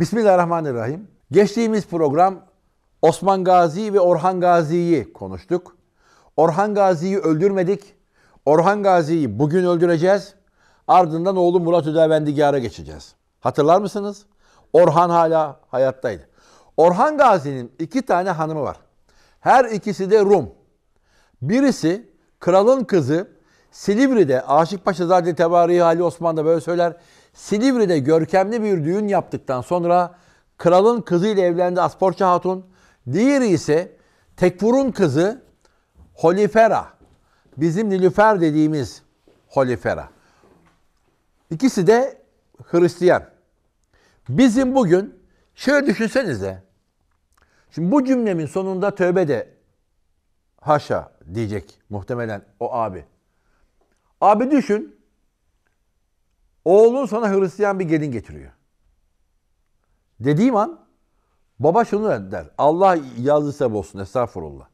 Bismillahirrahmanirrahim. Geçtiğimiz program Osman Gazi ve Orhan Gazi'yi konuştuk. Orhan Gazi'yi öldürmedik. Orhan Gazi'yi bugün öldüreceğiz. Ardından oğlu Murat Ödevendigar'a geçeceğiz. Hatırlar mısınız? Orhan hala hayattaydı. Orhan Gazi'nin iki tane hanımı var. Her ikisi de Rum. Birisi kralın kızı Silivri'de Aşık Paşazade Tevari Hali Osman'da böyle söyler. Silivri'de görkemli bir düğün yaptıktan sonra kralın kızıyla evlendi Asporça Hatun. Diğeri ise Tekfur'un kızı Holifera. Bizim Nilüfer dediğimiz Holifera. İkisi de Hristiyan. Bizim bugün şöyle düşünsenize. Şimdi bu cümlemin sonunda tövbe de haşa diyecek muhtemelen o abi. Abi düşün Oğlun sana Hristiyan bir gelin getiriyor. Dediğim an baba şunu der. Allah yazdıysa olsun estağfurullah.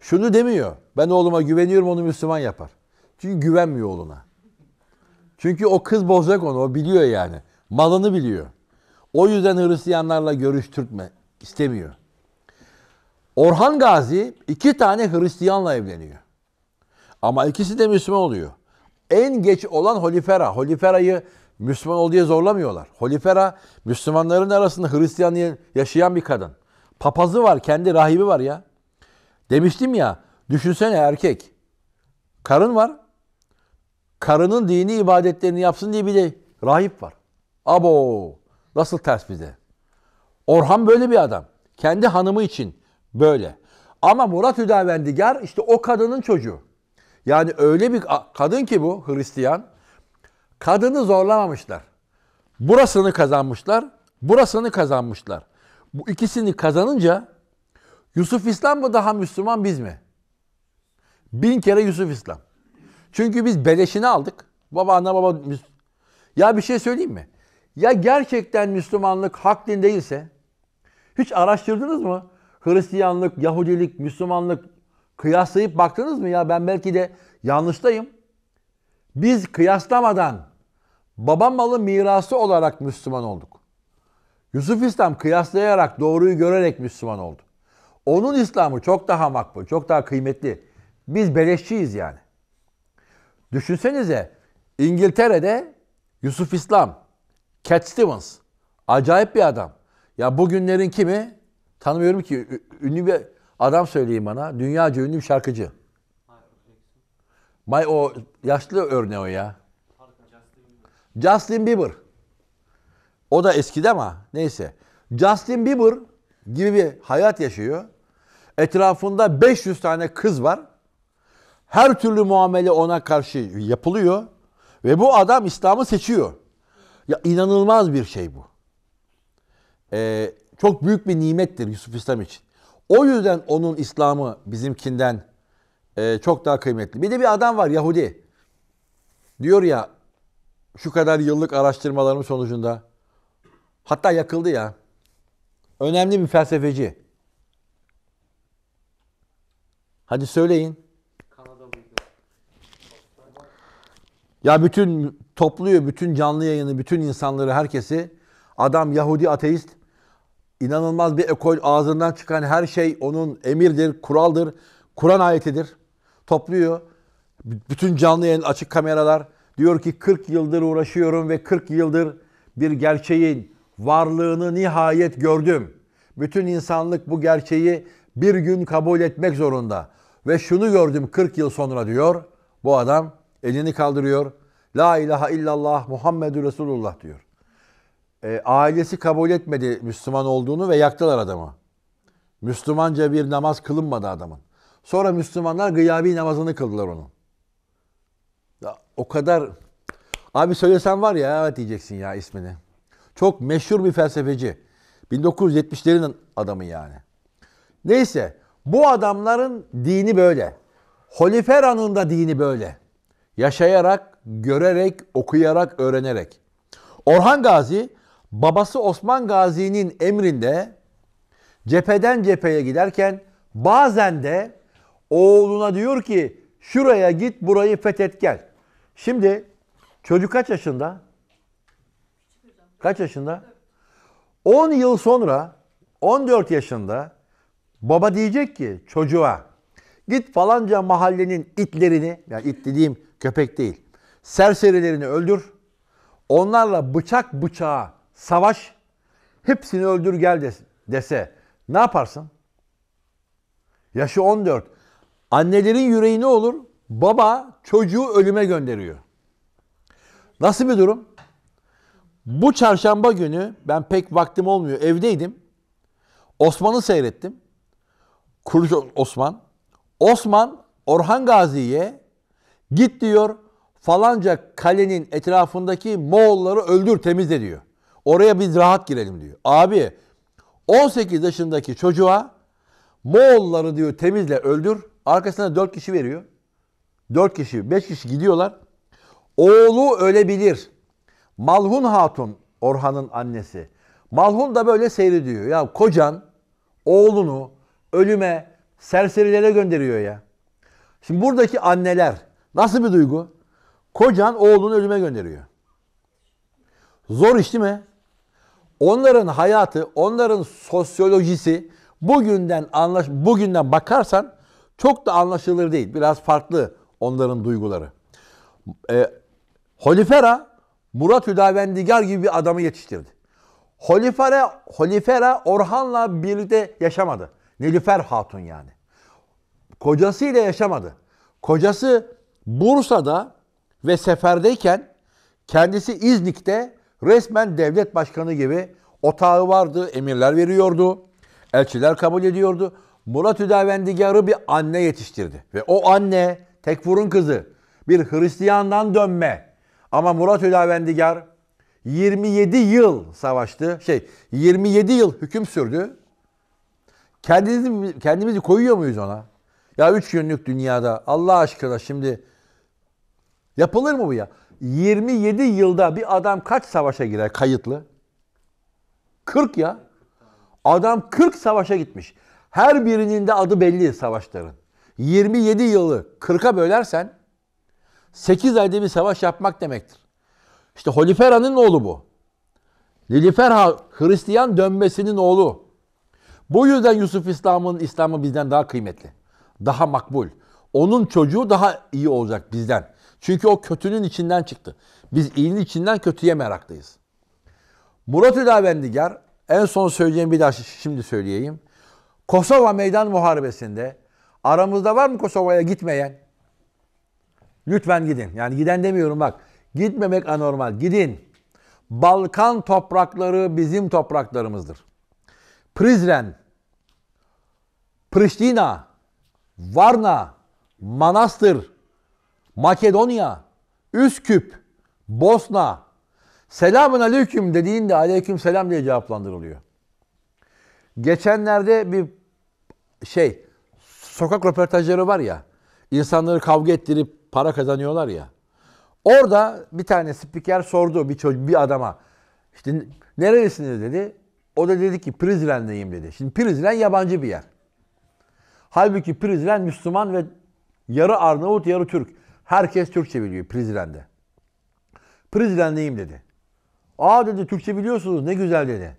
Şunu demiyor. Ben oğluma güveniyorum onu Müslüman yapar. Çünkü güvenmiyor oğluna. Çünkü o kız bozacak onu. O biliyor yani. Malını biliyor. O yüzden Hristiyanlarla görüştürtme istemiyor. Orhan Gazi iki tane Hristiyanla evleniyor. Ama ikisi de Müslüman oluyor en geç olan Holifera. Holifera'yı Müslüman ol diye zorlamıyorlar. Holifera Müslümanların arasında Hristiyan yaşayan bir kadın. Papazı var, kendi rahibi var ya. Demiştim ya, düşünsene erkek. Karın var. Karının dini ibadetlerini yapsın diye bir de rahip var. Abo! Nasıl ters bize? Orhan böyle bir adam. Kendi hanımı için böyle. Ama Murat Hüdavendigar işte o kadının çocuğu. Yani öyle bir kadın ki bu Hristiyan. Kadını zorlamamışlar. Burasını kazanmışlar, burasını kazanmışlar. Bu ikisini kazanınca Yusuf İslam mı daha Müslüman biz mi? Bin kere Yusuf İslam. Çünkü biz beleşini aldık. Baba anne baba ya bir şey söyleyeyim mi? Ya gerçekten Müslümanlık hak din değilse hiç araştırdınız mı? Hristiyanlık, Yahudilik, Müslümanlık Kıyaslayıp baktınız mı ya ben belki de yanlıştayım. Biz kıyaslamadan babam malı mirası olarak Müslüman olduk. Yusuf İslam kıyaslayarak doğruyu görerek Müslüman oldu. Onun İslam'ı çok daha makbul, çok daha kıymetli. Biz beleşçiyiz yani. Düşünsenize İngiltere'de Yusuf İslam, Cat Stevens acayip bir adam. Ya bugünlerin kimi? Tanımıyorum ki ünlü bir Adam söyleyeyim bana. dünya ünlü bir şarkıcı. May o yaşlı örneği o ya. Justin Bieber. O da eskide ama neyse. Justin Bieber gibi bir hayat yaşıyor. Etrafında 500 tane kız var. Her türlü muamele ona karşı yapılıyor. Ve bu adam İslam'ı seçiyor. Ya inanılmaz bir şey bu. Ee, çok büyük bir nimettir Yusuf İslam için. O yüzden onun İslam'ı bizimkinden e, çok daha kıymetli. Bir de bir adam var Yahudi. Diyor ya şu kadar yıllık araştırmalarım sonucunda hatta yakıldı ya. Önemli bir felsefeci. Hadi söyleyin. Ya bütün topluyor bütün canlı yayını, bütün insanları, herkesi. Adam Yahudi ateist inanılmaz bir ekol ağzından çıkan her şey onun emirdir, kuraldır, Kur'an ayetidir. Topluyor. Bütün canlı yayın açık kameralar diyor ki 40 yıldır uğraşıyorum ve 40 yıldır bir gerçeğin varlığını nihayet gördüm. Bütün insanlık bu gerçeği bir gün kabul etmek zorunda. Ve şunu gördüm 40 yıl sonra diyor. Bu adam elini kaldırıyor. La ilahe illallah Muhammedur Resulullah diyor e, ailesi kabul etmedi Müslüman olduğunu ve yaktılar adamı. Müslümanca bir namaz kılınmadı adamın. Sonra Müslümanlar gıyabi namazını kıldılar onun. Ya, o kadar... Abi söylesen var ya evet diyeceksin ya ismini. Çok meşhur bir felsefeci. 1970'lerin adamı yani. Neyse bu adamların dini böyle. Holiferan'ın da dini böyle. Yaşayarak, görerek, okuyarak, öğrenerek. Orhan Gazi babası Osman Gazi'nin emrinde cepheden cepheye giderken bazen de oğluna diyor ki şuraya git burayı fethet gel. Şimdi çocuk kaç yaşında? Kaç yaşında? 10 yıl sonra 14 yaşında baba diyecek ki çocuğa git falanca mahallenin itlerini yani it dediğim köpek değil serserilerini öldür. Onlarla bıçak bıçağa savaş hepsini öldür gel dese ne yaparsın? Yaşı 14. Annelerin yüreği ne olur? Baba çocuğu ölüme gönderiyor. Nasıl bir durum? Bu çarşamba günü ben pek vaktim olmuyor. Evdeydim. Osman'ı seyrettim. Kuruş Osman. Osman Orhan Gazi'ye git diyor falanca kalenin etrafındaki Moğolları öldür temizle diyor. Oraya biz rahat girelim diyor. Abi 18 yaşındaki çocuğa Moğolları diyor temizle öldür. Arkasına 4 kişi veriyor. 4 kişi 5 kişi gidiyorlar. Oğlu ölebilir. Malhun Hatun Orhan'ın annesi. Malhun da böyle seyrediyor. Ya kocan oğlunu ölüme serserilere gönderiyor ya. Şimdi buradaki anneler nasıl bir duygu? Kocan oğlunu ölüme gönderiyor. Zor iş değil mi? Onların hayatı, onların sosyolojisi bugünden anlaş bugünden bakarsan çok da anlaşılır değil. Biraz farklı onların duyguları. E, Holifera Murat Hüdavendigar gibi bir adamı yetiştirdi. Holifera, Holifera Orhan'la birlikte yaşamadı. Nilüfer Hatun yani. Kocasıyla yaşamadı. Kocası Bursa'da ve seferdeyken kendisi İznik'te Resmen devlet başkanı gibi otağı vardı, emirler veriyordu, elçiler kabul ediyordu. Murat Hüdavendigar'ı bir anne yetiştirdi. Ve o anne Tekfur'un kızı bir Hristiyan'dan dönme. Ama Murat Hüdavendigar 27 yıl savaştı. Şey 27 yıl hüküm sürdü. Kendimizi, kendimizi koyuyor muyuz ona? Ya üç günlük dünyada Allah aşkına şimdi yapılır mı bu ya? 27 yılda bir adam kaç savaşa girer kayıtlı? 40 ya. Adam 40 savaşa gitmiş. Her birinin de adı belli savaşların. 27 yılı 40'a bölersen 8 ayda bir savaş yapmak demektir. İşte Holifera'nın oğlu bu. Liliferha Hristiyan dönmesinin oğlu. Bu yüzden Yusuf İslam'ın İslam'ı bizden daha kıymetli. Daha makbul. Onun çocuğu daha iyi olacak bizden. Çünkü o kötünün içinden çıktı. Biz iyinin içinden kötüye meraklıyız. Murat Hüdavendigar en son söyleyeceğim bir daha şimdi söyleyeyim. Kosova Meydan Muharebesi'nde aramızda var mı Kosova'ya gitmeyen? Lütfen gidin. Yani giden demiyorum bak. Gitmemek anormal. Gidin. Balkan toprakları bizim topraklarımızdır. Prizren, Pristina, Varna, Manastır, Makedonya, Üsküp, Bosna, selamun aleyküm dediğinde aleyküm selam diye cevaplandırılıyor. Geçenlerde bir şey, sokak röportajları var ya, insanları kavga ettirip para kazanıyorlar ya. Orada bir tane spiker sordu bir çocuk, bir adama. İşte nerelisiniz dedi. O da dedi ki Prizren'deyim dedi. Şimdi Prizren yabancı bir yer. Halbuki Prizren Müslüman ve yarı Arnavut, yarı Türk. Herkes Türkçe biliyor Prizren'de. Prizren'deyim dedi. Aa dedi Türkçe biliyorsunuz ne güzel dedi.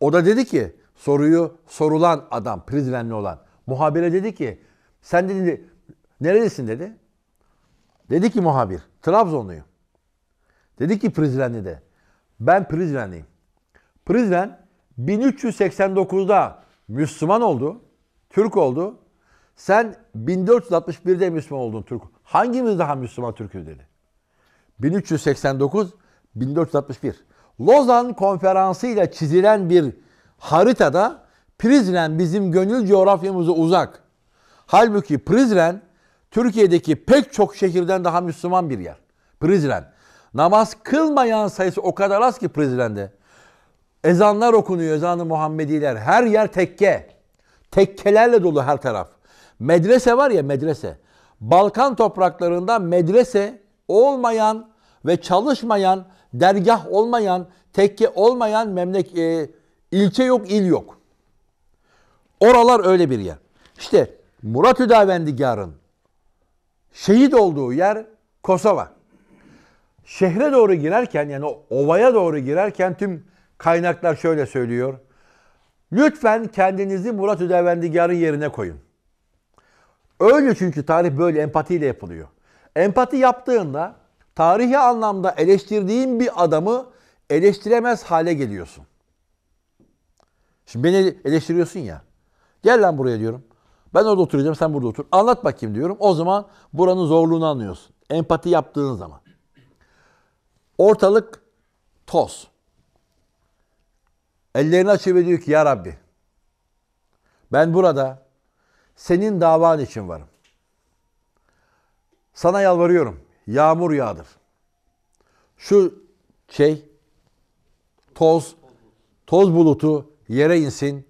O da dedi ki soruyu sorulan adam Prizrenli olan muhabire dedi ki sen dedi nerelisin dedi. Dedi ki muhabir Trabzonluyum. Dedi ki de ben Prizrenliyim. Prizren 1389'da Müslüman oldu, Türk oldu. Sen 1461'de Müslüman oldun Türk. Hangimiz daha Müslüman Türk'üz dedi. 1389-1461. Lozan konferansı ile çizilen bir haritada Prizren bizim gönül coğrafyamıza uzak. Halbuki Prizren Türkiye'deki pek çok şehirden daha Müslüman bir yer. Prizren. Namaz kılmayan sayısı o kadar az ki Prizren'de. Ezanlar okunuyor, ezanı Muhammediler. Her yer tekke. Tekkelerle dolu her taraf. Medrese var ya medrese. Balkan topraklarında medrese olmayan ve çalışmayan, dergah olmayan, tekke olmayan memlek e, ilçe yok, il yok. Oralar öyle bir yer. İşte Murat Hüdavendigar'ın şehit olduğu yer Kosova. Şehre doğru girerken yani ovaya doğru girerken tüm kaynaklar şöyle söylüyor. Lütfen kendinizi Murat Hüdavendigar'ın yerine koyun. Öyle çünkü tarih böyle empatiyle yapılıyor. Empati yaptığında tarihi anlamda eleştirdiğin bir adamı eleştiremez hale geliyorsun. Şimdi beni eleştiriyorsun ya. Gel lan buraya diyorum. Ben orada oturacağım sen burada otur. Anlat bakayım diyorum. O zaman buranın zorluğunu anlıyorsun. Empati yaptığın zaman. Ortalık toz. Ellerini açıyor ve diyor ki ya Rabbi ben burada senin davan için varım. Sana yalvarıyorum. Yağmur yağdır. Şu şey toz toz bulutu yere insin.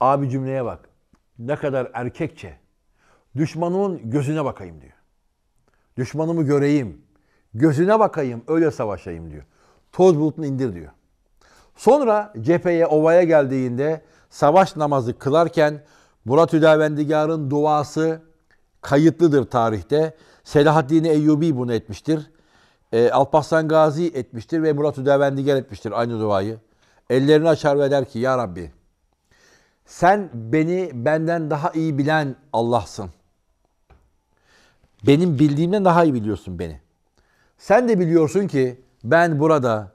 Abi cümleye bak. Ne kadar erkekçe. Düşmanımın gözüne bakayım diyor. Düşmanımı göreyim. Gözüne bakayım öyle savaşayım diyor. Toz bulutunu indir diyor. Sonra cepheye ovaya geldiğinde savaş namazı kılarken Murat Hüdavendigar'ın duası kayıtlıdır tarihte. Selahaddin Eyyubi bunu etmiştir. E, Alparslan Gazi etmiştir ve Murat Hüdavendigar etmiştir aynı duayı. Ellerini açar ve der ki Ya Rabbi sen beni benden daha iyi bilen Allah'sın. Benim bildiğimden daha iyi biliyorsun beni. Sen de biliyorsun ki ben burada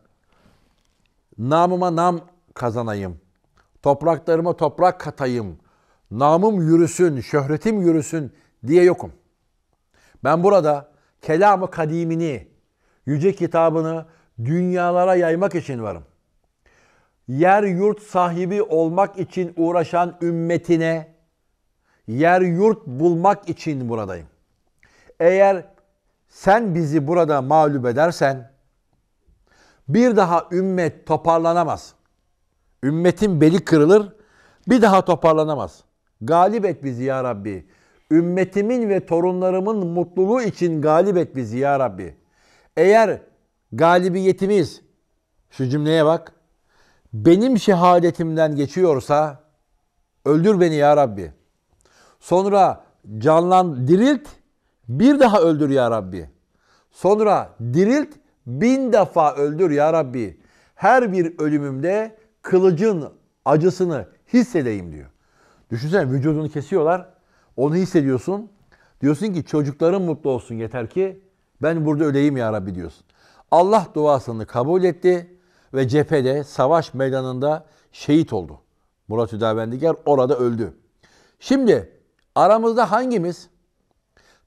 namıma nam kazanayım. Topraklarıma toprak katayım namım yürüsün, şöhretim yürüsün diye yokum. Ben burada kelamı kadimini, yüce kitabını dünyalara yaymak için varım. Yer yurt sahibi olmak için uğraşan ümmetine yer yurt bulmak için buradayım. Eğer sen bizi burada mağlup edersen bir daha ümmet toparlanamaz. Ümmetin beli kırılır, bir daha toparlanamaz.'' Galip et bizi ya Rabbi. Ümmetimin ve torunlarımın mutluluğu için galip et bizi ya Rabbi. Eğer galibiyetimiz şu cümleye bak. Benim şehadetimden geçiyorsa öldür beni ya Rabbi. Sonra canlan dirilt bir daha öldür ya Rabbi. Sonra dirilt bin defa öldür ya Rabbi. Her bir ölümümde kılıcın acısını hissedeyim diyor. Düşünsene vücudunu kesiyorlar. Onu hissediyorsun. Diyorsun ki çocukların mutlu olsun yeter ki ben burada öleyim ya Rabbi diyorsun. Allah duasını kabul etti ve cephede savaş meydanında şehit oldu. Murat Hüdavendigar orada öldü. Şimdi aramızda hangimiz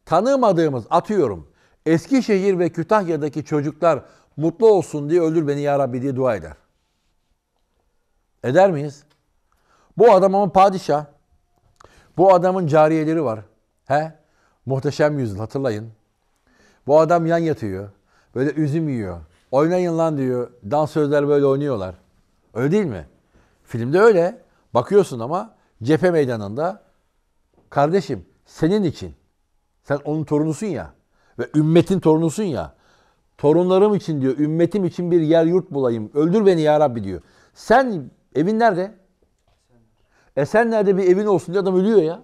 tanımadığımız atıyorum Eskişehir ve Kütahya'daki çocuklar mutlu olsun diye öldür beni ya Rabbi diye dua eder. Eder miyiz? Bu adam ama padişah. Bu adamın cariyeleri var. He? Muhteşem yüzyıl hatırlayın. Bu adam yan yatıyor. Böyle üzüm yiyor. Oynayın lan diyor. Dansözler böyle oynuyorlar. Öyle değil mi? Filmde öyle. Bakıyorsun ama cephe meydanında kardeşim senin için sen onun torunusun ya ve ümmetin torunusun ya torunlarım için diyor ümmetim için bir yer yurt bulayım öldür beni ya Rabbi diyor. Sen evin nerede? Esenler'de bir evin olsun diye adam ölüyor ya.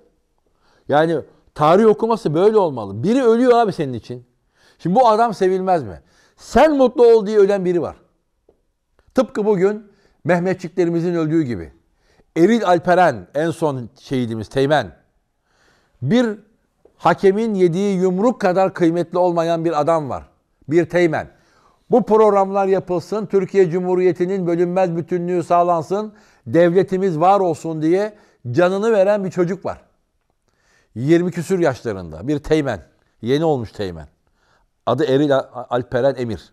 Yani tarih okuması böyle olmalı. Biri ölüyor abi senin için. Şimdi bu adam sevilmez mi? Sen mutlu ol diye ölen biri var. Tıpkı bugün Mehmetçiklerimizin öldüğü gibi. Eril Alperen en son şehidimiz Teğmen. Bir hakemin yediği yumruk kadar kıymetli olmayan bir adam var. Bir Teğmen. Bu programlar yapılsın, Türkiye Cumhuriyeti'nin bölünmez bütünlüğü sağlansın devletimiz var olsun diye canını veren bir çocuk var. 20 küsür yaşlarında bir teğmen. Yeni olmuş teğmen. Adı Eril Alperen Emir.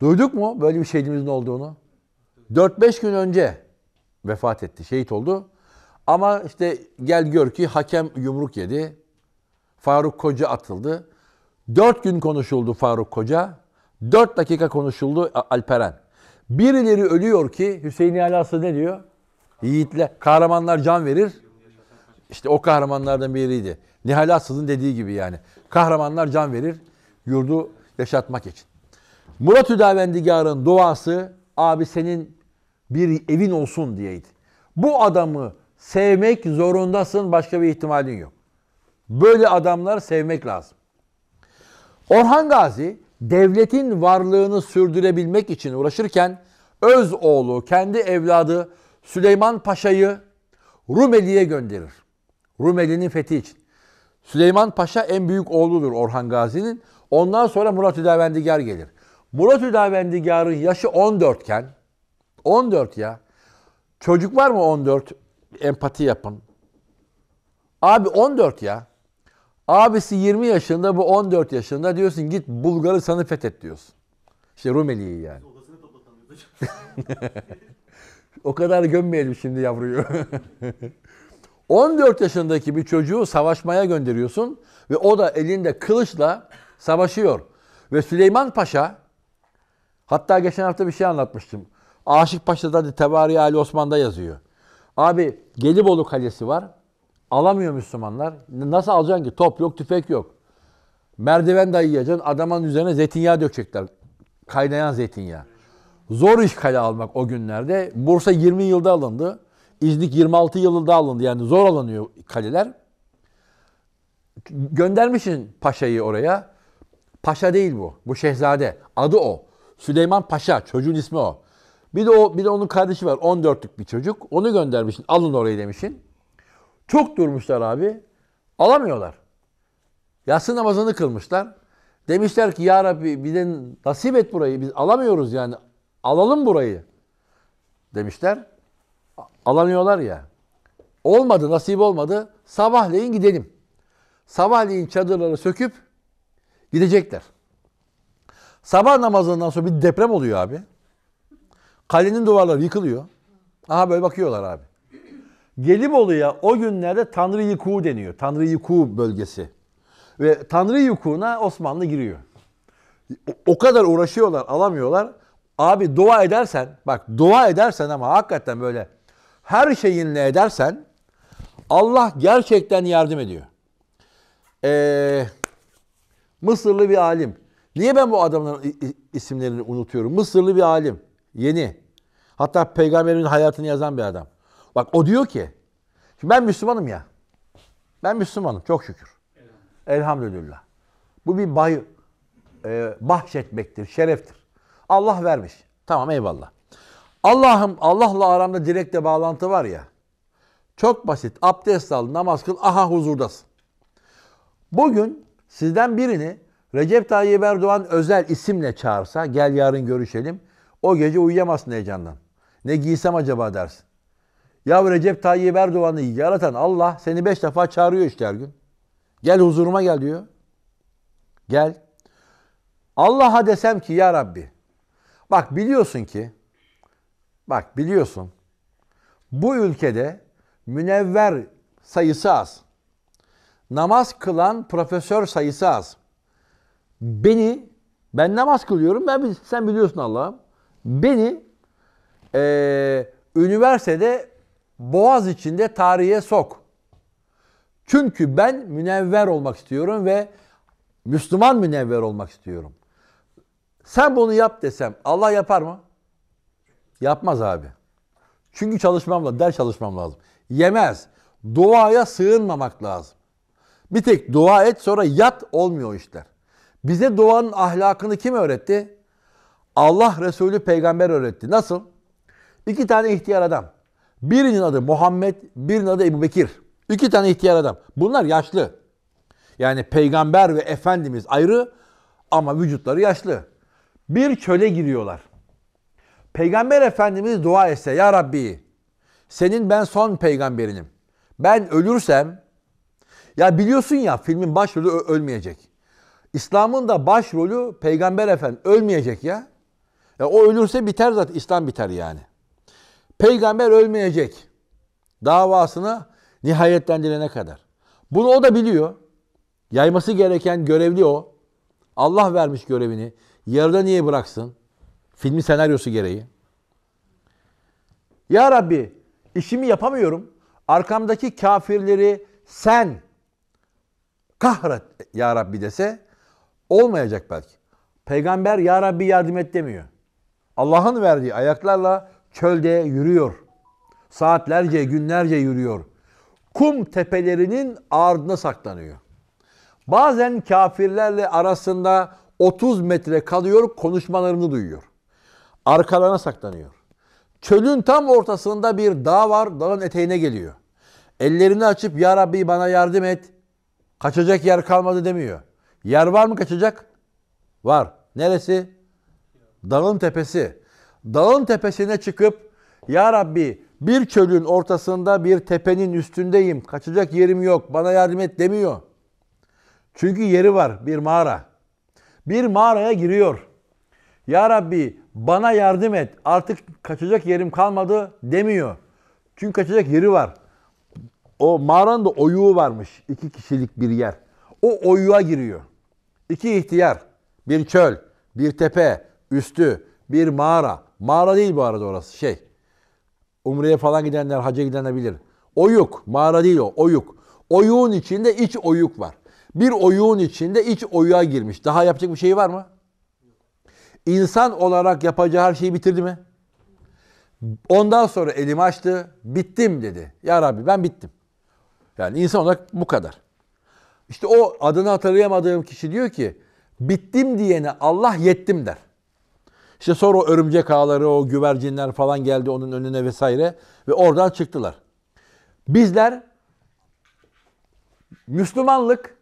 Duyduk mu böyle bir şeyimizin olduğunu? 4-5 gün önce vefat etti, şehit oldu. Ama işte gel gör ki hakem yumruk yedi. Faruk Koca atıldı. 4 gün konuşuldu Faruk Koca. 4 dakika konuşuldu Alperen. Birileri ölüyor ki Hüseyin Aslı ne diyor? Yiğitler, kahramanlar can verir. İşte o kahramanlardan biriydi. Nihal Aslı'nın dediği gibi yani. Kahramanlar can verir yurdu yaşatmak için. Murat Hüdavendigar'ın duası abi senin bir evin olsun diyeydi. Bu adamı sevmek zorundasın başka bir ihtimalin yok. Böyle adamlar sevmek lazım. Orhan Gazi devletin varlığını sürdürebilmek için uğraşırken öz oğlu kendi evladı Süleyman Paşa'yı Rumeli'ye gönderir. Rumeli'nin fethi için. Süleyman Paşa en büyük oğludur Orhan Gazi'nin. Ondan sonra Murat Hüdavendigar gelir. Murat Hüdavendigar'ın yaşı 14 iken 14 ya. Çocuk var mı 14? Empati yapın. Abi 14 ya. Abisi 20 yaşında, bu 14 yaşında diyorsun git Bulgaristan'ı fethet diyorsun. İşte Rumeli'yi yani. o kadar gömmeyelim şimdi yavruyu. 14 yaşındaki bir çocuğu savaşmaya gönderiyorsun ve o da elinde kılıçla savaşıyor. Ve Süleyman Paşa hatta geçen hafta bir şey anlatmıştım. Aşık Paşa'da Tevari Ali Osman'da yazıyor. Abi Gelibolu Kalesi var. Alamıyor Müslümanlar. Nasıl alacaksın ki? Top yok, tüfek yok. Merdiven dayayacaksın. Adamın üzerine zeytinyağı dökecekler. Kaynayan zeytinyağı. Zor iş kale almak o günlerde. Bursa 20 yılda alındı. İznik 26 yılında alındı. Yani zor alınıyor kaleler. Göndermişsin paşayı oraya. Paşa değil bu. Bu şehzade. Adı o. Süleyman Paşa. Çocuğun ismi o. Bir de o bir de onun kardeşi var. 14'lük bir çocuk. Onu göndermişsin. Alın orayı demişsin. Çok durmuşlar abi. Alamıyorlar. Yatsı namazını kılmışlar. Demişler ki ya Rabbi bize nasip et burayı. Biz alamıyoruz yani. Alalım burayı. Demişler. Alamıyorlar ya. Olmadı, nasip olmadı. Sabahleyin gidelim. Sabahleyin çadırları söküp gidecekler. Sabah namazından sonra bir deprem oluyor abi. Kalenin duvarları yıkılıyor. Aha böyle bakıyorlar abi. Gelibolu'ya o günlerde Tanrı Yıkuğu deniyor. Tanrı Yıkuğu bölgesi. Ve Tanrı Yıkuğu'na Osmanlı giriyor. O kadar uğraşıyorlar, alamıyorlar. Abi dua edersen, bak dua edersen ama hakikaten böyle her şeyinle edersen Allah gerçekten yardım ediyor. Ee, Mısırlı bir alim. Niye ben bu adamların isimlerini unutuyorum? Mısırlı bir alim. Yeni. Hatta peygamberin hayatını yazan bir adam. Bak o diyor ki, şimdi ben Müslümanım ya. Ben Müslümanım çok şükür. Elhamdülillah. Bu bir bay, e, bahşetmektir, şereftir. Allah vermiş. Tamam eyvallah. Allah'ım Allah'la aramda direkte bağlantı var ya. Çok basit. Abdest al, namaz kıl, aha huzurdasın. Bugün sizden birini Recep Tayyip Erdoğan özel isimle çağırsa, gel yarın görüşelim. O gece uyuyamazsın heyecandan. Ne giysem acaba dersin. Ya Recep Tayyip Erdoğan'ı yaratan Allah seni beş defa çağırıyor işte her gün. Gel huzuruma gel diyor. Gel. Allah'a desem ki ya Rabbi bak biliyorsun ki bak biliyorsun bu ülkede münevver sayısı az. Namaz kılan profesör sayısı az. Beni ben namaz kılıyorum ben sen biliyorsun Allah'ım. Beni e, üniversitede boğaz içinde tarihe sok. Çünkü ben münevver olmak istiyorum ve Müslüman münevver olmak istiyorum. Sen bunu yap desem Allah yapar mı? Yapmaz abi. Çünkü çalışmam lazım, ders çalışmam lazım. Yemez. Duaya sığınmamak lazım. Bir tek dua et sonra yat olmuyor işler. Bize duanın ahlakını kim öğretti? Allah Resulü peygamber öğretti. Nasıl? İki tane ihtiyar adam. Birinin adı Muhammed, birinin adı Ebu Bekir. İki tane ihtiyar adam. Bunlar yaşlı. Yani peygamber ve efendimiz ayrı ama vücutları yaşlı. Bir çöle giriyorlar. Peygamber Efendimiz dua etse ya Rabbi senin ben son peygamberinim. Ben ölürsem ya biliyorsun ya filmin başrolü ölmeyecek. İslam'ın da başrolü peygamber efendim ölmeyecek ya. ya. O ölürse biter zaten İslam biter yani. Peygamber ölmeyecek davasını nihayetlendirene kadar. Bunu o da biliyor. Yayması gereken görevli o. Allah vermiş görevini. Yarıda niye bıraksın? Filmin senaryosu gereği. Ya Rabbi işimi yapamıyorum. Arkamdaki kafirleri sen kahret Ya Rabbi dese olmayacak belki. Peygamber Ya Rabbi yardım et demiyor. Allah'ın verdiği ayaklarla çölde yürüyor. Saatlerce, günlerce yürüyor. Kum tepelerinin ardına saklanıyor. Bazen kafirlerle arasında 30 metre kalıyor, konuşmalarını duyuyor. Arkalarına saklanıyor. Çölün tam ortasında bir dağ var, dağın eteğine geliyor. Ellerini açıp ya Rabbi bana yardım et. Kaçacak yer kalmadı demiyor. Yer var mı kaçacak? Var. Neresi? Dağın tepesi dağın tepesine çıkıp ya Rabbi bir çölün ortasında bir tepenin üstündeyim. Kaçacak yerim yok. Bana yardım et demiyor. Çünkü yeri var bir mağara. Bir mağaraya giriyor. Ya Rabbi bana yardım et. Artık kaçacak yerim kalmadı demiyor. Çünkü kaçacak yeri var. O mağaranın da oyuğu varmış. iki kişilik bir yer. O oyuğa giriyor. İki ihtiyar. Bir çöl, bir tepe, üstü, bir mağara. Mağara değil bu arada orası. Şey. Umre'ye falan gidenler, hacca gidenler bilir. Oyuk. Mağara değil o. Oyuk. Oyuğun içinde iç oyuk var. Bir oyuğun içinde iç oyuğa girmiş. Daha yapacak bir şey var mı? İnsan olarak yapacağı her şeyi bitirdi mi? Ondan sonra elimi açtı. Bittim dedi. Ya Rabbi ben bittim. Yani insan olarak bu kadar. İşte o adını hatırlayamadığım kişi diyor ki bittim diyene Allah yettim der. İşte sonra o örümcek ağları, o güvercinler falan geldi onun önüne vesaire ve oradan çıktılar. Bizler Müslümanlık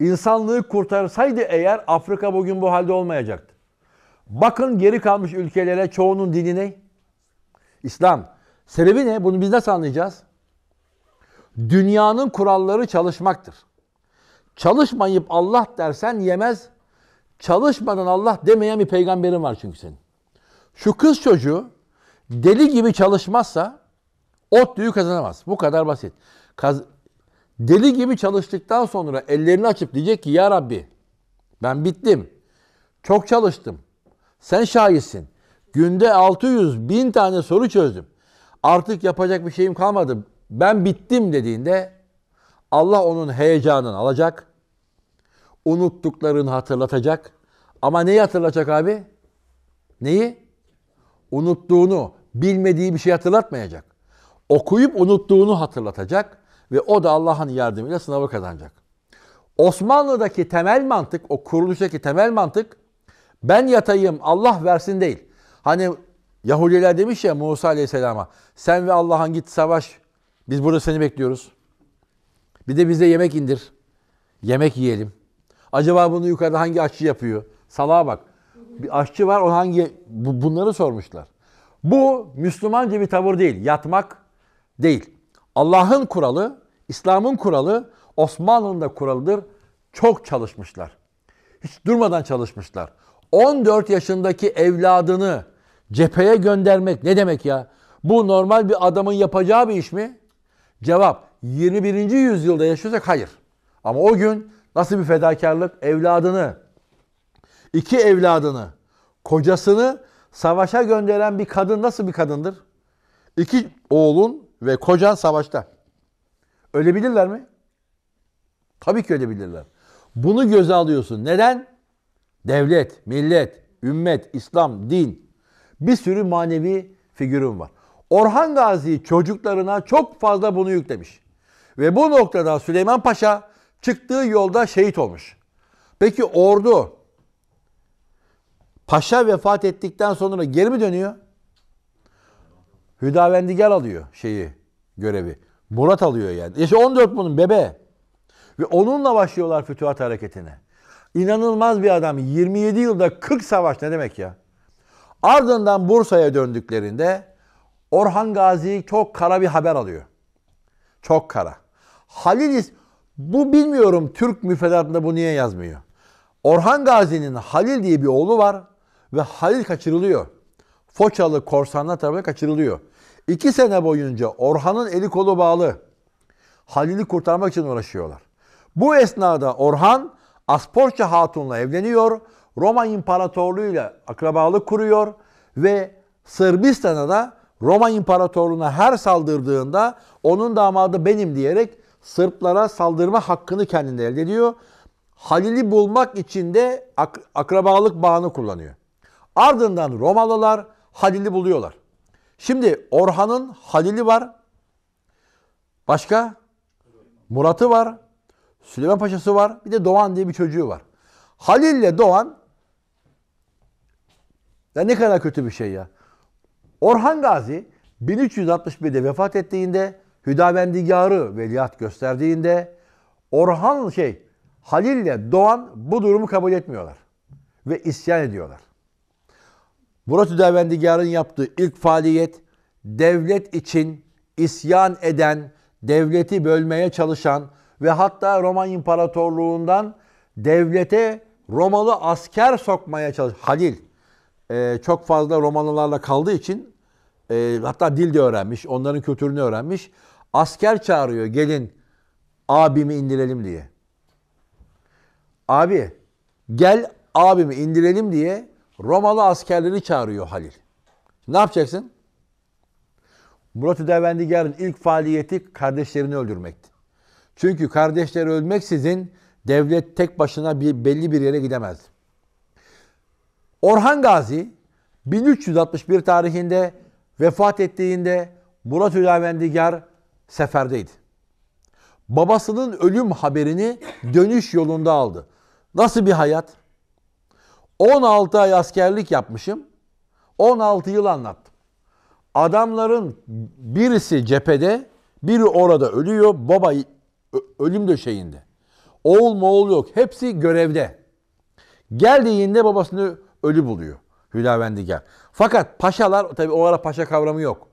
insanlığı kurtarsaydı eğer Afrika bugün bu halde olmayacaktı. Bakın geri kalmış ülkelere çoğunun dini ne? İslam. Sebebi ne? Bunu biz nasıl anlayacağız? Dünyanın kuralları çalışmaktır. Çalışmayıp Allah dersen yemez, Çalışmadan Allah demeyen bir peygamberin var çünkü senin. Şu kız çocuğu deli gibi çalışmazsa ot düğü kazanamaz. Bu kadar basit. Kaz deli gibi çalıştıktan sonra ellerini açıp diyecek ki ya Rabbi ben bittim. Çok çalıştım. Sen şahitsin. Günde 600 bin tane soru çözdüm. Artık yapacak bir şeyim kalmadı. Ben bittim dediğinde Allah onun heyecanını alacak unuttuklarını hatırlatacak. Ama neyi hatırlatacak abi? Neyi? Unuttuğunu, bilmediği bir şey hatırlatmayacak. Okuyup unuttuğunu hatırlatacak ve o da Allah'ın yardımıyla sınavı kazanacak. Osmanlı'daki temel mantık, o kuruluştaki temel mantık ben yatayım Allah versin değil. Hani Yahudiler demiş ya Musa Aleyhisselam'a sen ve Allah'ın git savaş biz burada seni bekliyoruz. Bir de bize yemek indir. Yemek yiyelim. Acaba bunu yukarıda hangi aşçı yapıyor? Salağa bak. Bir aşçı var o hangi bunları sormuşlar. Bu Müslümanca bir tavır değil. Yatmak değil. Allah'ın kuralı, İslam'ın kuralı, Osmanlı'nın da kuralıdır. Çok çalışmışlar. Hiç durmadan çalışmışlar. 14 yaşındaki evladını cepheye göndermek ne demek ya? Bu normal bir adamın yapacağı bir iş mi? Cevap 21. yüzyılda yaşıyorsak hayır. Ama o gün Nasıl bir fedakarlık? Evladını, iki evladını, kocasını savaşa gönderen bir kadın nasıl bir kadındır? İki oğlun ve kocan savaşta. Ölebilirler mi? Tabii ki ölebilirler. Bunu göze alıyorsun. Neden? Devlet, millet, ümmet, İslam, din. Bir sürü manevi figürüm var. Orhan Gazi çocuklarına çok fazla bunu yüklemiş. Ve bu noktada Süleyman Paşa Çıktığı yolda şehit olmuş. Peki ordu paşa vefat ettikten sonra geri mi dönüyor? Hüdavendigar alıyor şeyi, görevi. Murat alıyor yani. İşte 14 bunun bebe. Ve onunla başlıyorlar fütühat hareketine. İnanılmaz bir adam. 27 yılda 40 savaş ne demek ya? Ardından Bursa'ya döndüklerinde Orhan Gazi çok kara bir haber alıyor. Çok kara. Halil bu bilmiyorum Türk müfredatında bu niye yazmıyor. Orhan Gazi'nin Halil diye bir oğlu var ve Halil kaçırılıyor. Foçalı korsanlar tarafından kaçırılıyor. İki sene boyunca Orhan'ın eli kolu bağlı. Halil'i kurtarmak için uğraşıyorlar. Bu esnada Orhan Asporça Hatun'la evleniyor. Roma İmparatorluğu ile akrabalık kuruyor ve Sırbistan'a da Roma İmparatorluğu'na her saldırdığında onun damadı benim diyerek Sırplara saldırma hakkını kendinde elde ediyor. Halil'i bulmak için de ak- akrabalık bağını kullanıyor. Ardından Romalılar Halil'i buluyorlar. Şimdi Orhan'ın Halil'i var. Başka? Murat'ı var. Süleyman Paşa'sı var. Bir de Doğan diye bir çocuğu var. Halil ile Doğan ya ne kadar kötü bir şey ya. Orhan Gazi 1361'de vefat ettiğinde Hüdavendigarı veliaht gösterdiğinde Orhan şey Halil ile Doğan bu durumu kabul etmiyorlar ve isyan ediyorlar. Murat Hüdavendigar'ın yaptığı ilk faaliyet devlet için isyan eden, devleti bölmeye çalışan ve hatta Roma İmparatorluğundan devlete Romalı asker sokmaya çalışan Halil e, çok fazla Romalılarla kaldığı için e, hatta dil de öğrenmiş, onların kültürünü öğrenmiş. Asker çağırıyor gelin abimi indirelim diye. Abi gel abimi indirelim diye Romalı askerleri çağırıyor Halil. Ne yapacaksın? Murat Devendigar'ın ilk faaliyeti kardeşlerini öldürmekti. Çünkü kardeşleri ölmeksizin devlet tek başına bir, belli bir yere gidemez. Orhan Gazi 1361 tarihinde vefat ettiğinde Murat Hüdavendigar seferdeydi. Babasının ölüm haberini dönüş yolunda aldı. Nasıl bir hayat? 16 ay askerlik yapmışım. 16 yıl anlattım. Adamların birisi cephede, biri orada ölüyor. Baba ölüm döşeğinde. Oğul mu oğul yok. Hepsi görevde. Geldiğinde babasını ölü buluyor. Hülavendi Fakat paşalar, tabi o ara paşa kavramı yok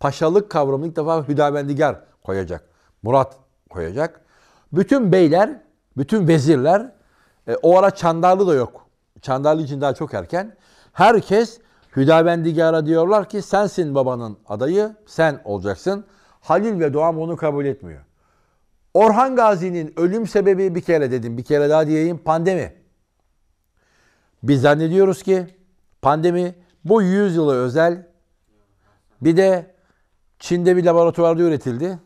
paşalık kavramını ilk defa hüdabendigar koyacak. Murat koyacak. Bütün beyler, bütün vezirler e, o ara Çandarlı da yok. Çandarlı için daha çok erken. Herkes Hüdavendigara diyorlar ki sensin babanın adayı, sen olacaksın. Halil ve Doğan bunu kabul etmiyor. Orhan Gazi'nin ölüm sebebi bir kere dedim, bir kere daha diyeyim pandemi. Biz zannediyoruz ki pandemi bu yüzyıla özel bir de Çin'de bir laboratuvarda üretildi.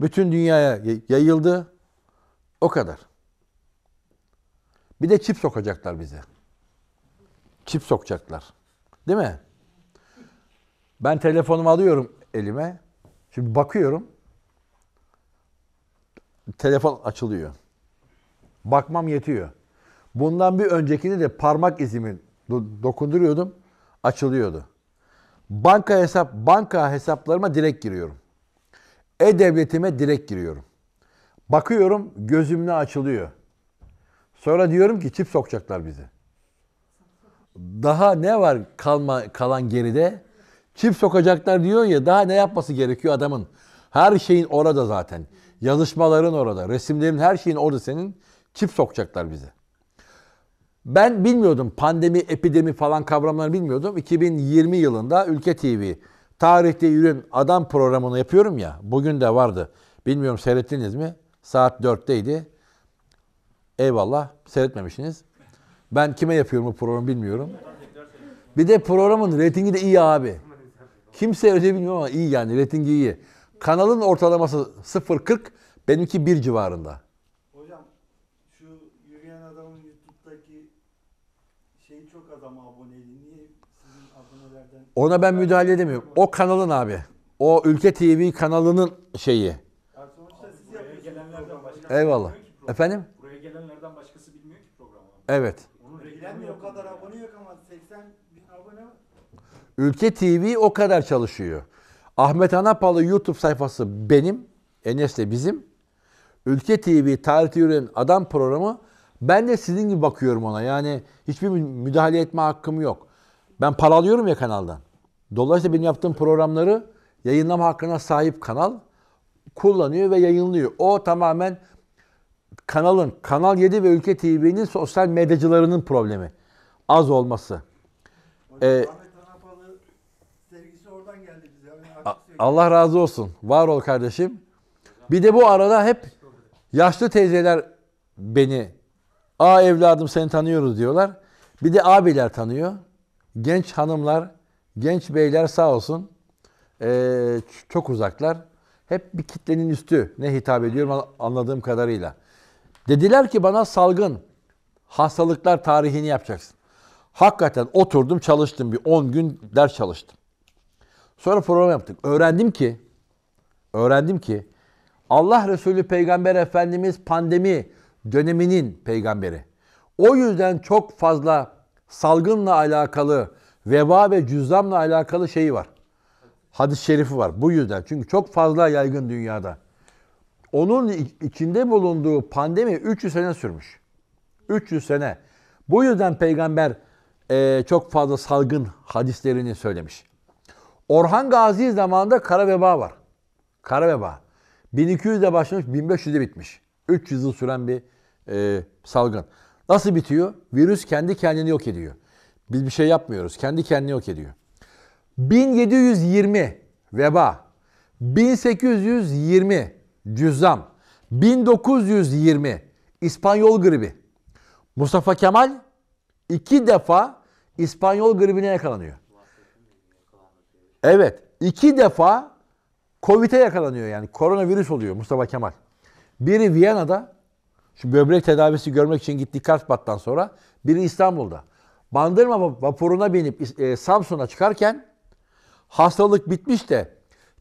Bütün dünyaya yayıldı. O kadar. Bir de çip sokacaklar bize. Çip sokacaklar. Değil mi? Ben telefonumu alıyorum elime. Şimdi bakıyorum. Telefon açılıyor. Bakmam yetiyor. Bundan bir öncekini de parmak izimi dokunduruyordum. Açılıyordu. Banka hesap, banka hesaplarıma direkt giriyorum. E-Devletime direkt giriyorum. Bakıyorum gözümle açılıyor. Sonra diyorum ki çip sokacaklar bizi. Daha ne var kalma, kalan geride? Çip sokacaklar diyor ya daha ne yapması gerekiyor adamın? Her şeyin orada zaten. Yazışmaların orada, resimlerin her şeyin orada senin. Çip sokacaklar bize. Ben bilmiyordum pandemi, epidemi falan kavramlarını bilmiyordum. 2020 yılında Ülke TV Tarihte Yürüyen Adam programını yapıyorum ya. Bugün de vardı. Bilmiyorum seyrettiniz mi? Saat 4'teydi. Eyvallah seyretmemişsiniz. Ben kime yapıyorum bu programı bilmiyorum. Bir de programın reytingi de iyi abi. Kimse öyle bilmiyor ama iyi yani reytingi iyi. Kanalın ortalaması 0.40 benimki 1 civarında. Ona ben müdahale edemiyorum. O kanalın abi. O Ülke TV kanalının şeyi. Eyvallah. Efendim? Buraya gelenlerden başkası bilmiyor ki programı. Evet. Bilenmiyor o kadar abone yok ama 80 bin abone var. Ülke TV o kadar çalışıyor. Ahmet Anapalı YouTube sayfası benim. de bizim. Ülke TV tarihte yürüyen adam programı. Ben de sizin gibi bakıyorum ona. Yani hiçbir müdahale etme hakkım yok. Ben para alıyorum ya kanaldan. Dolayısıyla benim yaptığım programları yayınlama hakkına sahip kanal kullanıyor ve yayınlıyor. O tamamen kanalın, Kanal 7 ve Ülke TV'nin sosyal medyacılarının problemi. Az olması. ee, Allah razı olsun. Var ol kardeşim. Bir de bu arada hep yaşlı teyzeler beni, aa evladım seni tanıyoruz diyorlar. Bir de abiler tanıyor genç hanımlar, genç beyler sağ olsun e, çok uzaklar. Hep bir kitlenin üstü ne hitap ediyorum anladığım kadarıyla. Dediler ki bana salgın hastalıklar tarihini yapacaksın. Hakikaten oturdum çalıştım bir 10 gün ders çalıştım. Sonra program yaptık. Öğrendim ki öğrendim ki Allah Resulü Peygamber Efendimiz pandemi döneminin peygamberi. O yüzden çok fazla salgınla alakalı, veba ve cüzdanla alakalı şeyi var. Hadis-i şerifi var. Bu yüzden. Çünkü çok fazla yaygın dünyada. Onun içinde bulunduğu pandemi 300 sene sürmüş. 300 sene. Bu yüzden peygamber e, çok fazla salgın hadislerini söylemiş. Orhan Gazi zamanında kara veba var. Kara veba. 1200'de başlamış, 1500'de bitmiş. 300 yıl süren bir e, salgın. Nasıl bitiyor? Virüs kendi kendini yok ediyor. Biz bir şey yapmıyoruz. Kendi kendini yok ediyor. 1720 veba, 1820 cüzzam, 1920 İspanyol gribi. Mustafa Kemal iki defa İspanyol gribine yakalanıyor. Evet, iki defa Covid'e yakalanıyor yani koronavirüs oluyor Mustafa Kemal. Biri Viyana'da, Şimdi böbrek tedavisi görmek için gittik Karspat'tan sonra biri İstanbul'da. Bandırma vapuruna binip e, Samsun'a çıkarken hastalık bitmiş de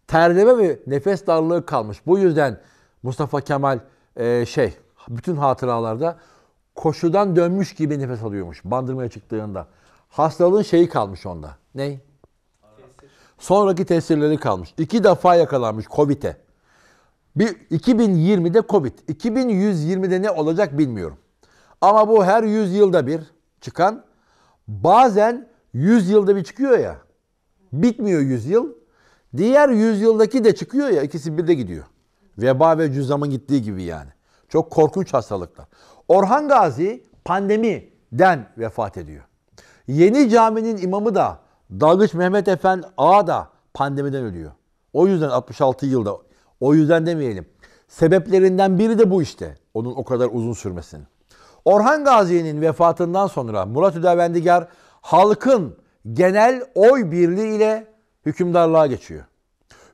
terleme ve nefes darlığı kalmış. Bu yüzden Mustafa Kemal e, şey bütün hatıralarda koşudan dönmüş gibi nefes alıyormuş bandırmaya çıktığında. Hastalığın şeyi kalmış onda. Ney? Sonraki tesirleri kalmış. İki defa yakalanmış COVID'e. Bir, 2020'de Covid. 2120'de ne olacak bilmiyorum. Ama bu her 100 yılda bir çıkan bazen 100 yılda bir çıkıyor ya. Bitmiyor 100 yıl. Diğer 100 yıldaki de çıkıyor ya ikisi bir de gidiyor. Veba ve cüzamın gittiği gibi yani. Çok korkunç hastalıklar. Orhan Gazi pandemiden vefat ediyor. Yeni caminin imamı da Dalgıç Mehmet Efendi Ağa da pandemiden ölüyor. O yüzden 66 yılda o yüzden demeyelim. Sebeplerinden biri de bu işte. Onun o kadar uzun sürmesinin. Orhan Gazi'nin vefatından sonra Murat Üdevendigar halkın genel oy birliği ile hükümdarlığa geçiyor.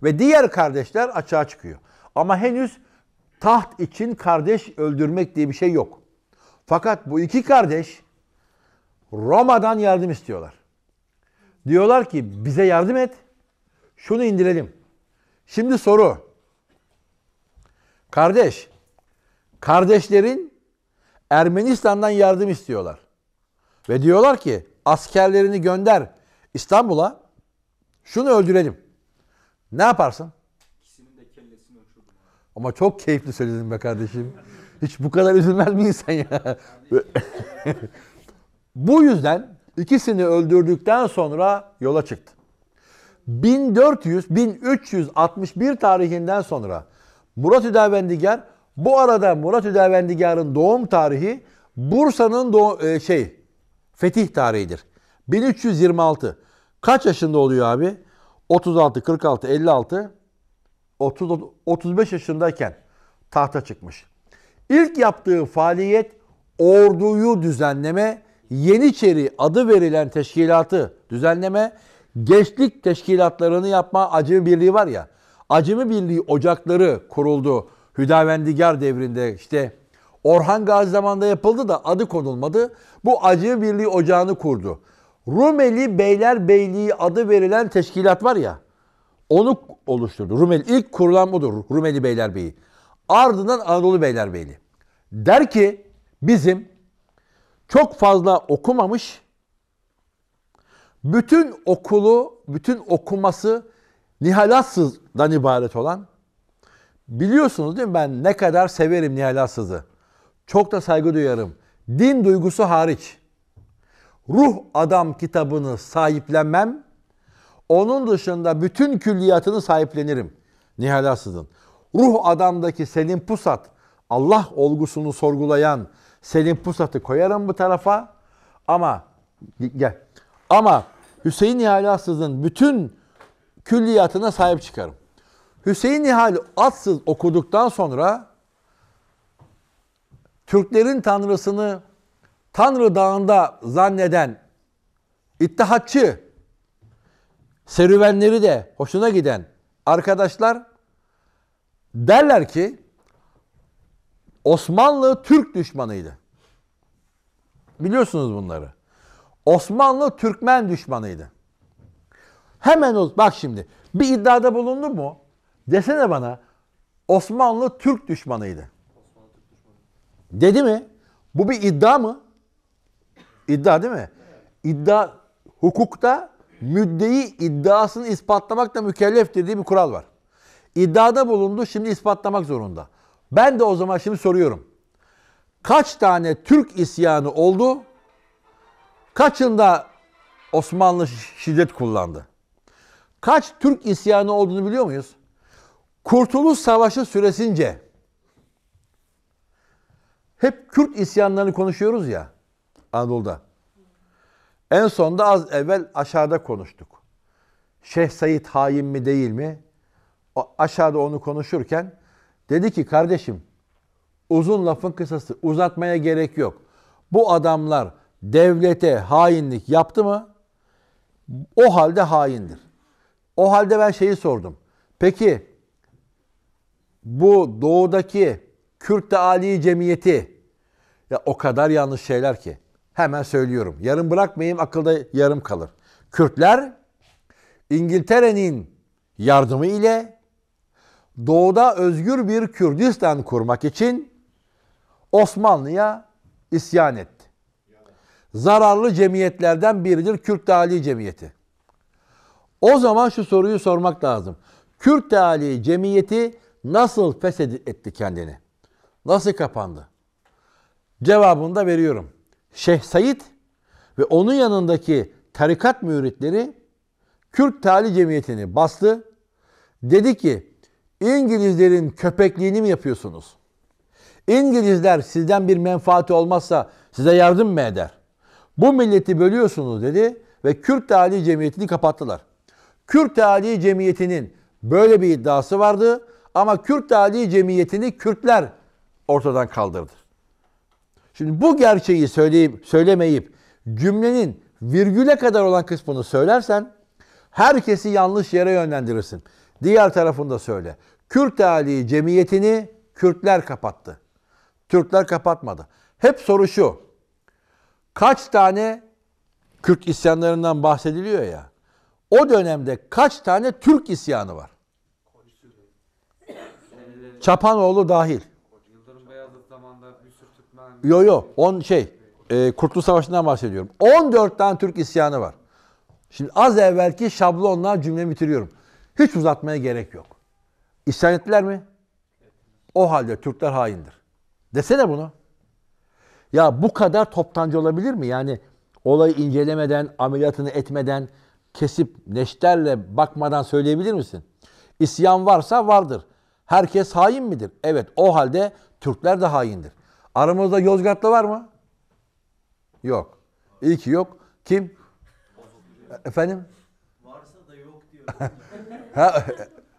Ve diğer kardeşler açığa çıkıyor. Ama henüz taht için kardeş öldürmek diye bir şey yok. Fakat bu iki kardeş Roma'dan yardım istiyorlar. Diyorlar ki bize yardım et. Şunu indirelim. Şimdi soru. Kardeş, kardeşlerin Ermenistan'dan yardım istiyorlar. Ve diyorlar ki askerlerini gönder İstanbul'a şunu öldürelim. Ne yaparsın? İkisinin de kellesini uçurdum. Ama çok keyifli söyledin be kardeşim. Hiç bu kadar üzülmez mi insan ya? bu yüzden ikisini öldürdükten sonra yola çıktı. 1400-1361 tarihinden sonra Murat Hüdavendigar bu arada Murat Hüdavendigar'ın doğum tarihi Bursa'nın doğ- e, şey fetih tarihidir. 1326. Kaç yaşında oluyor abi? 36, 46, 56, 30, 35 yaşındayken tahta çıkmış. İlk yaptığı faaliyet orduyu düzenleme, Yeniçeri adı verilen teşkilatı düzenleme, gençlik teşkilatlarını yapma acemi birliği var ya. Acemi Birliği ocakları kuruldu. Hüdavendigar devrinde işte Orhan Gazi zamanında yapıldı da adı konulmadı. Bu Acemi Birliği ocağını kurdu. Rumeli Beyler Beyliği adı verilen teşkilat var ya onu oluşturdu. Rumeli ilk kurulan budur Rumeli Beylerbeyi. Ardından Anadolu Beylerbeyli. Der ki bizim çok fazla okumamış bütün okulu, bütün okuması Nihalatsız'dan ibaret olan biliyorsunuz değil mi ben ne kadar severim Nihalatsız'ı. Çok da saygı duyarım. Din duygusu hariç. Ruh Adam kitabını sahiplenmem, onun dışında bütün külliyatını sahiplenirim. Nihalatsız'ın. Ruh Adam'daki Selim Pusat, Allah olgusunu sorgulayan Selim Pusat'ı koyarım bu tarafa. Ama gel. Ama Hüseyin Nihalatsız'ın bütün külliyatına sahip çıkarım. Hüseyin Nihal atsız okuduktan sonra Türklerin tanrısını Tanrı Dağı'nda zanneden ittihatçı serüvenleri de hoşuna giden arkadaşlar derler ki Osmanlı Türk düşmanıydı. Biliyorsunuz bunları. Osmanlı Türkmen düşmanıydı. Hemen uz bak şimdi bir iddiada bulundu mu desene bana Osmanlı Türk düşmanıydı. Dedi mi? Bu bir iddia mı? İddia değil mi? İddia hukukta müddeyi iddiasını ispatlamakla mükelleftir diye bir kural var. İddiada bulundu şimdi ispatlamak zorunda. Ben de o zaman şimdi soruyorum. Kaç tane Türk isyanı oldu? Kaçında Osmanlı şiddet kullandı? kaç Türk isyanı olduğunu biliyor muyuz? Kurtuluş Savaşı süresince hep Kürt isyanlarını konuşuyoruz ya Anadolu'da. En sonda az evvel aşağıda konuştuk. Şeyh Said hain mi değil mi? O aşağıda onu konuşurken dedi ki kardeşim uzun lafın kısası uzatmaya gerek yok. Bu adamlar devlete hainlik yaptı mı? O halde haindir. O halde ben şeyi sordum. Peki bu doğudaki Kürt Ali Cemiyeti ya o kadar yanlış şeyler ki hemen söylüyorum. Yarım bırakmayayım akılda yarım kalır. Kürtler İngiltere'nin yardımı ile doğuda özgür bir Kürdistan kurmak için Osmanlı'ya isyan etti. Zararlı cemiyetlerden biridir Kürt Dali Cemiyeti. O zaman şu soruyu sormak lazım. Kürt Teali Cemiyeti nasıl fesed etti kendini? Nasıl kapandı? Cevabını da veriyorum. Şeyh Said ve onun yanındaki tarikat müritleri Kürt tali Cemiyeti'ni bastı. Dedi ki İngilizlerin köpekliğini mi yapıyorsunuz? İngilizler sizden bir menfaati olmazsa size yardım mı eder? Bu milleti bölüyorsunuz dedi ve Kürt tali Cemiyeti'ni kapattılar. Kürt Tali Cemiyeti'nin böyle bir iddiası vardı ama Kürt Tali Cemiyeti'ni Kürtler ortadan kaldırdı. Şimdi bu gerçeği söyleyip söylemeyip cümlenin virgüle kadar olan kısmını söylersen herkesi yanlış yere yönlendirirsin. Diğer tarafında söyle. Kürt Ali cemiyetini Kürtler kapattı. Türkler kapatmadı. Hep soru şu. Kaç tane Kürt isyanlarından bahsediliyor ya o dönemde kaç tane Türk isyanı var? Çapanoğlu dahil. Yo yo on şey e, Kurtuluş Savaşı'ndan bahsediyorum. 14 tane Türk isyanı var. Şimdi az evvelki şablonla cümlemi bitiriyorum. Hiç uzatmaya gerek yok. İsyan ettiler mi? O halde Türkler haindir. Desene bunu. Ya bu kadar toptancı olabilir mi? Yani olayı incelemeden, ameliyatını etmeden, kesip neşterle bakmadan söyleyebilir misin? İsyan varsa vardır. Herkes hain midir? Evet o halde Türkler de haindir. Aramızda Yozgatlı var mı? Yok. İyi ki yok. Kim? Efendim? Varsa da yok diyor. ha,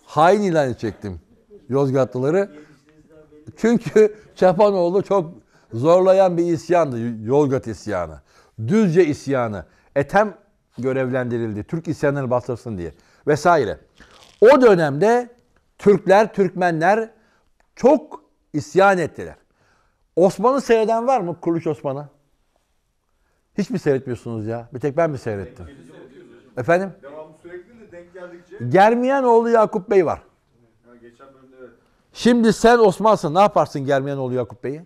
hain ilan edecektim Yozgatlıları. Çünkü Çapanoğlu çok zorlayan bir isyandı. Yozgat isyanı. Düzce isyanı. Etem görevlendirildi. Türk isyanını bastırsın diye vesaire. O dönemde Türkler, Türkmenler çok isyan ettiler. Osman'ı seyreden var mı? Kuruluş Osman'ı. Hiç mi seyretmiyorsunuz ya? Bir tek ben mi seyrettim? Efendim? Devamlı sürekli de denk geldikçe. Germiyanoğlu Yakup Bey var. Ha, Şimdi sen Osman'sın. Ne yaparsın Germiyanoğlu Yakup Bey'i?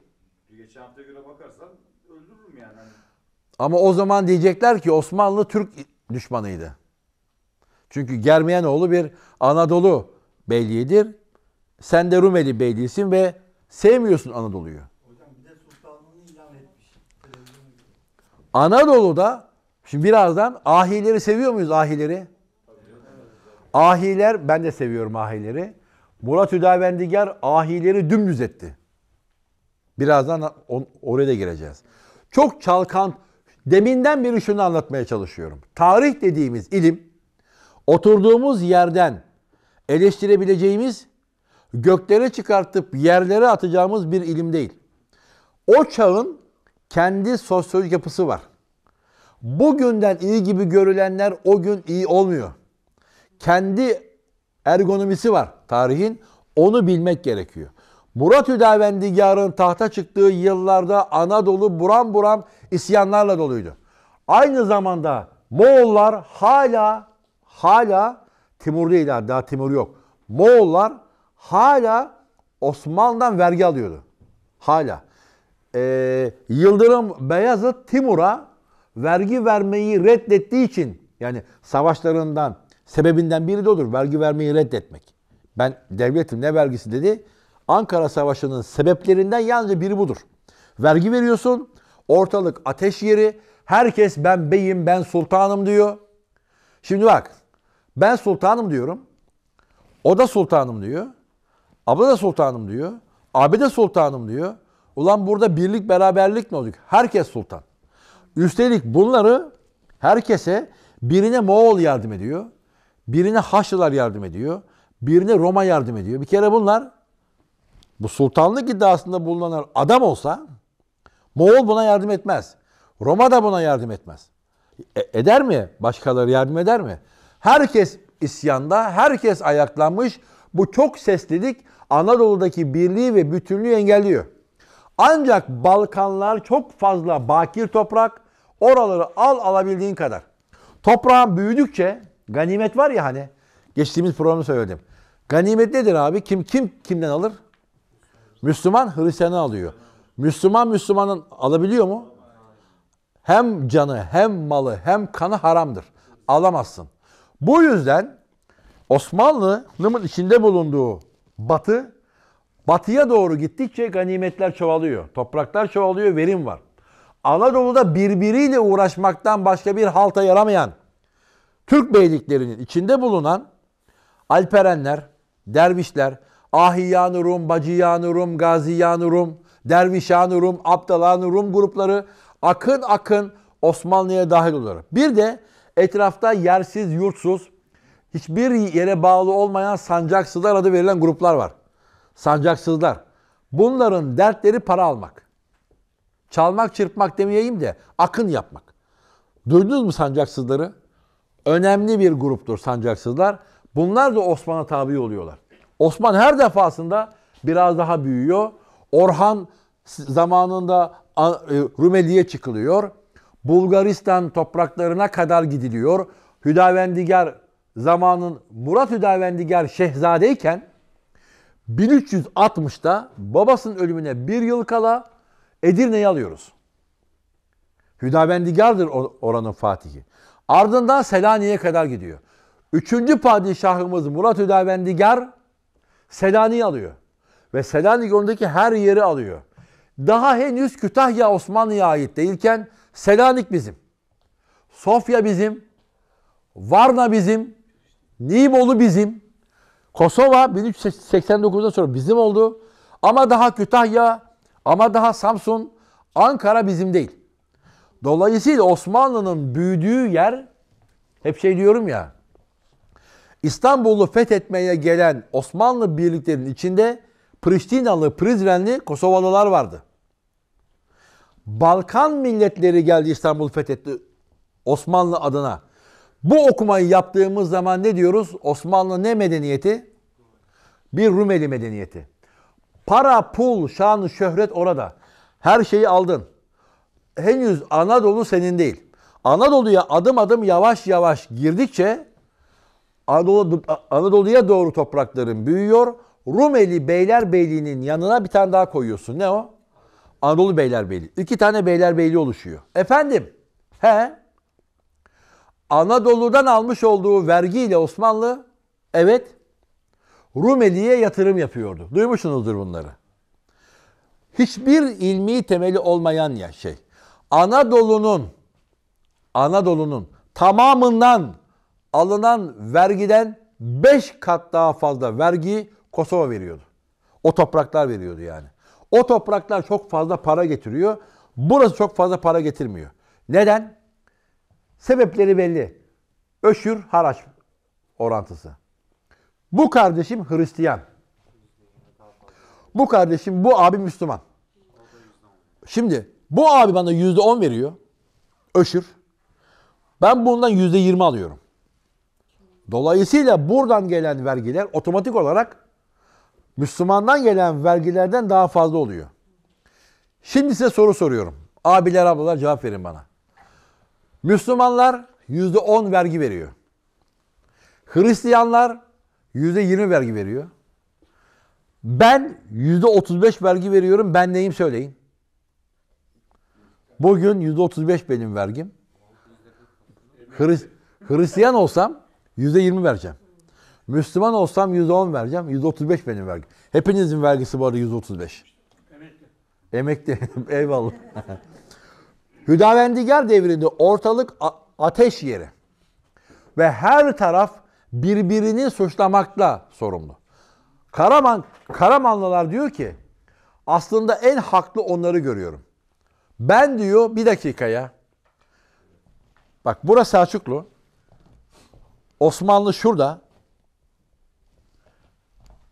Ama o zaman diyecekler ki Osmanlı Türk düşmanıydı. Çünkü Germiyanoğlu bir Anadolu beyliğidir. Sen de Rumeli beyliğisin ve sevmiyorsun Anadolu'yu. Anadolu'da şimdi birazdan ahileri seviyor muyuz ahileri? Ahiler ben de seviyorum ahileri. Murat Hüdavendigar ahileri dümdüz etti. Birazdan oraya da gireceğiz. Çok çalkant Deminden beri şunu anlatmaya çalışıyorum. Tarih dediğimiz ilim oturduğumuz yerden eleştirebileceğimiz, göklere çıkartıp yerlere atacağımız bir ilim değil. O çağın kendi sosyolojik yapısı var. Bugünden iyi gibi görülenler o gün iyi olmuyor. Kendi ergonomisi var tarihin. Onu bilmek gerekiyor. Murat Hüdavendigar'ın tahta çıktığı yıllarda Anadolu buram buram isyanlarla doluydu. Aynı zamanda Moğollar hala hala Timur değil daha Timur yok. Moğollar hala Osmanlı'dan vergi alıyordu. Hala. Ee, Yıldırım Beyazıt Timur'a vergi vermeyi reddettiği için yani savaşlarından sebebinden biri de olur vergi vermeyi reddetmek. Ben devletim ne vergisi dedi. Ankara Savaşı'nın sebeplerinden yalnızca biri budur. Vergi veriyorsun, ortalık ateş yeri, herkes ben beyim, ben sultanım diyor. Şimdi bak, ben sultanım diyorum, o da sultanım diyor, abla da sultanım diyor, abi de sultanım diyor. Ulan burada birlik beraberlik ne olacak? Herkes sultan. Üstelik bunları herkese birine Moğol yardım ediyor. Birine Haçlılar yardım ediyor. Birine Roma yardım ediyor. Bir kere bunlar bu sultanlık iddiasında bulunan adam olsa Moğol buna yardım etmez. Roma da buna yardım etmez. E, eder mi? Başkaları yardım eder mi? Herkes isyanda, herkes ayaklanmış. Bu çok seslilik Anadolu'daki birliği ve bütünlüğü engelliyor. Ancak Balkanlar çok fazla bakir toprak. Oraları al alabildiğin kadar. Toprağın büyüdükçe ganimet var ya hani. Geçtiğimiz programı söyledim. Ganimet nedir abi? Kim kim kimden alır? Müslüman Hristiyan'ı alıyor. Müslüman Müslüman'ın alabiliyor mu? Hem canı, hem malı, hem kanı haramdır. Alamazsın. Bu yüzden Osmanlı'nın içinde bulunduğu batı, batıya doğru gittikçe ganimetler çoğalıyor. Topraklar çoğalıyor, verim var. Anadolu'da birbiriyle uğraşmaktan başka bir halta yaramayan Türk beyliklerinin içinde bulunan Alperenler, dervişler, Ahiyan-ı Rum, Bacıyan-ı Rum, gaziyan Rum, dervişan Rum, abdalan Rum grupları akın akın Osmanlı'ya dahil oluyor. Bir de etrafta yersiz, yurtsuz, hiçbir yere bağlı olmayan sancaksızlar adı verilen gruplar var. Sancaksızlar. Bunların dertleri para almak. Çalmak, çırpmak demeyeyim de akın yapmak. Duydunuz mu sancaksızları? Önemli bir gruptur sancaksızlar. Bunlar da Osman'a tabi oluyorlar. Osman her defasında biraz daha büyüyor. Orhan zamanında e, Rumeli'ye çıkılıyor. Bulgaristan topraklarına kadar gidiliyor. Hüdavendigar zamanın Murat Hüdavendigar şehzadeyken 1360'da babasının ölümüne bir yıl kala Edirne'yi alıyoruz. Hüdavendigar'dır oranın fatihi. Ardından Selanik'e kadar gidiyor. Üçüncü padişahımız Murat Hüdavendigar Selanik'i alıyor. Ve Selanik yolundaki her yeri alıyor. Daha henüz Kütahya Osmanlı'ya ait değilken Selanik bizim. Sofya bizim. Varna bizim. Nibolu bizim. Kosova 1389'dan sonra bizim oldu. Ama daha Kütahya, ama daha Samsun, Ankara bizim değil. Dolayısıyla Osmanlı'nın büyüdüğü yer hep şey diyorum ya İstanbul'u fethetmeye gelen Osmanlı birliklerinin içinde Priştinalı, Prizrenli Kosovalılar vardı. Balkan milletleri geldi İstanbul'u fethetti Osmanlı adına. Bu okumayı yaptığımız zaman ne diyoruz? Osmanlı ne medeniyeti? Bir Rumeli medeniyeti. Para, pul, şan, şöhret orada. Her şeyi aldın. Henüz Anadolu senin değil. Anadolu'ya adım adım yavaş yavaş girdikçe Anadolu, Anadolu'ya doğru toprakların büyüyor. Rumeli Beylerbeyliği'nin yanına bir tane daha koyuyorsun. Ne o? Anadolu Beylerbeyliği. İki tane Beylerbeyliği oluşuyor. Efendim? He? Anadolu'dan almış olduğu vergiyle Osmanlı evet Rumeli'ye yatırım yapıyordu. Duymuşsunuzdur bunları. Hiçbir ilmi temeli olmayan ya şey. Anadolu'nun Anadolu'nun tamamından alınan vergiden 5 kat daha fazla vergi Kosova veriyordu. O topraklar veriyordu yani. O topraklar çok fazla para getiriyor. Burası çok fazla para getirmiyor. Neden? Sebepleri belli. Öşür haraç orantısı. Bu kardeşim Hristiyan. Bu kardeşim, bu abi Müslüman. Şimdi bu abi bana yüzde on veriyor. Öşür. Ben bundan yüzde yirmi alıyorum. Dolayısıyla buradan gelen vergiler otomatik olarak Müslümandan gelen vergilerden daha fazla oluyor. Şimdi size soru soruyorum. Abiler, ablalar cevap verin bana. Müslümanlar yüzde on vergi veriyor. Hristiyanlar yüzde yirmi vergi veriyor. Ben yüzde otuz beş vergi veriyorum. Ben neyim söyleyin. Bugün yüzde otuz beş benim vergim. Hris Hristiyan olsam Yüzde yirmi vereceğim. Müslüman olsam yüzde on vereceğim. Yüzde otuz beş benim vergi. Hepinizin vergisi bu arada yüzde otuz beş. Emekli. Emekli. Eyvallah. Hüdavendigar devrinde ortalık ateş yeri. Ve her taraf birbirini suçlamakla sorumlu. Karaman, Karamanlılar diyor ki aslında en haklı onları görüyorum. Ben diyor bir dakikaya bak burası Selçuklu Osmanlı şurada.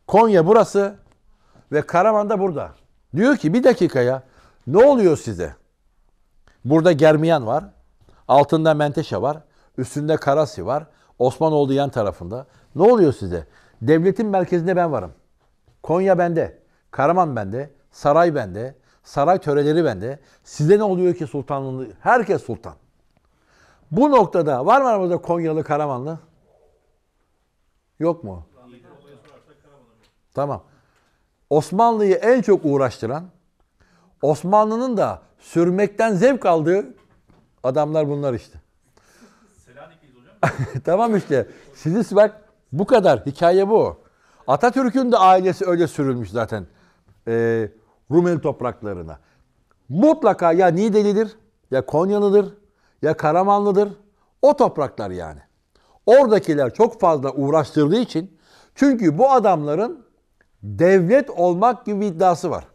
Konya burası ve Karaman da burada. Diyor ki bir dakika ya ne oluyor size? Burada Germiyan var. Altında Menteşe var. Üstünde Karasi var. Osmanoğlu yan tarafında. Ne oluyor size? Devletin merkezinde ben varım. Konya bende. Karaman bende. Saray bende. Saray töreleri bende. Size ne oluyor ki sultanlığı? Herkes sultan. Bu noktada var mı aramızda Konyalı, Karamanlı? Yok mu? Tamam. Osmanlı'yı en çok uğraştıran, Osmanlı'nın da sürmekten zevk aldığı adamlar bunlar işte. tamam işte. Sizi bak bu kadar. Hikaye bu. Atatürk'ün de ailesi öyle sürülmüş zaten. Ee, Rumeli topraklarına. Mutlaka ya Nideli'dir, ya Konyalı'dır, ya Karamanlı'dır. O topraklar yani. Oradakiler çok fazla uğraştırdığı için çünkü bu adamların devlet olmak gibi bir iddiası var.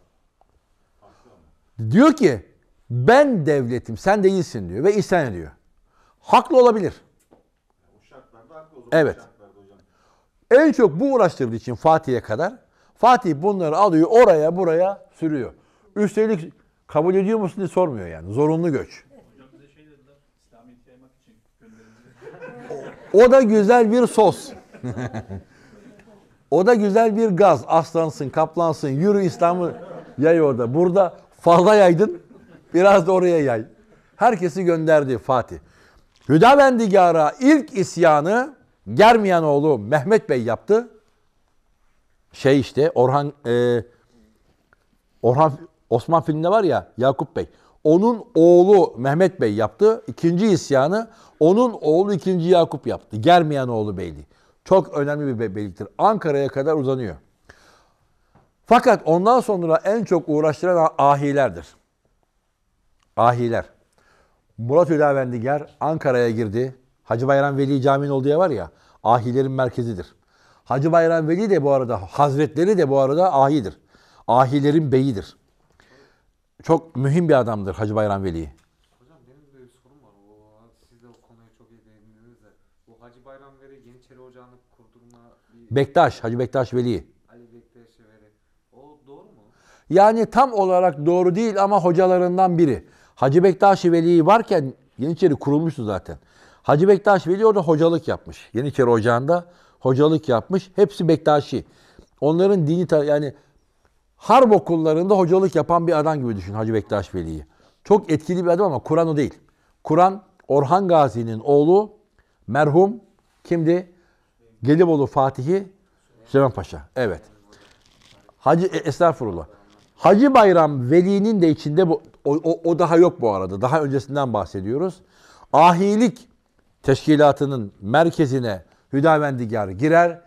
Diyor ki ben devletim sen değilsin diyor ve isyan ediyor. Haklı olabilir. evet. En çok bu uğraştırdığı için Fatih'e kadar Fatih bunları alıyor oraya buraya sürüyor. Üstelik kabul ediyor musun diye sormuyor yani. Zorunlu göç. O da güzel bir sos. o da güzel bir gaz. Aslansın, kaplansın, yürü İslam'ı yay orada. Burada fazla yaydın, biraz da oraya yay. Herkesi gönderdi Fatih. Hüdavendigar'a ilk isyanı Germiyan oğlu Mehmet Bey yaptı. Şey işte Orhan e, Orhan Osman filminde var ya Yakup Bey. Onun oğlu Mehmet Bey yaptı. ikinci isyanı onun oğlu 2. Yakup yaptı. Germiyan oğlu Beyli. Çok önemli bir beyliktir. Ankara'ya kadar uzanıyor. Fakat ondan sonra en çok uğraştıran ahilerdir. Ahiler. Murat Hüdavendigar Ankara'ya girdi. Hacı Bayram Veli Camii'nin olduğu yer var ya. Ahilerin merkezidir. Hacı Bayram Veli de bu arada, Hazretleri de bu arada ahidir. Ahilerin beyidir. Çok mühim bir adamdır Hacı Bayram Veli. Bektaş, Hacı Bektaş Veli. Veli, o doğru mu? Yani tam olarak doğru değil ama hocalarından biri. Hacı Bektaş Veli varken Yeniçeri kurulmuştu zaten. Hacı Bektaş Veli orada hocalık yapmış. Yeniçeri Ocağı'nda hocalık yapmış. Hepsi Bektaşi. Onların dini yani harp okullarında hocalık yapan bir adam gibi düşün Hacı Bektaş Veli'yi. Çok etkili bir adam ama Kur'an o değil. Kur'an Orhan Gazi'nin oğlu merhum kimdi? Gelibolu Fatihi Süleyman Paşa. Evet. Hacı e, estağfurullah. Hacı Bayram Veli'nin de içinde bu o, o, o daha yok bu arada. Daha öncesinden bahsediyoruz. Ahilik teşkilatının merkezine Hüdavendigar girer.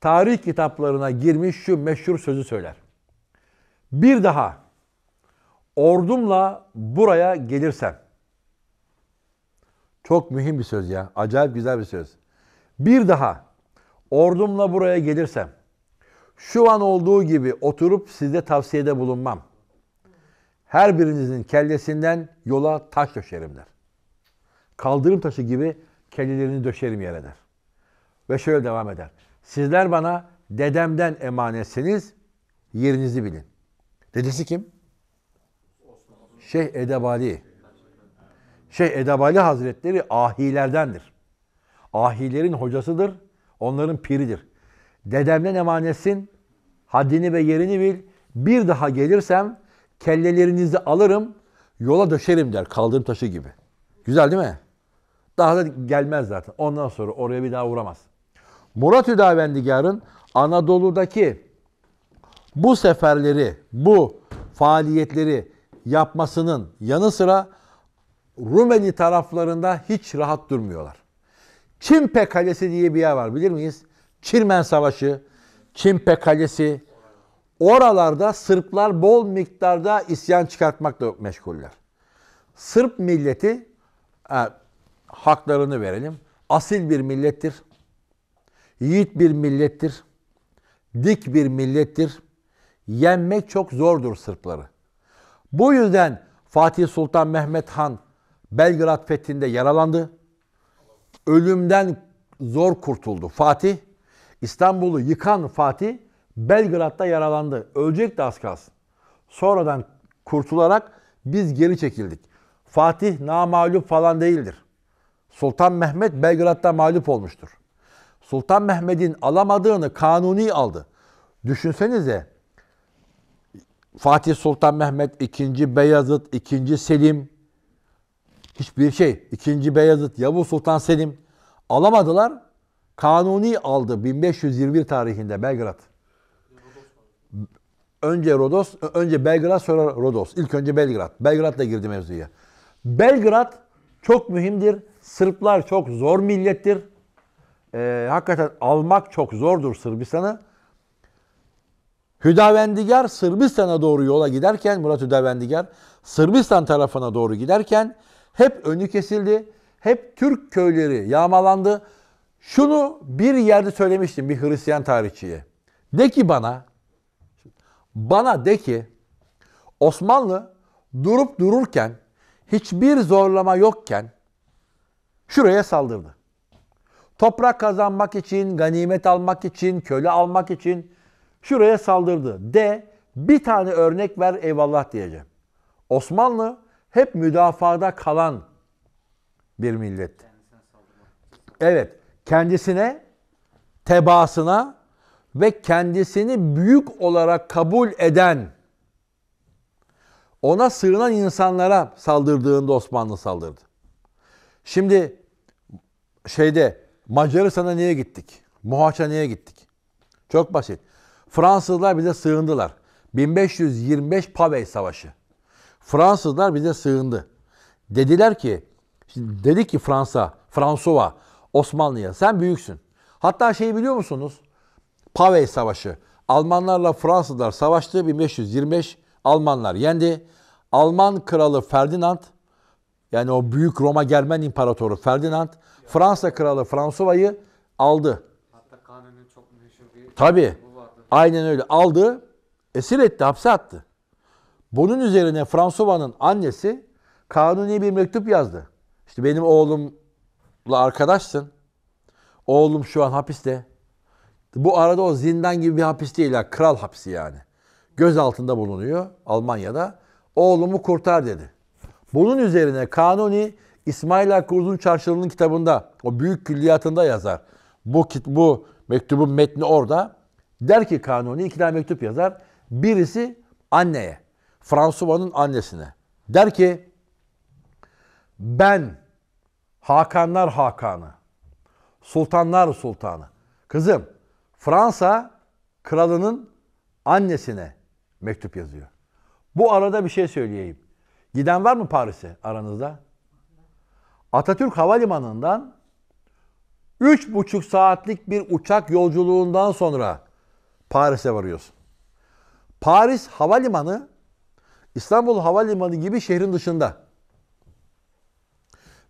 Tarih kitaplarına girmiş şu meşhur sözü söyler. Bir daha ordumla buraya gelirsem. Çok mühim bir söz ya. Acayip güzel bir söz. Bir daha ordumla buraya gelirsem şu an olduğu gibi oturup size tavsiyede bulunmam. Her birinizin kellesinden yola taş döşerim der. Kaldırım taşı gibi kellelerini döşerim yere der. Ve şöyle devam eder. Sizler bana dedemden emanetseniz yerinizi bilin. Dedesi kim? Şeyh Edebali. Şeyh Edebali Hazretleri ahilerdendir. Ahilerin hocasıdır, Onların piridir. Dedemden emanetsin, haddini ve yerini bil. Bir daha gelirsem kellelerinizi alırım, yola döşerim der kaldığım taşı gibi. Güzel değil mi? Daha da gelmez zaten. Ondan sonra oraya bir daha uğramaz. Murat Hüdavendigar'ın Anadolu'daki bu seferleri, bu faaliyetleri yapmasının yanı sıra Rumeli taraflarında hiç rahat durmuyorlar. Çimpe Kalesi diye bir yer var bilir miyiz? Çirmen Savaşı, Çimpe Kalesi. Oralarda Sırplar bol miktarda isyan çıkartmakla meşguller. Sırp milleti e, haklarını verelim. Asil bir millettir. Yiğit bir millettir. Dik bir millettir. Yenmek çok zordur Sırpları. Bu yüzden Fatih Sultan Mehmet Han Belgrad fethinde yaralandı ölümden zor kurtuldu. Fatih, İstanbul'u yıkan Fatih, Belgrad'da yaralandı. ölecek de az kalsın. Sonradan kurtularak biz geri çekildik. Fatih namalup falan değildir. Sultan Mehmet Belgrad'da mağlup olmuştur. Sultan Mehmet'in alamadığını kanuni aldı. Düşünsenize Fatih Sultan Mehmet, II. Beyazıt, II. Selim, hiçbir şey. İkinci Beyazıt, Yavuz Sultan Selim alamadılar. Kanuni aldı 1521 tarihinde Belgrad. Önce Rodos, önce Belgrad sonra Rodos. İlk önce Belgrad. Belgrad'la girdi mevzuya. Belgrad çok mühimdir. Sırplar çok zor millettir. Ee, hakikaten almak çok zordur Sırbistan'ı. Hüdavendigar Sırbistan'a doğru yola giderken, Murat Hüdavendigar Sırbistan tarafına doğru giderken hep önü kesildi. Hep Türk köyleri yağmalandı. Şunu bir yerde söylemiştim bir Hristiyan tarihçiye. De ki bana, bana de ki Osmanlı durup dururken hiçbir zorlama yokken şuraya saldırdı. Toprak kazanmak için, ganimet almak için, köle almak için şuraya saldırdı. De bir tane örnek ver eyvallah diyeceğim. Osmanlı hep müdafada kalan bir millet. Evet, kendisine, tebaasına ve kendisini büyük olarak kabul eden, ona sığınan insanlara saldırdığında Osmanlı saldırdı. Şimdi şeyde Macaristan'a niye gittik? Muhaç'a niye gittik? Çok basit. Fransızlar bize sığındılar. 1525 Pavey Savaşı. Fransızlar bize sığındı. Dediler ki, dedi ki Fransa, Fransova, Osmanlı'ya sen büyüksün. Hatta şeyi biliyor musunuz? Pavey Savaşı. Almanlarla Fransızlar savaştı. 1525 Almanlar yendi. Alman kralı Ferdinand yani o büyük Roma Germen İmparatoru Ferdinand Fransa kralı Fransova'yı aldı. Hatta Kanun'un çok meşhur bir Tabii. Aynen öyle aldı. Esir etti, hapse attı. Bunun üzerine Fransuva'nın annesi kanuni bir mektup yazdı. İşte benim oğlumla arkadaşsın. Oğlum şu an hapiste. Bu arada o zindan gibi bir hapis değil ha, kral hapsi yani. Göz altında bulunuyor Almanya'da. Oğlumu kurtar dedi. Bunun üzerine Kanuni İsmail Hakkı Uzun Çarşılı'nın kitabında, o büyük külliyatında yazar. Bu, bu mektubun metni orada. Der ki Kanuni iki tane mektup yazar. Birisi anneye. Fransuva'nın annesine. Der ki ben Hakanlar Hakanı, Sultanlar Sultanı. Kızım Fransa kralının annesine mektup yazıyor. Bu arada bir şey söyleyeyim. Giden var mı Paris'e aranızda? Atatürk Havalimanı'ndan 3,5 saatlik bir uçak yolculuğundan sonra Paris'e varıyorsun. Paris Havalimanı İstanbul Havalimanı gibi şehrin dışında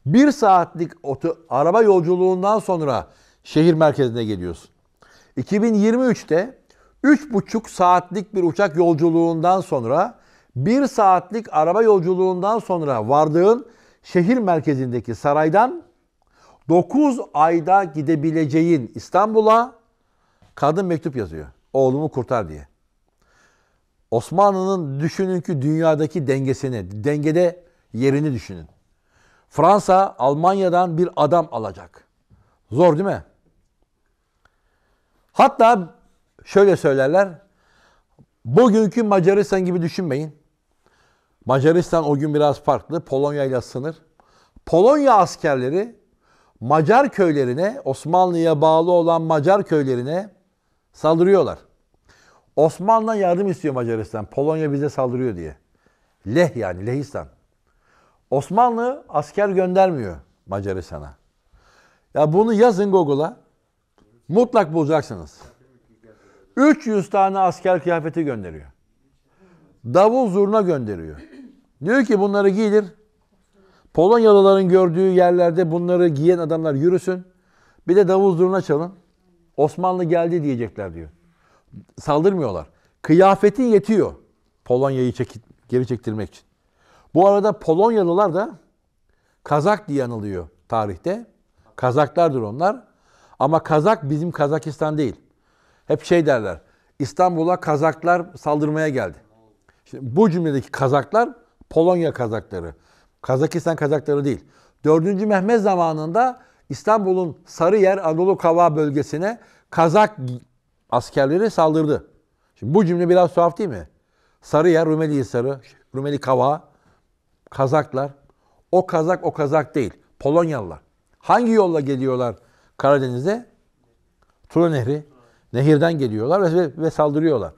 bir saatlik otu, araba yolculuğundan sonra şehir merkezine geliyorsun. 2023'te 3,5 saatlik bir uçak yolculuğundan sonra 1 saatlik araba yolculuğundan sonra vardığın şehir merkezindeki saraydan 9 ayda gidebileceğin İstanbul'a kadın mektup yazıyor. Oğlumu kurtar diye. Osmanlı'nın düşünün ki dünyadaki dengesini, dengede yerini düşünün. Fransa Almanya'dan bir adam alacak. Zor değil mi? Hatta şöyle söylerler. Bugünkü Macaristan gibi düşünmeyin. Macaristan o gün biraz farklı. Polonya ile sınır. Polonya askerleri Macar köylerine, Osmanlı'ya bağlı olan Macar köylerine saldırıyorlar. Osmanlı yardım istiyor Macaristan. Polonya bize saldırıyor diye. Leh yani Lehistan. Osmanlı asker göndermiyor Macaristan'a. Ya bunu yazın Google'a. Mutlak bulacaksınız. 300 tane asker kıyafeti gönderiyor. Davul zurna gönderiyor. Diyor ki bunları giydir. Polonyalıların gördüğü yerlerde bunları giyen adamlar yürüsün. Bir de davul zurna çalın. Osmanlı geldi diyecekler diyor saldırmıyorlar. Kıyafetin yetiyor Polonya'yı çek geri çektirmek için. Bu arada Polonyalılar da Kazak diye anılıyor tarihte. Kazaklardır onlar. Ama Kazak bizim Kazakistan değil. Hep şey derler. İstanbul'a Kazaklar saldırmaya geldi. Şimdi bu cümledeki Kazaklar Polonya Kazakları. Kazakistan Kazakları değil. 4. Mehmet zamanında İstanbul'un Sarıyer Anadolu Kava bölgesine Kazak askerleri saldırdı. Şimdi bu cümle biraz tuhaf değil mi? Sarı Sarıyer, Rumeli sarı, Rumeli kava, Kazaklar. O Kazak o Kazak değil. Polonyalılar. Hangi yolla geliyorlar Karadeniz'e? Tuna Nehri. Nehirden geliyorlar ve, ve saldırıyorlar.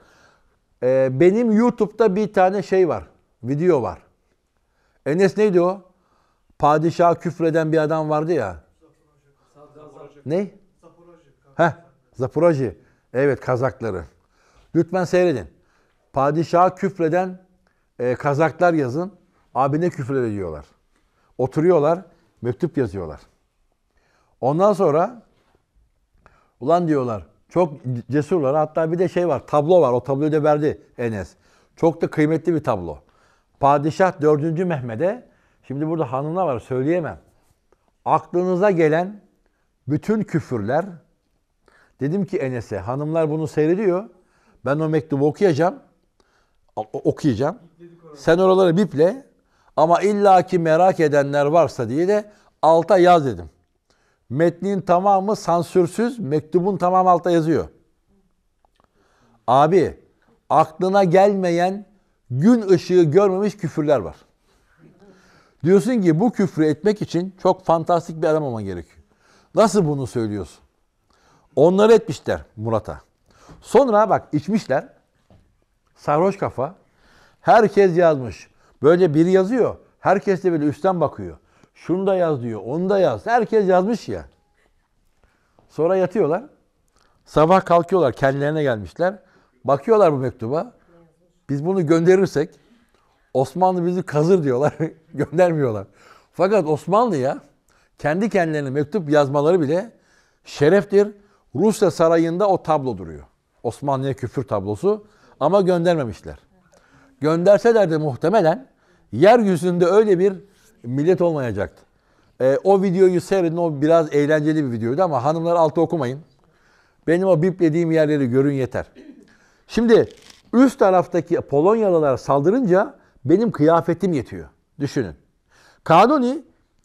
Ee, benim YouTube'da bir tane şey var. Video var. Enes neydi o? Padişah küfreden bir adam vardı ya. Zaporajı. Ne? Zaporajı. Heh, Zaporajı. Evet Kazakları. Lütfen seyredin. Padişaha küfreden e, Kazaklar yazın. Abine küfür ediyorlar. Oturuyorlar, mektup yazıyorlar. Ondan sonra ulan diyorlar çok cesurlar. Hatta bir de şey var, tablo var. O tabloyu da verdi Enes. Çok da kıymetli bir tablo. Padişah 4. Mehmet'e, şimdi burada hanımlar var söyleyemem. Aklınıza gelen bütün küfürler, Dedim ki Enes'e hanımlar bunu seyrediyor. Ben o mektubu okuyacağım. Okuyacağım. Sen oraları biple. Ama illaki merak edenler varsa diye de alta yaz dedim. Metnin tamamı sansürsüz, mektubun tamamı alta yazıyor. Abi, aklına gelmeyen, gün ışığı görmemiş küfürler var. Diyorsun ki bu küfrü etmek için çok fantastik bir adam olman gerekiyor. Nasıl bunu söylüyorsun? Onları etmişler Murat'a. Sonra bak içmişler. Sarhoş kafa. Herkes yazmış. Böyle biri yazıyor. Herkes de böyle üstten bakıyor. Şunu da yaz diyor. Onu da yaz. Herkes yazmış ya. Sonra yatıyorlar. Sabah kalkıyorlar. Kendilerine gelmişler. Bakıyorlar bu mektuba. Biz bunu gönderirsek Osmanlı bizi kazır diyorlar. Göndermiyorlar. Fakat Osmanlı'ya kendi kendilerine mektup yazmaları bile şereftir, Rusya sarayında o tablo duruyor. Osmanlı'ya küfür tablosu ama göndermemişler. Gönderseler de muhtemelen yeryüzünde öyle bir millet olmayacaktı. E, o videoyu seyredin. O biraz eğlenceli bir videoydu ama hanımlar altı okumayın. Benim o biplediğim yerleri görün yeter. Şimdi üst taraftaki Polonyalılar saldırınca benim kıyafetim yetiyor. Düşünün. Kanuni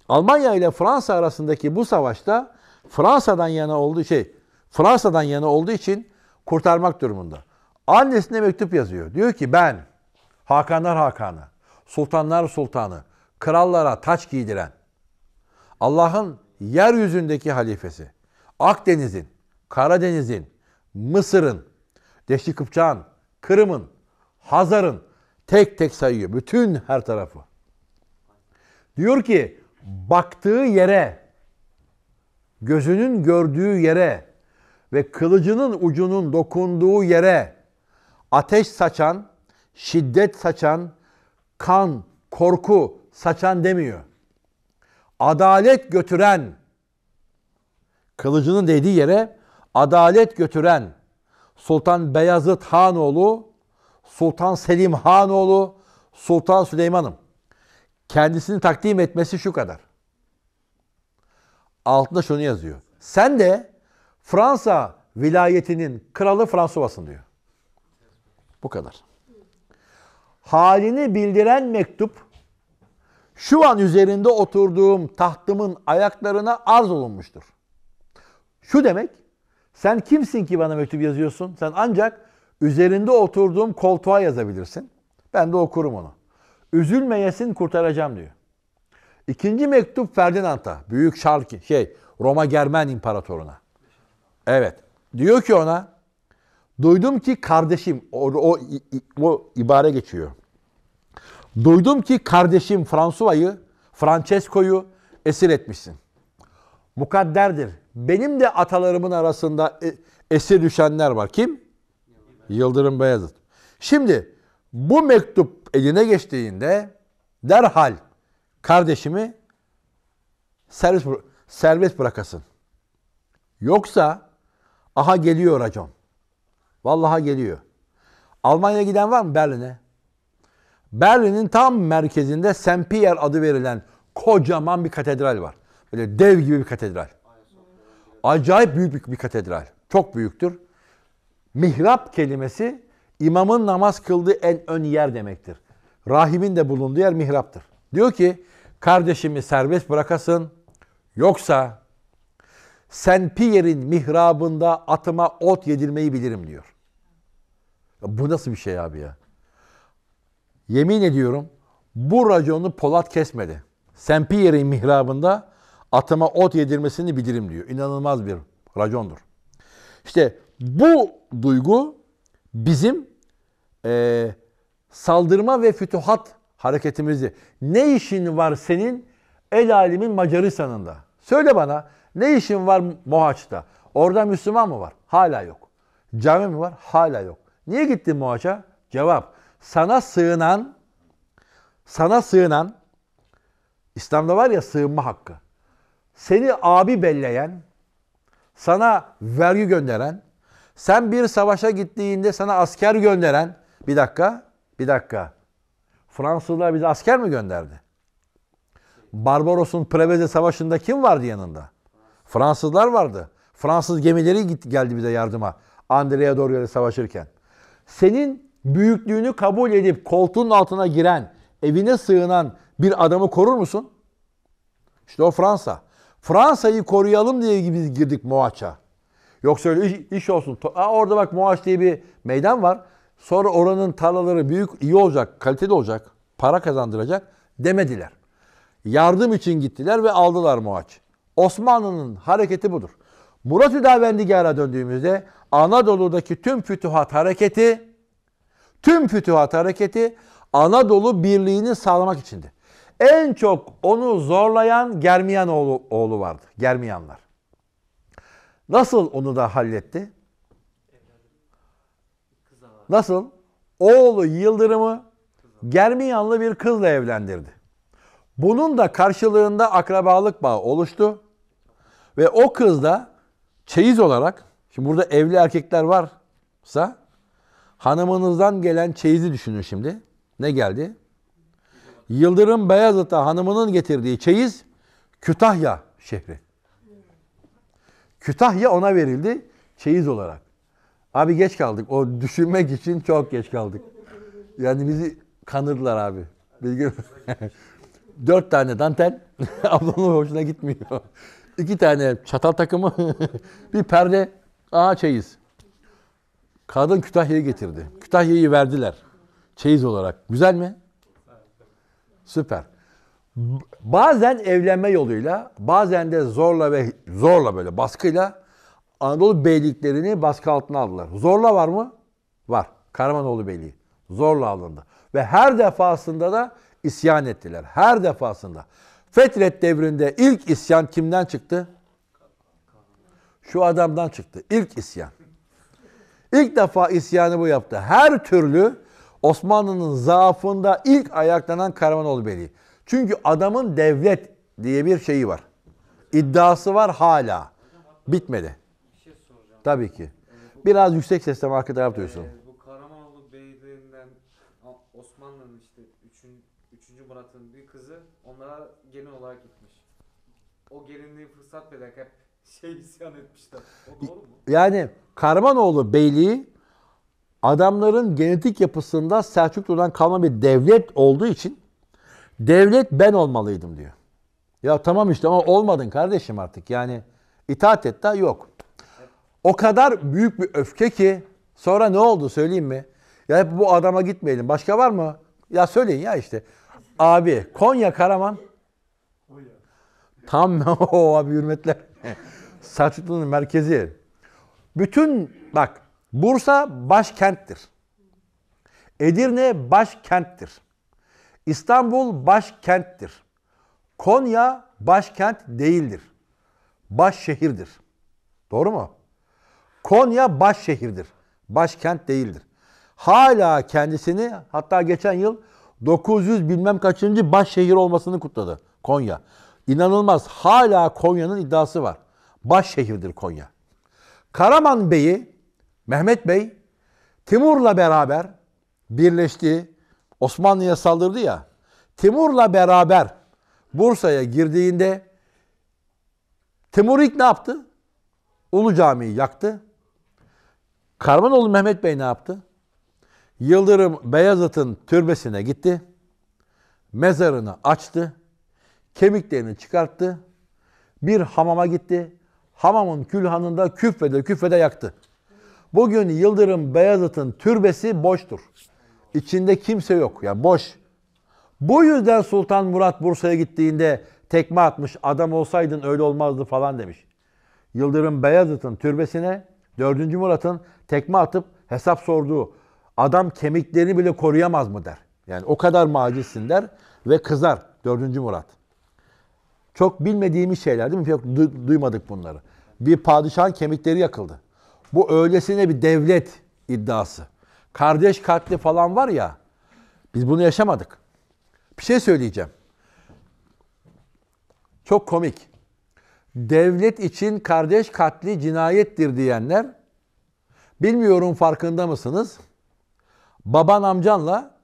Almanya ile Fransa arasındaki bu savaşta Fransa'dan yana olduğu şey Fransa'dan yana olduğu için kurtarmak durumunda. Annesine mektup yazıyor. Diyor ki ben Hakanlar Hakanı, Sultanlar Sultanı, krallara taç giydiren, Allah'ın yeryüzündeki halifesi, Akdeniz'in, Karadeniz'in, Mısır'ın, Deşli Kıpçağ'ın, Kırım'ın, Hazar'ın tek tek sayıyor. Bütün her tarafı. Diyor ki baktığı yere, gözünün gördüğü yere ve kılıcının ucunun dokunduğu yere ateş saçan, şiddet saçan, kan, korku saçan demiyor. Adalet götüren, kılıcının değdiği yere adalet götüren Sultan Beyazıt Hanoğlu, Sultan Selim Hanoğlu, Sultan Süleyman'ım. Kendisini takdim etmesi şu kadar. Altında şunu yazıyor. Sen de Fransa vilayetinin kralı Fransuvas'ın diyor. Bu kadar. Halini bildiren mektup şu an üzerinde oturduğum tahtımın ayaklarına arz olunmuştur. Şu demek, sen kimsin ki bana mektup yazıyorsun? Sen ancak üzerinde oturduğum koltuğa yazabilirsin. Ben de okurum onu. Üzülmeyesin kurtaracağım diyor. İkinci mektup Ferdinand'a, Büyük Şarki, şey Roma Germen İmparatoruna. Evet. Diyor ki ona duydum ki kardeşim o, o, o ibare geçiyor. Duydum ki kardeşim Fransuva'yı, Francesco'yu esir etmişsin. Mukadderdir. Benim de atalarımın arasında e, esir düşenler var. Kim? Yıldırım, Yıldırım Beyazıt. Şimdi bu mektup eline geçtiğinde derhal kardeşimi servis, serbest bırakasın. Yoksa Aha geliyor racon. Vallaha geliyor. Almanya'ya giden var mı Berlin'e? Berlin'in tam merkezinde St. Pierre adı verilen kocaman bir katedral var. Böyle dev gibi bir katedral. Acayip büyük bir katedral. Çok büyüktür. Mihrap kelimesi imamın namaz kıldığı en ön yer demektir. Rahibin de bulunduğu yer mihraptır. Diyor ki kardeşimi serbest bırakasın yoksa sen Pierre'in mihrabında atıma ot yedirmeyi bilirim diyor. Ya bu nasıl bir şey abi ya? Yemin ediyorum bu raconu Polat kesmedi. Sen Pierre'in mihrabında atıma ot yedirmesini bilirim diyor. İnanılmaz bir racondur. İşte bu duygu bizim e, saldırma ve fütuhat hareketimizi. Ne işin var senin el alimin Macaristan'ında? Söyle bana ne işin var Mohaç'ta? Orada Müslüman mı var? Hala yok. Cami mi var? Hala yok. Niye gittin Mohaç'a? Cevap. Sana sığınan, sana sığınan, İslam'da var ya sığınma hakkı. Seni abi belleyen, sana vergi gönderen, sen bir savaşa gittiğinde sana asker gönderen, bir dakika, bir dakika. Fransızlar bize asker mi gönderdi? Barbaros'un Preveze Savaşı'nda kim vardı yanında? Fransızlar vardı. Fransız gemileri gitti geldi bize yardıma. Andrea Doria savaşırken. Senin büyüklüğünü kabul edip koltuğun altına giren, evine sığınan bir adamı korur musun? İşte o Fransa. Fransa'yı koruyalım diye biz girdik Moaç'a. Yoksa öyle iş, iş olsun. Aa, orada bak Moaç diye bir meydan var. Sonra oranın tarlaları büyük, iyi olacak, kaliteli olacak, para kazandıracak demediler. Yardım için gittiler ve aldılar Moaç. Osmanlı'nın hareketi budur. Murat Hüdavendigar'a döndüğümüzde Anadolu'daki tüm fütuhat hareketi tüm fütuhat hareketi Anadolu birliğini sağlamak içindi. En çok onu zorlayan Germiyan oğlu, oğlu vardı. Germiyanlar. Nasıl onu da halletti? Nasıl? Oğlu Yıldırım'ı Germiyanlı bir kızla evlendirdi. Bunun da karşılığında akrabalık bağı oluştu. Ve o kız da çeyiz olarak, şimdi burada evli erkekler varsa hanımınızdan gelen çeyizi düşünün şimdi. Ne geldi? Yıldırım Beyazıt'a hanımının getirdiği çeyiz Kütahya şehri. Kütahya ona verildi çeyiz olarak. Abi geç kaldık. O düşünmek için çok geç kaldık. Yani bizi kanırdılar abi. Bilgi Dört tane dantel. Ablamın hoşuna gitmiyor iki tane çatal takımı, bir perde aa çeyiz. Kadın Kütahya'yı getirdi. Kütahya'yı verdiler. Çeyiz olarak. Güzel mi? Süper. Bazen evlenme yoluyla, bazen de zorla ve zorla böyle baskıyla Anadolu beyliklerini baskı altına aldılar. Zorla var mı? Var. Karamanoğlu Beyliği. Zorla alındı. Ve her defasında da isyan ettiler. Her defasında. Fetret devrinde ilk isyan kimden çıktı? Şu adamdan çıktı. İlk isyan. İlk defa isyanı bu yaptı. Her türlü Osmanlı'nın zaafında ilk ayaklanan Karamanoğlu Beyliği. Çünkü adamın devlet diye bir şeyi var. İddiası var hala. Bitmedi. Tabii ki. Biraz yüksek sesle arka taraf duyuyorsun. genel olarak gitmiş. O gelinliği fırsat vererek hep şey isyan etmişler. O doğru mu? Yani Karmanoğlu, Beyliği adamların genetik yapısında Selçuklu'dan kalma bir devlet olduğu için devlet ben olmalıydım diyor. Ya tamam işte ama olmadın kardeşim artık. Yani itaat et de yok. O kadar büyük bir öfke ki sonra ne oldu söyleyeyim mi? Ya hep bu adama gitmeyelim. Başka var mı? Ya söyleyin ya işte. Abi Konya Karaman Tam o abi hürmetler. Selçuklu'nun merkezi. Bütün bak Bursa başkenttir. Edirne başkenttir. İstanbul başkenttir. Konya başkent değildir. Baş şehirdir. Doğru mu? Konya baş şehirdir. Başkent değildir. Hala kendisini hatta geçen yıl 900 bilmem kaçıncı baş şehir olmasını kutladı Konya. İnanılmaz. Hala Konya'nın iddiası var. Baş şehirdir Konya. Karaman Bey'i Mehmet Bey Timur'la beraber birleşti. Osmanlı'ya saldırdı ya. Timur'la beraber Bursa'ya girdiğinde Timur ilk ne yaptı? Ulu Camii'yi yaktı. Karmanoğlu Mehmet Bey ne yaptı? Yıldırım Beyazıt'ın türbesine gitti. Mezarını açtı kemiklerini çıkarttı. Bir hamama gitti. Hamamın külhanında küfede küfede yaktı. Bugün Yıldırım Beyazıt'ın türbesi boştur. İçinde kimse yok. Yani boş. Bu yüzden Sultan Murat Bursa'ya gittiğinde tekme atmış. Adam olsaydın öyle olmazdı falan demiş. Yıldırım Beyazıt'ın türbesine 4. Murat'ın tekme atıp hesap sorduğu adam kemiklerini bile koruyamaz mı der. Yani o kadar macizsin der ve kızar 4. Murat. Çok bilmediğimiz şeyler değil mi? Yok, du- duymadık bunları. Bir padişahın kemikleri yakıldı. Bu öylesine bir devlet iddiası. Kardeş katli falan var ya. Biz bunu yaşamadık. Bir şey söyleyeceğim. Çok komik. Devlet için kardeş katli cinayettir diyenler bilmiyorum farkında mısınız? Baban amcanla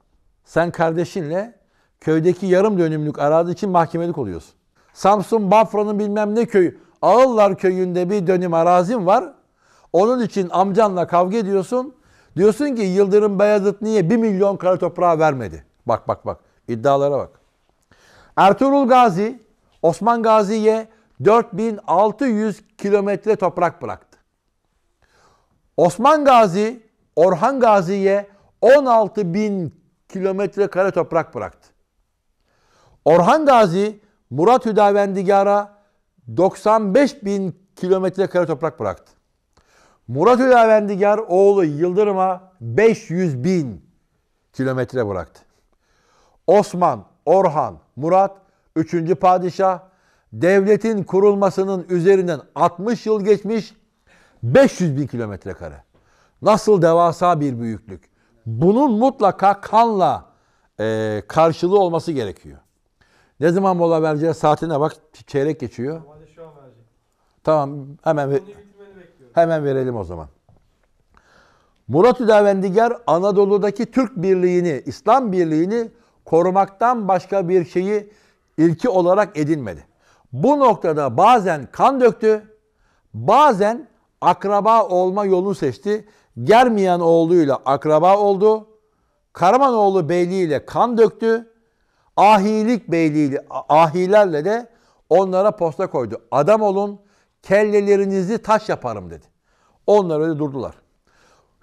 sen kardeşinle köydeki yarım dönümlük arazi için mahkemelik oluyorsun. Samsun Bafra'nın bilmem ne köyü. Ağıllar köyünde bir dönüm arazim var. Onun için amcanla kavga ediyorsun. Diyorsun ki Yıldırım Beyazıt niye 1 milyon kara toprağı vermedi? Bak bak bak iddialara bak. Ertuğrul Gazi Osman Gazi'ye 4600 kilometre toprak bıraktı. Osman Gazi Orhan Gazi'ye 16.000 kilometre kare toprak bıraktı. Orhan Gazi Murat Hüdavendigar'a 95 bin kilometre kare toprak bıraktı. Murat Hüdavendigar oğlu Yıldırım'a 500 bin kilometre bıraktı. Osman, Orhan, Murat, 3. Padişah, devletin kurulmasının üzerinden 60 yıl geçmiş 500 bin kilometre kare. Nasıl devasa bir büyüklük. Bunun mutlaka kanla e, karşılığı olması gerekiyor. Ne zaman mola vereceğiz? Saatine bak çeyrek geçiyor. Normalde şu an Tamam hemen hemen verelim o zaman. Murat Üdavendigar Anadolu'daki Türk birliğini, İslam birliğini korumaktan başka bir şeyi ilki olarak edinmedi. Bu noktada bazen kan döktü, bazen akraba olma yolu seçti. Germiyan oğluyla akraba oldu. Karamanoğlu Beyliği ile kan döktü. Ahilik beyliği, ahilerle de onlara posta koydu. Adam olun, kellelerinizi taş yaparım dedi. Onlar öyle durdular.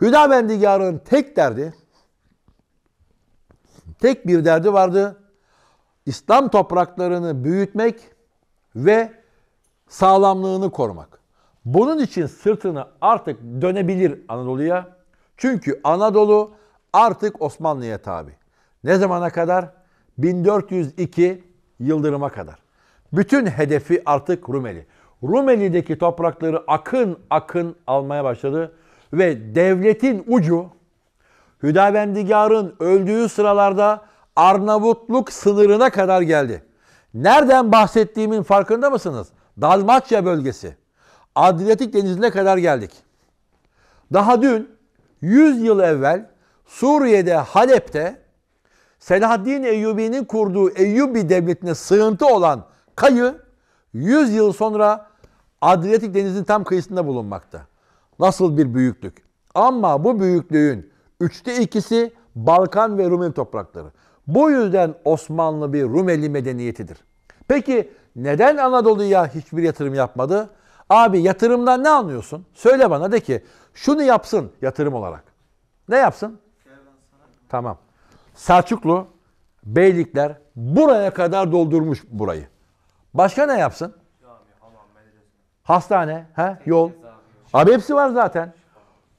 Hüdabendigar'ın tek derdi, tek bir derdi vardı. İslam topraklarını büyütmek ve sağlamlığını korumak. Bunun için sırtını artık dönebilir Anadolu'ya. Çünkü Anadolu artık Osmanlı'ya tabi. Ne zamana kadar? 1402 Yıldırım'a kadar. Bütün hedefi artık Rumeli. Rumeli'deki toprakları akın akın almaya başladı ve devletin ucu Hüdavendigar'ın öldüğü sıralarda Arnavutluk sınırına kadar geldi. Nereden bahsettiğimin farkında mısınız? Dalmatya bölgesi. Adriyatik denizine kadar geldik. Daha dün 100 yıl evvel Suriye'de Halep'te Selahaddin Eyyubi'nin kurduğu Eyyubi devletine sığıntı olan kayı 100 yıl sonra Adriyatik denizinin tam kıyısında bulunmakta. Nasıl bir büyüklük. Ama bu büyüklüğün üçte ikisi Balkan ve Rumeli toprakları. Bu yüzden Osmanlı bir Rumeli medeniyetidir. Peki neden Anadolu'ya hiçbir yatırım yapmadı? Abi yatırımdan ne anlıyorsun? Söyle bana de ki şunu yapsın yatırım olarak. Ne yapsın? Tamam. Selçuklu, beylikler buraya kadar doldurmuş burayı. Başka ne yapsın? Hastane, he, yol. Abi hepsi var zaten.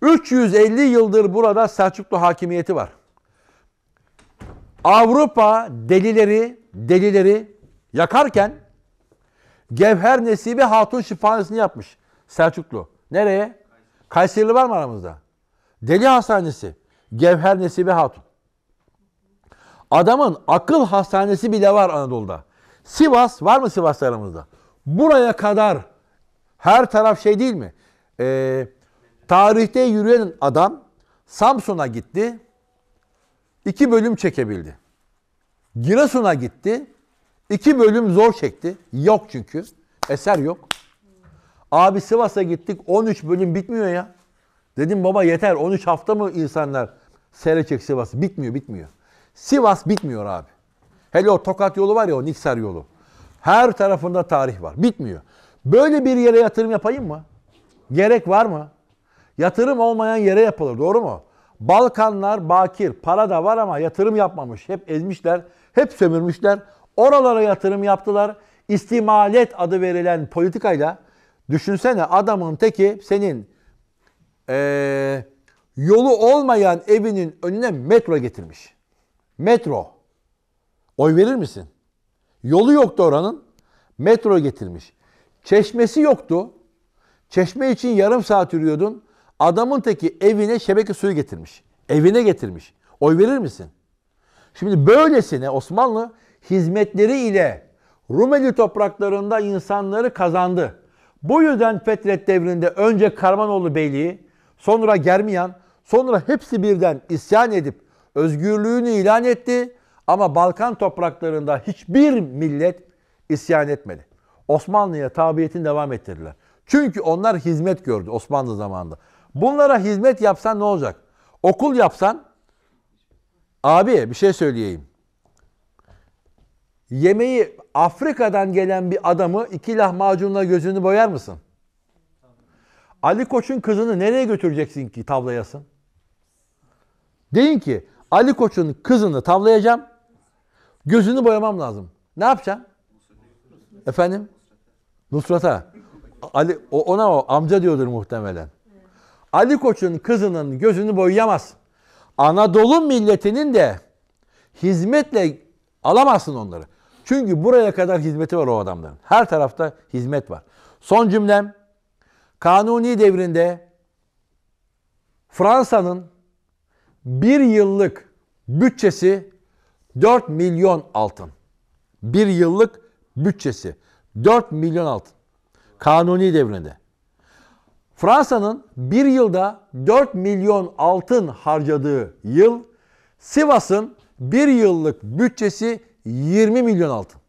350 yıldır burada Selçuklu hakimiyeti var. Avrupa delileri, delileri yakarken Gevher Nesibe Hatun şifanesini yapmış Selçuklu. Nereye? Kayseri'li var mı aramızda? Deli hastanesi. Gevher Nesibe Hatun. Adamın akıl hastanesi bile var Anadolu'da. Sivas var mı Sivas aramızda? Buraya kadar her taraf şey değil mi? Ee, tarihte yürüyen adam Samsun'a gitti. iki bölüm çekebildi. Giresun'a gitti. iki bölüm zor çekti. Yok çünkü. Eser yok. Abi Sivas'a gittik 13 bölüm bitmiyor ya. Dedim baba yeter 13 hafta mı insanlar seyredecek Sivas'ı? Bitmiyor bitmiyor. Sivas bitmiyor abi. Hele o Tokat yolu var ya o Niksar yolu. Her tarafında tarih var. Bitmiyor. Böyle bir yere yatırım yapayım mı? Gerek var mı? Yatırım olmayan yere yapılır. Doğru mu? Balkanlar bakir. Para da var ama yatırım yapmamış. Hep ezmişler. Hep sömürmüşler. Oralara yatırım yaptılar. İstimalet adı verilen politikayla düşünsene adamın teki senin ee, yolu olmayan evinin önüne metro getirmiş. Metro. Oy verir misin? Yolu yoktu oranın. Metro getirmiş. Çeşmesi yoktu. Çeşme için yarım saat yürüyordun. Adamın teki evine şebeke suyu getirmiş. Evine getirmiş. Oy verir misin? Şimdi böylesine Osmanlı hizmetleri ile Rumeli topraklarında insanları kazandı. Bu yüzden Fetret devrinde önce Karmanoğlu Beyliği, sonra Germiyan, sonra hepsi birden isyan edip özgürlüğünü ilan etti ama Balkan topraklarında hiçbir millet isyan etmedi. Osmanlı'ya tabiyetin devam ettirdiler. Çünkü onlar hizmet gördü Osmanlı zamanında. Bunlara hizmet yapsan ne olacak? Okul yapsan abi bir şey söyleyeyim. Yemeği Afrika'dan gelen bir adamı iki lahmacunla gözünü boyar mısın? Ali Koç'un kızını nereye götüreceksin ki tavlayasın? Deyin ki Ali Koç'un kızını tavlayacağım. Gözünü boyamam lazım. Ne yapacağım? Efendim? Nusrat'a. Ali, ona o amca diyordur muhtemelen. Ali Koç'un kızının gözünü boyayamaz. Anadolu milletinin de hizmetle alamazsın onları. Çünkü buraya kadar hizmeti var o adamların. Her tarafta hizmet var. Son cümlem Kanuni devrinde Fransa'nın bir yıllık bütçesi 4 milyon altın. Bir yıllık bütçesi 4 milyon altın. Kanuni devrinde. Fransa'nın bir yılda 4 milyon altın harcadığı yıl Sivas'ın bir yıllık bütçesi 20 milyon altın.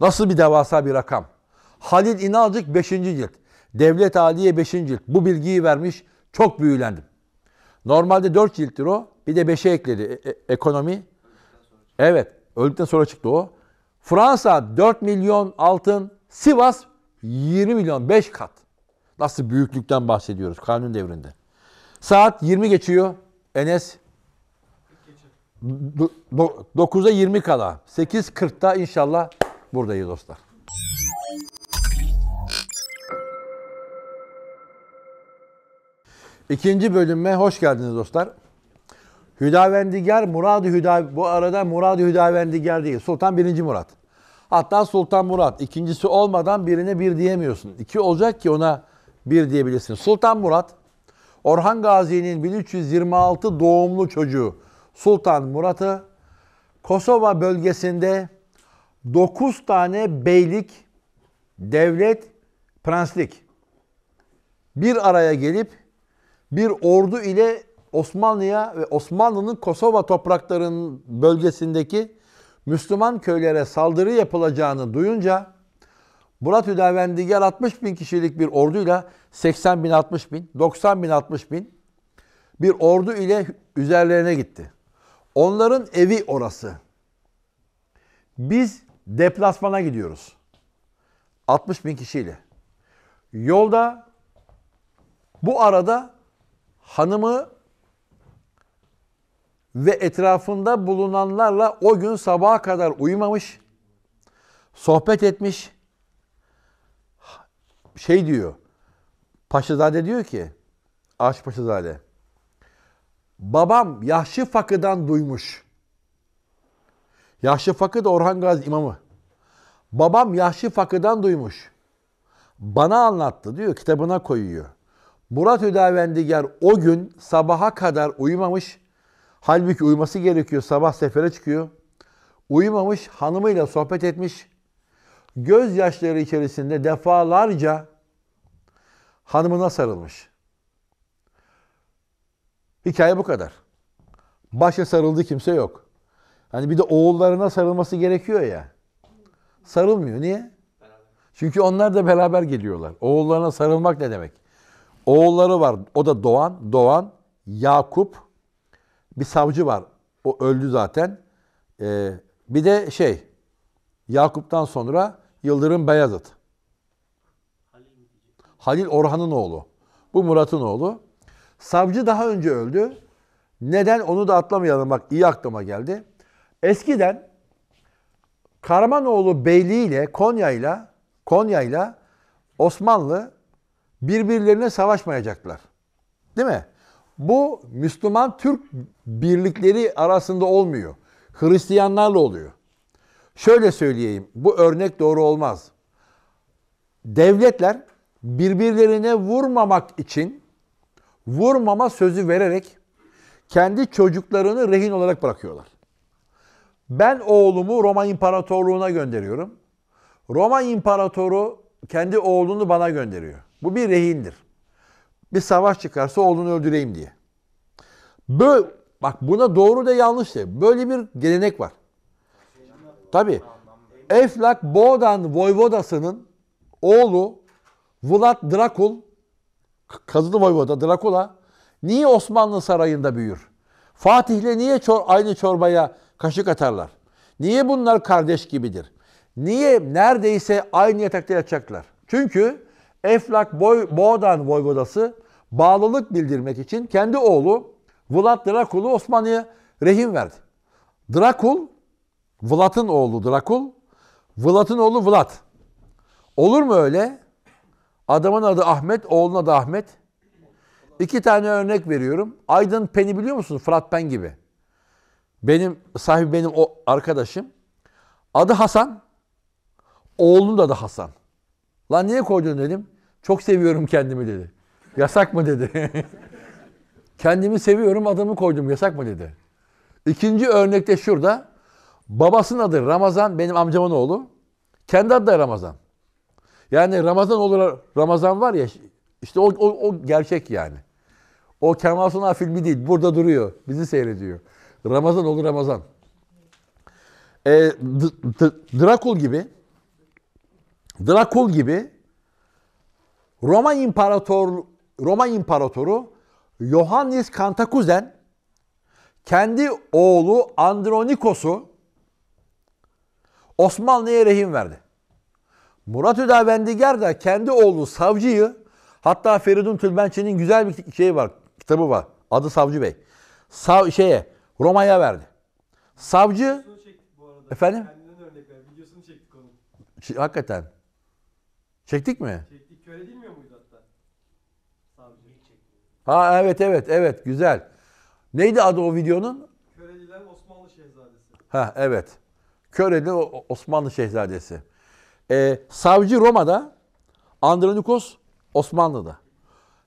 Nasıl bir devasa bir rakam. Halil İnalcık 5. cilt. Devlet Aliye 5. cilt. Bu bilgiyi vermiş. Çok büyülendim. Normalde 4 cilttir o. Bir de 5'e ekledi e, e- ekonomi. Evet. Öldükten sonra çıktı o. Fransa 4 milyon altın. Sivas 20 milyon 5 kat. Nasıl büyüklükten bahsediyoruz kanun devrinde. Saat 20 geçiyor. Enes 9'a 20 kala. 8.40'da inşallah buradayız dostlar. İkinci bölüme hoş geldiniz dostlar. Hüdavendigar, Murad-ı Hüda, bu arada murad Hüdavendigar değil. Sultan 1. Murat. Hatta Sultan Murat. ikincisi olmadan birine bir diyemiyorsun. İki olacak ki ona bir diyebilirsin. Sultan Murat, Orhan Gazi'nin 1326 doğumlu çocuğu Sultan Murat'ı Kosova bölgesinde 9 tane beylik, devlet, prenslik bir araya gelip bir ordu ile Osmanlı'ya ve Osmanlı'nın Kosova topraklarının bölgesindeki Müslüman köylere saldırı yapılacağını duyunca Murat Hüdavendigar 60 bin kişilik bir orduyla 80 bin 60 bin, 90 bin 60 bin bir ordu ile üzerlerine gitti. Onların evi orası. Biz deplasmana gidiyoruz. 60 bin kişiyle. Yolda bu arada hanımı ve etrafında bulunanlarla o gün sabaha kadar uyumamış, sohbet etmiş. Şey diyor, Paşazade diyor ki, Aşk Paşazade, babam Yahşi Fakı'dan duymuş. Yahşi Fakı da Orhan Gazi imamı. Babam Yahşi Fakı'dan duymuş. Bana anlattı diyor, kitabına koyuyor. Murat Ödavendigar o gün sabaha kadar uyumamış. Halbuki uyuması gerekiyor. Sabah sefere çıkıyor. Uyumamış, hanımıyla sohbet etmiş. Gözyaşları içerisinde defalarca hanımına sarılmış. Hikaye bu kadar. Başa sarıldı kimse yok. Hani bir de oğullarına sarılması gerekiyor ya. Sarılmıyor. Niye? Çünkü onlar da beraber geliyorlar. Oğullarına sarılmak ne demek? Oğulları var. O da Doğan. Doğan, Yakup. Bir savcı var. O öldü zaten. Ee, bir de şey, Yakup'tan sonra Yıldırım Beyazıt. Halil Orhan'ın oğlu. Bu Murat'ın oğlu. Savcı daha önce öldü. Neden onu da atlamayalım bak iyi aklıma geldi. Eskiden Karamanoğlu Beyliği ile Konya ile Konya ile Osmanlı birbirlerine savaşmayacaklar. Değil mi? Bu Müslüman Türk birlikleri arasında olmuyor. Hristiyanlarla oluyor. Şöyle söyleyeyim, bu örnek doğru olmaz. Devletler birbirlerine vurmamak için vurmama sözü vererek kendi çocuklarını rehin olarak bırakıyorlar. Ben oğlumu Roma İmparatorluğu'na gönderiyorum. Roma İmparatoru kendi oğlunu bana gönderiyor. Bu bir rehindir. Bir savaş çıkarsa oğlunu öldüreyim diye. Böyle, bak buna doğru da yanlış da. Böyle bir gelenek var. Tabi. Eflak Boğdan Voyvodası'nın oğlu Vlad Drakul Kazılı Voyvoda Drakula niye Osmanlı sarayında büyür? Fatih'le niye çor aynı çorbaya kaşık atarlar? Niye bunlar kardeş gibidir? Niye neredeyse aynı yatakta yatacaklar? Çünkü Eflak Boy, Boğdan Voyvodası bağlılık bildirmek için kendi oğlu Vlad Drakul'u Osmanlı'ya rehin verdi. Drakul, Vlad'ın oğlu Drakul, Vlad'ın oğlu Vlad. Olur mu öyle? Adamın adı Ahmet, oğluna da Ahmet. İki tane örnek veriyorum. Aydın Pen'i biliyor musun? Fırat Pen gibi. Benim sahibi benim o arkadaşım. Adı Hasan. Oğlunun da adı Hasan. Lan niye koydun dedim. Çok seviyorum kendimi dedi. Yasak mı dedi. kendimi seviyorum adımı koydum yasak mı dedi. İkinci örnek de şurada. Babasının adı Ramazan benim amcamın oğlu. Kendi adı da Ramazan. Yani Ramazan olur Ramazan var ya işte o, o, o gerçek yani. O Kemal Sunal filmi değil. Burada duruyor. Bizi seyrediyor. Ramazan olur Ramazan. Ee, Drakul gibi Drakul gibi Roma İmparator Roma İmparatoru Yohannes Kantakuzen kendi oğlu Andronikos'u Osmanlı'ya rehin verdi. Murat Hüdavendigar da kendi oğlu savcıyı hatta Feridun Tülbençi'nin güzel bir şeyi var, kitabı var. Adı Savcı Bey. Sav şeye Roma'ya verdi. Savcı Efendim? Kendinden örnek ver. Videosunu çektik onun. hakikaten. Çektik mi? Çektik. Ha evet evet evet güzel. Neydi adı o videonun? Köreliler Osmanlı Şehzadesi. Ha evet. Köreli Osmanlı Şehzadesi. Ee, savcı Roma'da, Andronikos Osmanlı'da.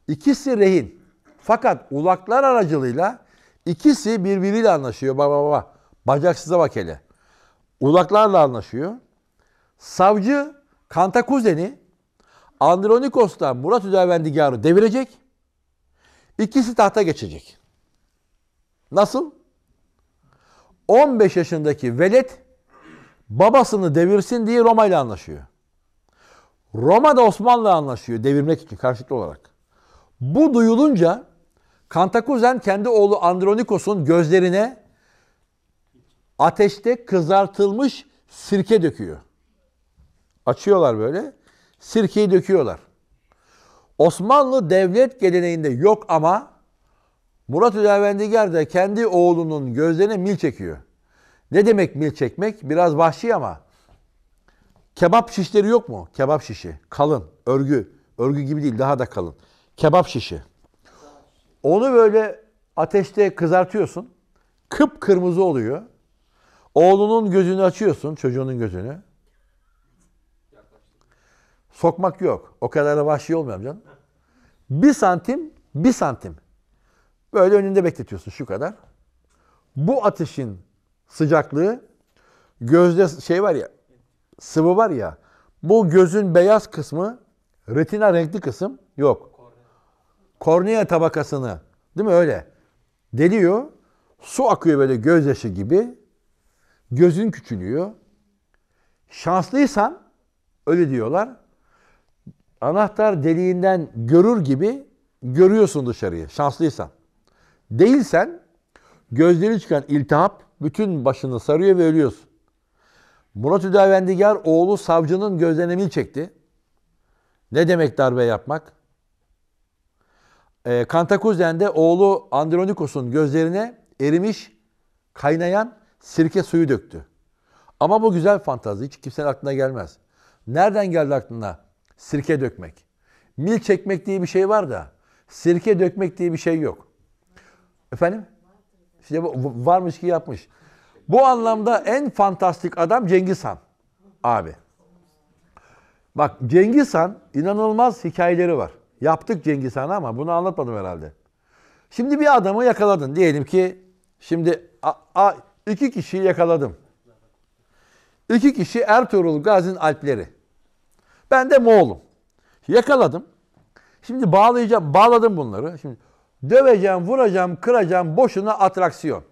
İkisi rehin. Fakat ulaklar aracılığıyla ikisi birbiriyle anlaşıyor. baba baba. bak. Bacaksıza bak hele. Ulaklarla anlaşıyor. Savcı Kantakuzen'i Andronikos'tan Murat Hüdavendigar'ı devirecek. İkisi tahta geçecek. Nasıl? 15 yaşındaki velet babasını devirsin diye Roma ile anlaşıyor. Roma da Osmanlı ile anlaşıyor devirmek için karşılıklı olarak. Bu duyulunca Kantakuzen kendi oğlu Andronikos'un gözlerine ateşte kızartılmış sirke döküyor. Açıyorlar böyle. Sirkeyi döküyorlar. Osmanlı devlet geleneğinde yok ama Murat Hüdavendigar da kendi oğlunun gözlerine mil çekiyor. Ne demek mil çekmek? Biraz vahşi ama. Kebap şişleri yok mu? Kebap şişi. Kalın. Örgü. Örgü gibi değil. Daha da kalın. Kebap şişi. Onu böyle ateşte kızartıyorsun. kıp kırmızı oluyor. Oğlunun gözünü açıyorsun. Çocuğunun gözünü. Sokmak yok. O kadar vahşi olmayalım canım. Bir santim, bir santim. Böyle önünde bekletiyorsun şu kadar. Bu ateşin sıcaklığı gözde şey var ya, sıvı var ya. Bu gözün beyaz kısmı, retina renkli kısım yok. Kornea tabakasını, değil mi öyle? Deliyor, su akıyor böyle gözyaşı gibi. Gözün küçülüyor. Şanslıysan, öyle diyorlar anahtar deliğinden görür gibi görüyorsun dışarıyı şanslıysan. Değilsen gözlerin çıkan iltihap bütün başını sarıyor ve ölüyorsun. Murat Üdavendigar oğlu savcının gözlenemini çekti. Ne demek darbe yapmak? E, ee, Kantakuzen'de oğlu Andronikos'un gözlerine erimiş, kaynayan sirke suyu döktü. Ama bu güzel fantazi hiç kimsenin aklına gelmez. Nereden geldi aklına? Sirke dökmek. Mil çekmek diye bir şey var da sirke dökmek diye bir şey yok. Efendim? İşte varmış ki yapmış. Bu anlamda en fantastik adam Cengiz Han abi. Bak Cengiz Han inanılmaz hikayeleri var. Yaptık Cengiz Han'ı ama bunu anlatmadım herhalde. Şimdi bir adamı yakaladın. Diyelim ki şimdi a, a, iki kişiyi yakaladım. İki kişi Ertuğrul Gazi'nin alpleri. Ben de Moğol'um. Yakaladım. Şimdi bağlayacağım, bağladım bunları. Şimdi döveceğim, vuracağım, kıracağım boşuna atraksiyon.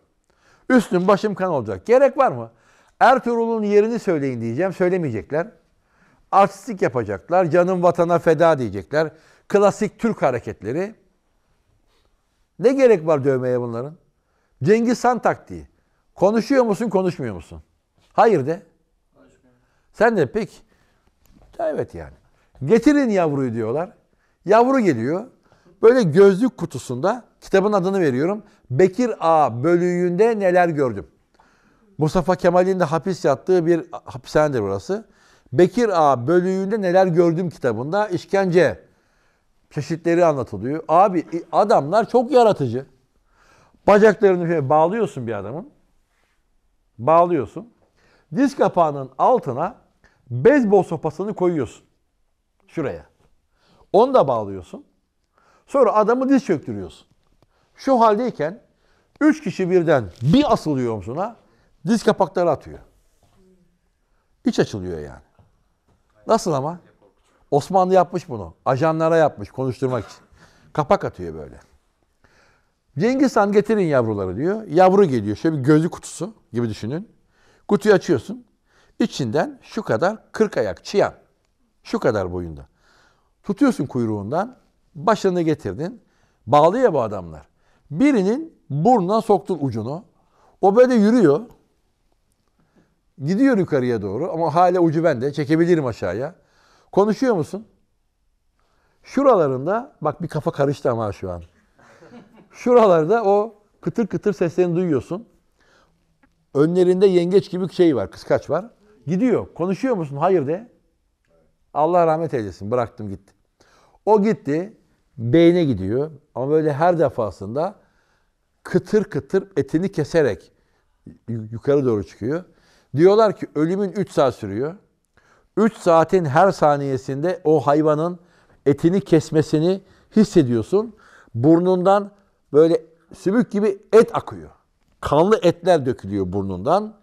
Üstüm başım kan olacak. Gerek var mı? Ertuğrul'un yerini söyleyin diyeceğim. Söylemeyecekler. Artistik yapacaklar. Canım vatana feda diyecekler. Klasik Türk hareketleri. Ne gerek var dövmeye bunların? Cengiz Han taktiği. Konuşuyor musun, konuşmuyor musun? Hayır de. Sen de pek ya yani. Getirin yavruyu diyorlar. Yavru geliyor. Böyle gözlük kutusunda kitabın adını veriyorum. Bekir A bölüğünde neler gördüm. Mustafa Kemal'in de hapis yattığı bir hapishanedir burası. Bekir A bölüğünde neler gördüm kitabında işkence çeşitleri anlatılıyor. Abi adamlar çok yaratıcı. Bacaklarını bağlıyorsun bir adamın. Bağlıyorsun. Diz kapağının altına Beyzbol sopasını koyuyorsun. Şuraya. Onu da bağlıyorsun. Sonra adamı diz çöktürüyorsun. Şu haldeyken üç kişi birden bir asılıyor omzuna diz kapakları atıyor. İç açılıyor yani. Nasıl ama? Osmanlı yapmış bunu. Ajanlara yapmış konuşturmak için. Kapak atıyor böyle. Cengiz Han getirin yavruları diyor. Yavru geliyor. Şöyle bir gözü kutusu gibi düşünün. Kutuyu açıyorsun. İçinden şu kadar kırk ayak çıyan. Şu kadar boyunda. Tutuyorsun kuyruğundan. Başını getirdin. Bağlı ya bu adamlar. Birinin burnuna soktun ucunu. O böyle yürüyor. Gidiyor yukarıya doğru ama hala ucu bende. Çekebilirim aşağıya. Konuşuyor musun? Şuralarında bak bir kafa karıştı ama şu an. Şuralarda o kıtır kıtır seslerini duyuyorsun. Önlerinde yengeç gibi şey var, kıskaç var. Gidiyor. Konuşuyor musun? Hayır de. Allah rahmet eylesin. Bıraktım gitti. O gitti. Beyne gidiyor. Ama böyle her defasında kıtır kıtır etini keserek yukarı doğru çıkıyor. Diyorlar ki ölümün 3 saat sürüyor. 3 saatin her saniyesinde o hayvanın etini kesmesini hissediyorsun. Burnundan böyle sümük gibi et akıyor. Kanlı etler dökülüyor burnundan.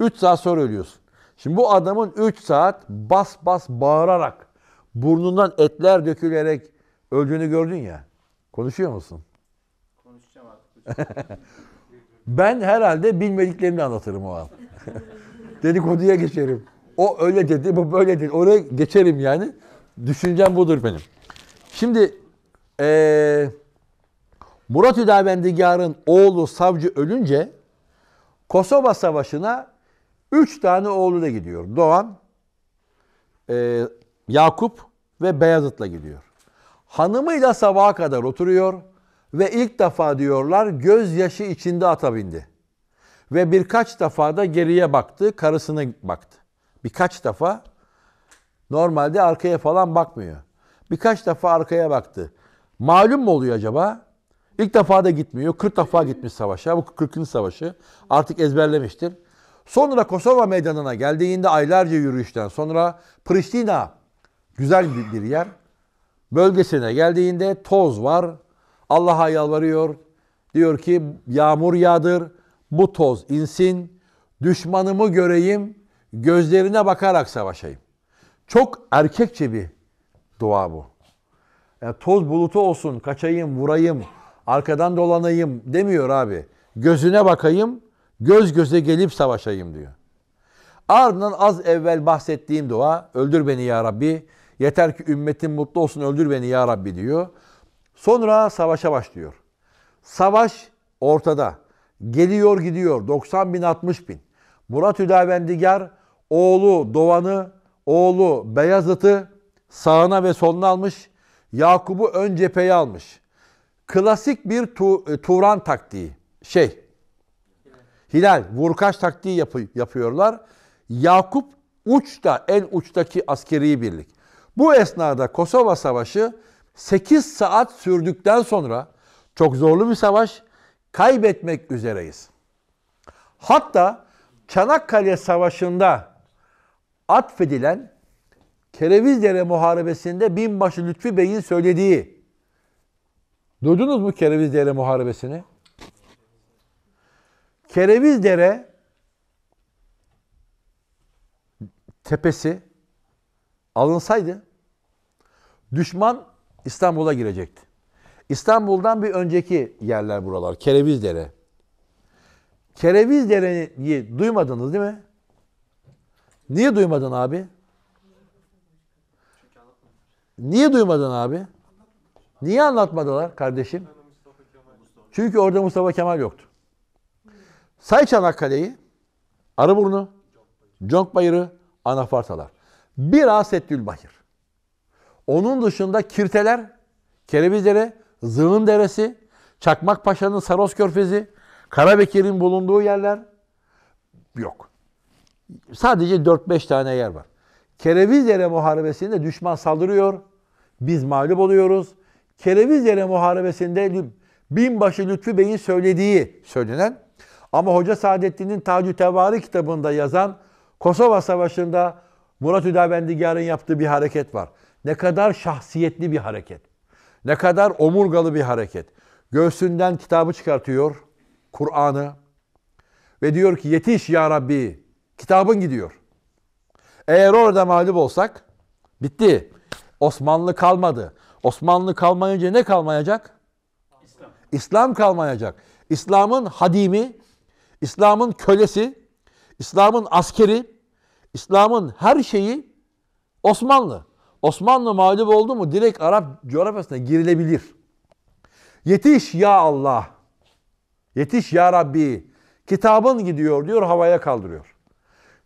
3 saat sonra ölüyorsun. Şimdi bu adamın 3 saat bas bas bağırarak, burnundan etler dökülerek öldüğünü gördün ya. Konuşuyor musun? Konuşacağım artık. ben herhalde bilmediklerini anlatırım o an. Dedikoduya geçerim. O öyle dedi, bu böyle dedi. Oraya geçerim yani. Düşüncem budur benim. Şimdi ee, Murat Hüdavendigar'ın oğlu savcı ölünce Kosova Savaşı'na Üç tane oğluyla gidiyor. Doğan, e, Yakup ve Beyazıt'la gidiyor. Hanımıyla sabaha kadar oturuyor ve ilk defa diyorlar gözyaşı içinde ata bindi. Ve birkaç defa da geriye baktı, karısına baktı. Birkaç defa normalde arkaya falan bakmıyor. Birkaç defa arkaya baktı. Malum mu oluyor acaba? İlk defa da gitmiyor. 40 defa gitmiş savaşa. Bu 40. savaşı. Artık ezberlemiştir. Sonra Kosova meydanına geldiğinde aylarca yürüyüşten sonra Pristina güzel bir yer. Bölgesine geldiğinde toz var. Allah'a yalvarıyor. Diyor ki yağmur yağdır. Bu toz insin. Düşmanımı göreyim. Gözlerine bakarak savaşayım. Çok erkekçe bir dua bu. Yani e, toz bulutu olsun, kaçayım, vurayım, arkadan dolanayım demiyor abi. Gözüne bakayım, Göz göze gelip savaşayım diyor. Ardından az evvel bahsettiğim dua, öldür beni ya Rabbi, yeter ki ümmetin mutlu olsun öldür beni ya Rabbi diyor. Sonra savaşa başlıyor. Savaş ortada. Geliyor gidiyor 90 bin 60 bin. Murat Hüdavendigar oğlu Doğan'ı, oğlu Beyazıt'ı sağına ve soluna almış. Yakup'u ön cepheye almış. Klasik bir tu, e, Turan taktiği. Şey, Hilal, vurkaç taktiği yapı, yapıyorlar. Yakup uçta, en uçtaki askeri birlik. Bu esnada Kosova Savaşı 8 saat sürdükten sonra çok zorlu bir savaş kaybetmek üzereyiz. Hatta Çanakkale Savaşı'nda atfedilen Kerevizdere Muharebesi'nde binbaşı Lütfi Bey'in söylediği. Duydunuz mu Kerevizdere Muharebesi'ni? Kerevizdere tepesi alınsaydı düşman İstanbul'a girecekti. İstanbul'dan bir önceki yerler buralar. Kerevizdere. Kerevizdere'yi duymadınız değil mi? Niye duymadın abi? Niye duymadın abi? Niye anlatmadılar kardeşim? Çünkü orada Mustafa Kemal yoktu. Say Çanakkale'yi, Arıburnu, Conkbayırı, Anafartalar. Biraz Ettül Bahir. Onun dışında Kirteler, Kerevizdere, Zığın Deresi, Çakmakpaşa'nın Saros Körfezi, Karabekir'in bulunduğu yerler yok. Sadece 4-5 tane yer var. Kerevizdere Muharebesi'nde düşman saldırıyor. Biz mağlup oluyoruz. Kerevizdere Muharebesi'nde binbaşı Lütfü Bey'in söylediği söylenen ama Hoca Saadettin'in Tacü Tevari kitabında yazan Kosova Savaşı'nda Murat Hüdabendigar'ın yaptığı bir hareket var. Ne kadar şahsiyetli bir hareket. Ne kadar omurgalı bir hareket. Göğsünden kitabı çıkartıyor, Kur'an'ı ve diyor ki yetiş ya Rabbi, kitabın gidiyor. Eğer orada mağlup olsak bitti. Osmanlı kalmadı. Osmanlı kalmayınca ne kalmayacak? İslam. İslam kalmayacak. İslam'ın hadimi, İslam'ın kölesi, İslam'ın askeri, İslam'ın her şeyi Osmanlı. Osmanlı mağlup oldu mu direkt Arap coğrafyasına girilebilir. Yetiş ya Allah. Yetiş ya Rabbi. Kitabın gidiyor diyor havaya kaldırıyor.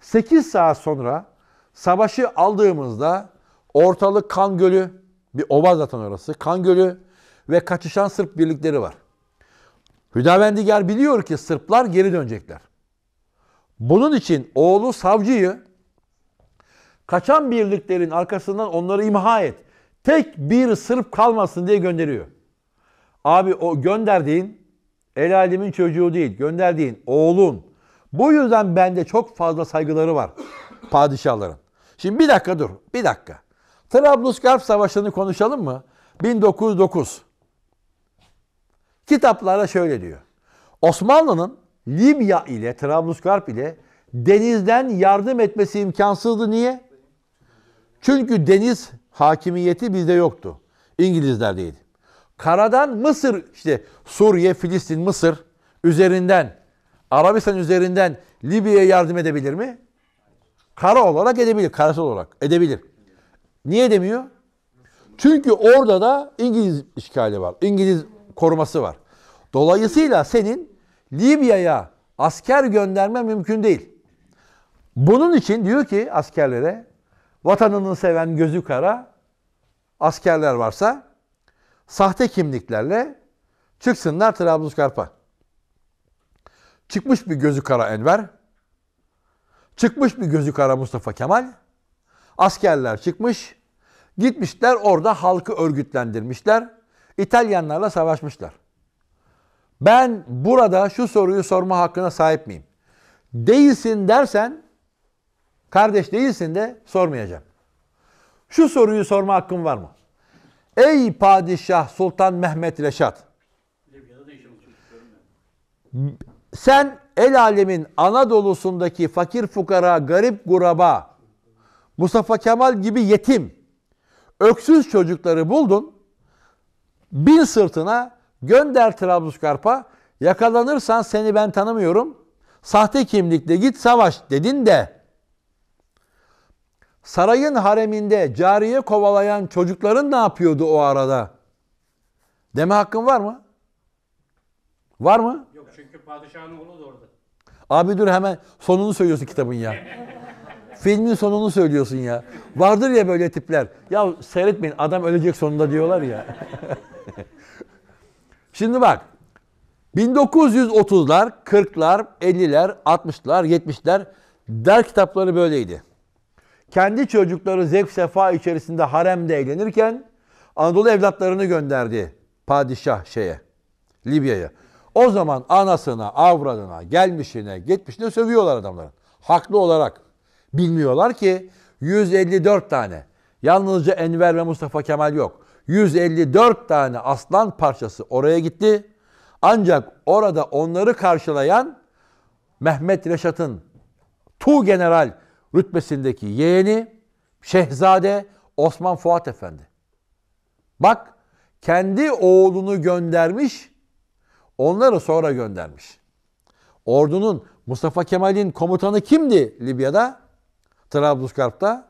8 saat sonra savaşı aldığımızda ortalık kan gölü, bir ova zaten orası, kan gölü ve kaçışan Sırp birlikleri var. Hüdavendigar biliyor ki Sırplar geri dönecekler. Bunun için oğlu savcıyı kaçan birliklerin arkasından onları imha et. Tek bir Sırp kalmasın diye gönderiyor. Abi o gönderdiğin el alemin çocuğu değil. Gönderdiğin oğlun. Bu yüzden bende çok fazla saygıları var padişahların. Şimdi bir dakika dur. Bir dakika. Trablusgarp Savaşı'nı konuşalım mı? 1909. Kitaplarda şöyle diyor. Osmanlı'nın Libya ile Trablusgarp ile denizden yardım etmesi imkansızdı. Niye? Çünkü deniz hakimiyeti bizde yoktu. İngilizlerdeydi. Karadan Mısır işte Suriye, Filistin, Mısır üzerinden Arabistan üzerinden Libya'ya yardım edebilir mi? Kara olarak edebilir, karasal olarak edebilir. Niye demiyor? Çünkü orada da İngiliz işgali var. İngiliz koruması var. Dolayısıyla senin Libya'ya asker gönderme mümkün değil. Bunun için diyor ki askerlere vatanını seven gözü kara askerler varsa sahte kimliklerle çıksınlar Trablusgarp'a. Çıkmış bir gözü kara Enver, çıkmış bir gözü kara Mustafa Kemal, askerler çıkmış, gitmişler orada halkı örgütlendirmişler, İtalyanlarla savaşmışlar ben burada şu soruyu sorma hakkına sahip miyim? Değilsin dersen kardeş değilsin de sormayacağım. Şu soruyu sorma hakkım var mı? Ey padişah Sultan Mehmet Reşat. Sen el alemin Anadolu'sundaki fakir fukara, garip guraba, Mustafa Kemal gibi yetim, öksüz çocukları buldun. Bin sırtına Gönder Trablusgarp'a yakalanırsan seni ben tanımıyorum. Sahte kimlikle git savaş dedin de sarayın hareminde cariye kovalayan çocukların ne yapıyordu o arada? Deme hakkın var mı? Var mı? Yok çünkü padişahın oğlu da orada. Abi dur hemen sonunu söylüyorsun kitabın ya. Filmin sonunu söylüyorsun ya. Vardır ya böyle tipler. Ya seyretmeyin adam ölecek sonunda diyorlar ya. Şimdi bak 1930'lar, 40'lar, 50'ler, 60'lar, 70'ler der kitapları böyleydi. Kendi çocukları zevk sefa içerisinde haremde eğlenirken Anadolu evlatlarını gönderdi padişah şeye, Libya'ya. O zaman anasına, avradına, gelmişine, gitmişine sövüyorlar adamların. Haklı olarak. Bilmiyorlar ki 154 tane. Yalnızca Enver ve Mustafa Kemal yok. 154 tane aslan parçası oraya gitti. Ancak orada onları karşılayan Mehmet Reşat'ın Tu General rütbesindeki yeğeni Şehzade Osman Fuat Efendi. Bak kendi oğlunu göndermiş, onları sonra göndermiş. Ordunun Mustafa Kemal'in komutanı kimdi Libya'da? Trablusgarp'ta?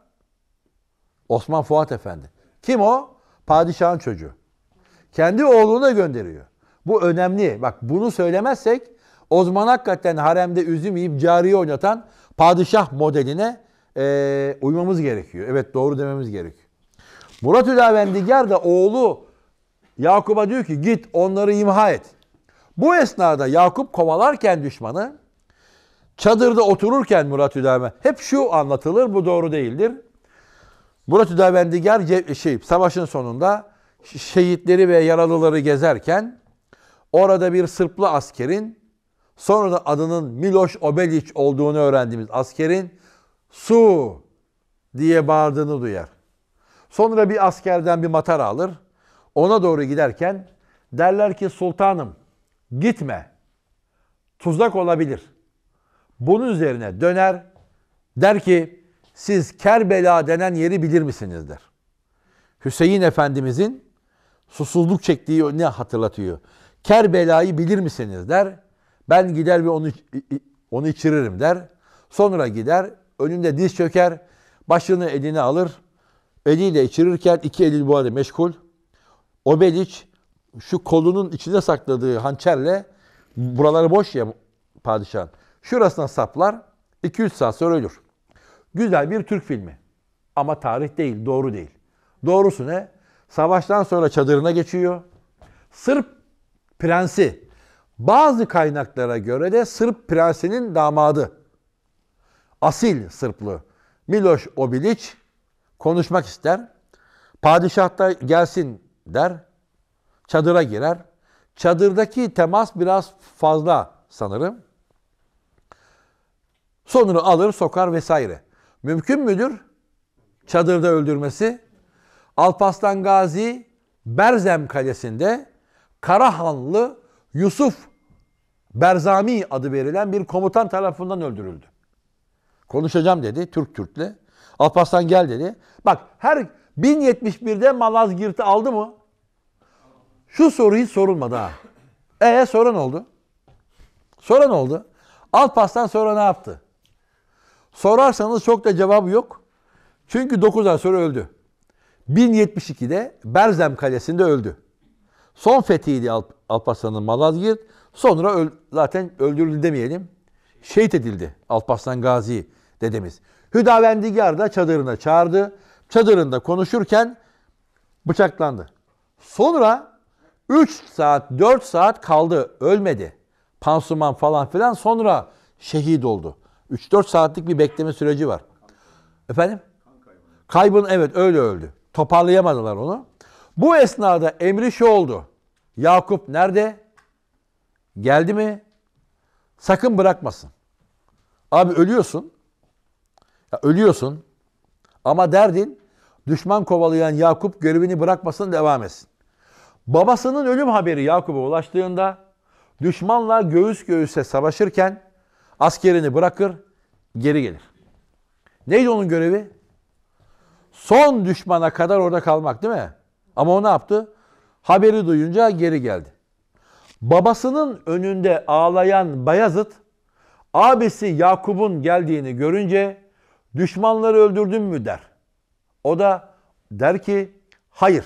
Osman Fuat Efendi. Kim o? Padişahın çocuğu. Kendi oğluna gönderiyor. Bu önemli. Bak bunu söylemezsek o hakikaten haremde üzüm yiyip cariye oynatan padişah modeline e, uymamız gerekiyor. Evet doğru dememiz gerekiyor. Murat Hüdavendigar da oğlu Yakup'a diyor ki git onları imha et. Bu esnada Yakup kovalarken düşmanı çadırda otururken Murat Hüdavendigar hep şu anlatılır bu doğru değildir. Murat Hüdavendigar şey, savaşın sonunda şehitleri ve yaralıları gezerken orada bir Sırplı askerin sonra da adının Miloš Obelić olduğunu öğrendiğimiz askerin su diye bağırdığını duyar. Sonra bir askerden bir matar alır. Ona doğru giderken derler ki sultanım gitme. Tuzak olabilir. Bunun üzerine döner der ki siz Kerbela denen yeri bilir misiniz der. Hüseyin Efendimizin susuzluk çektiği ne hatırlatıyor. Kerbela'yı bilir misiniz der. Ben gider ve onu, onu içiririm der. Sonra gider önünde diz çöker. Başını eline alır. Eliyle içirirken iki eli bu arada meşgul. Obeliç şu kolunun içinde sakladığı hançerle buraları boş ya padişahın. Şurasına saplar. 2-3 saat sonra ölür. Güzel bir Türk filmi. Ama tarih değil, doğru değil. Doğrusu ne? Savaştan sonra çadırına geçiyor. Sırp prensi. Bazı kaynaklara göre de Sırp prensinin damadı. Asil Sırplı. Miloš Obilić konuşmak ister. Padişah da gelsin der. Çadıra girer. Çadırdaki temas biraz fazla sanırım. Sonunu alır, sokar vesaire. Mümkün müdür? Çadırda öldürmesi. Alpaslan Gazi Berzem Kalesi'nde Karahanlı Yusuf Berzami adı verilen bir komutan tarafından öldürüldü. Konuşacağım dedi Türk Türk'le. Alparslan gel dedi. Bak her 1071'de Malazgirt'i aldı mı? Şu soru hiç sorulmadı ha. E sonra ne oldu? Sonra ne oldu? Alparslan sonra ne yaptı? Sorarsanız çok da cevabı yok. Çünkü 9 ay sonra öldü. 1072'de Berzem Kalesi'nde öldü. Son fethiydi Alp Alparslan'ın Malazgirt. Sonra öl zaten öldürüldü demeyelim. Şehit edildi Alparslan Gazi dedemiz. Hüdavendigar da çadırına çağırdı. Çadırında konuşurken bıçaklandı. Sonra 3 saat 4 saat kaldı ölmedi. Pansuman falan filan sonra şehit oldu. 3-4 saatlik bir bekleme süreci var. Efendim? Kaybın evet öyle öldü. Toparlayamadılar onu. Bu esnada emri şu oldu. Yakup nerede? Geldi mi? Sakın bırakmasın. Abi ölüyorsun. Ya ölüyorsun. Ama derdin düşman kovalayan Yakup görevini bırakmasın devam etsin. Babasının ölüm haberi Yakup'a ulaştığında düşmanla göğüs göğüse savaşırken askerini bırakır, geri gelir. Neydi onun görevi? Son düşmana kadar orada kalmak değil mi? Ama o ne yaptı? Haberi duyunca geri geldi. Babasının önünde ağlayan Bayazıt, abisi Yakup'un geldiğini görünce düşmanları öldürdün mü der. O da der ki hayır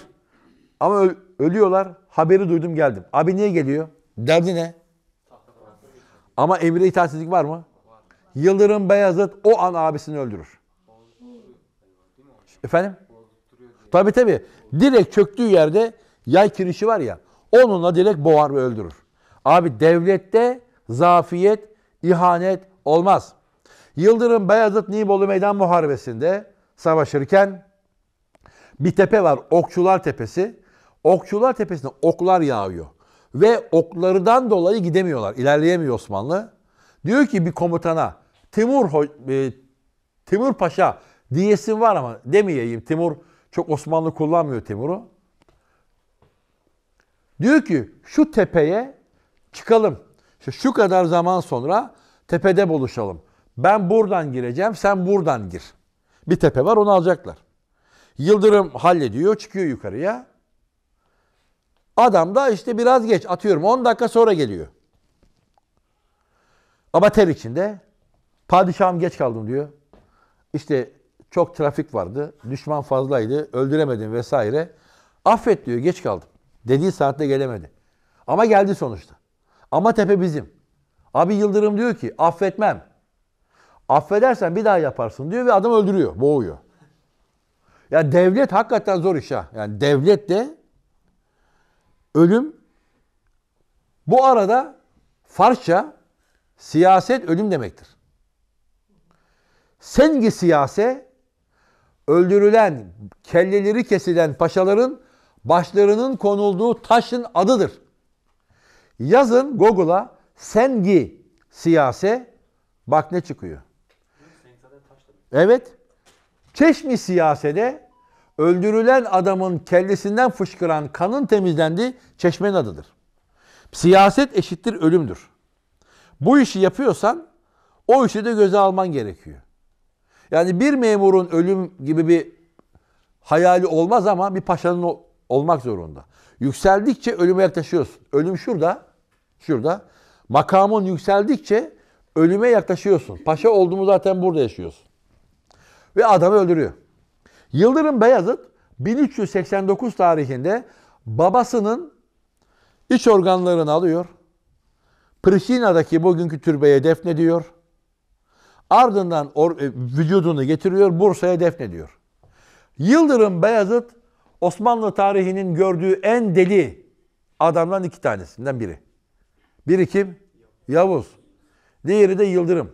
ama ölüyorlar haberi duydum geldim. Abi niye geliyor? Derdi ne? Ama emre itaatsizlik var mı? Yıldırım Beyazıt o an abisini öldürür. Efendim? Tabii tabii. Direkt çöktüğü yerde yay kirişi var ya. Onunla direkt boğar ve öldürür. Abi devlette zafiyet, ihanet olmaz. Yıldırım Beyazıt Nibolu Meydan Muharebesi'nde savaşırken bir tepe var. Okçular Tepesi. Okçular Tepe'sinde oklar yağıyor. Ve oklarından dolayı gidemiyorlar. İlerleyemiyor Osmanlı. Diyor ki bir komutana Timur e, Timur Paşa diyesin var ama demeyeyim. Timur çok Osmanlı kullanmıyor Timur'u. Diyor ki şu tepeye çıkalım. İşte şu kadar zaman sonra tepede buluşalım. Ben buradan gireceğim, sen buradan gir. Bir tepe var onu alacaklar. Yıldırım hallediyor, çıkıyor yukarıya. Adam da işte biraz geç atıyorum 10 dakika sonra geliyor. Ama ter içinde padişahım geç kaldım diyor. İşte çok trafik vardı. Düşman fazlaydı. Öldüremedim vesaire. Affet diyor geç kaldım. Dediği saatte gelemedi. Ama geldi sonuçta. Ama tepe bizim. Abi Yıldırım diyor ki affetmem. Affedersen bir daha yaparsın diyor ve adam öldürüyor, boğuyor. Ya devlet hakikaten zor iş ha. Yani devlet de ölüm bu arada Farsça siyaset ölüm demektir. Sengi siyase öldürülen, kelleleri kesilen paşaların başlarının konulduğu taşın adıdır. Yazın Google'a sengi siyase bak ne çıkıyor. Evet. Çeşmi siyasede öldürülen adamın kellesinden fışkıran kanın temizlendiği çeşmenin adıdır. Siyaset eşittir ölümdür. Bu işi yapıyorsan o işi de göze alman gerekiyor. Yani bir memurun ölüm gibi bir hayali olmaz ama bir paşanın olmak zorunda. Yükseldikçe ölüme yaklaşıyorsun. Ölüm şurada, şurada. Makamın yükseldikçe ölüme yaklaşıyorsun. Paşa olduğumu zaten burada yaşıyorsun. Ve adamı öldürüyor. Yıldırım Beyazıt 1389 tarihinde babasının iç organlarını alıyor. Pristina'daki bugünkü türbeye defnediyor. Ardından or, e, vücudunu getiriyor, Bursa'ya defnediyor. Yıldırım Beyazıt Osmanlı tarihinin gördüğü en deli adamdan iki tanesinden biri. Biri kim? Yavuz. Diğeri de Yıldırım.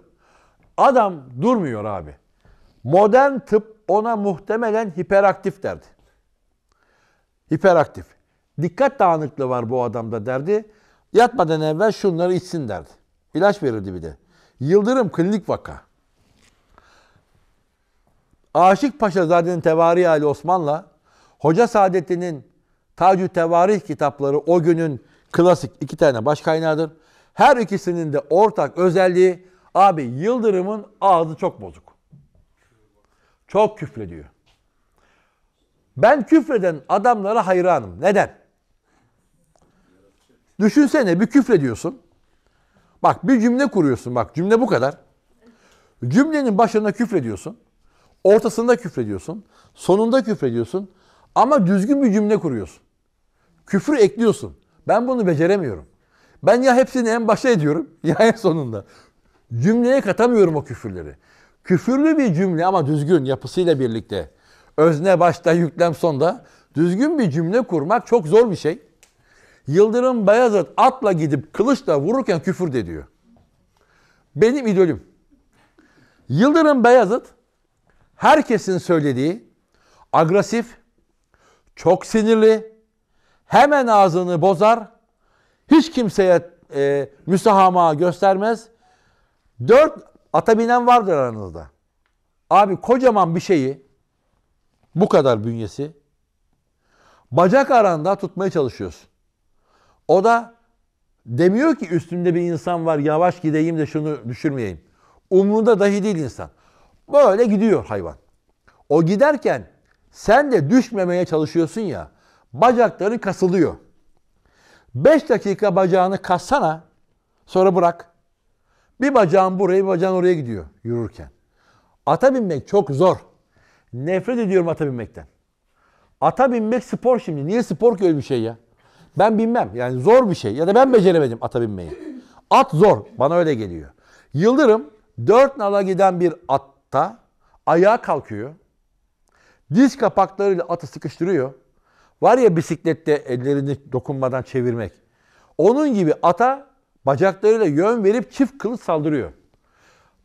Adam durmuyor abi. Modern tıp ona muhtemelen hiperaktif derdi. Hiperaktif. Dikkat dağınıklığı var bu adamda derdi. Yatmadan evvel şunları içsin derdi. İlaç verirdi bir de. Yıldırım klinik vaka. Aşık Paşazade'nin Tevari Ali Osman'la Hoca Saadettin'in Tacü Tevarih kitapları o günün klasik iki tane baş kaynağıdır. Her ikisinin de ortak özelliği abi Yıldırım'ın ağzı çok bozuk. Çok küfrediyor. Ben küfreden adamlara hayranım. Neden? Düşünsene bir küfrediyorsun. Bak bir cümle kuruyorsun. Bak cümle bu kadar. Cümlenin başında küfrediyorsun. Ortasında küfrediyorsun. Sonunda küfrediyorsun. Ama düzgün bir cümle kuruyorsun. Küfür ekliyorsun. Ben bunu beceremiyorum. Ben ya hepsini en başa ediyorum ya en sonunda. Cümleye katamıyorum o küfürleri. Küfürlü bir cümle ama düzgün yapısıyla birlikte. Özne başta, yüklem sonda. Düzgün bir cümle kurmak çok zor bir şey. Yıldırım Beyazıt atla gidip kılıçla vururken küfür de diyor. Benim idolüm. Yıldırım Beyazıt herkesin söylediği agresif, çok sinirli, hemen ağzını bozar, hiç kimseye e, müsahama göstermez. Dört Ata binen vardır aranızda. Abi kocaman bir şeyi bu kadar bünyesi bacak aranda tutmaya çalışıyorsun. O da demiyor ki üstünde bir insan var yavaş gideyim de şunu düşürmeyeyim. Umrunda dahi değil insan. Böyle gidiyor hayvan. O giderken sen de düşmemeye çalışıyorsun ya bacakların kasılıyor. 5 dakika bacağını kassana sonra bırak. Bir bacağın buraya bir bacağın oraya gidiyor yürürken. Ata binmek çok zor. Nefret ediyorum ata binmekten. Ata binmek spor şimdi. Niye spor ki öyle bir şey ya? Ben binmem. Yani zor bir şey. Ya da ben beceremedim ata binmeyi. At zor. Bana öyle geliyor. Yıldırım dört nala giden bir atta ayağa kalkıyor. Diz kapaklarıyla atı sıkıştırıyor. Var ya bisiklette ellerini dokunmadan çevirmek. Onun gibi ata bacaklarıyla yön verip çift kılıç saldırıyor.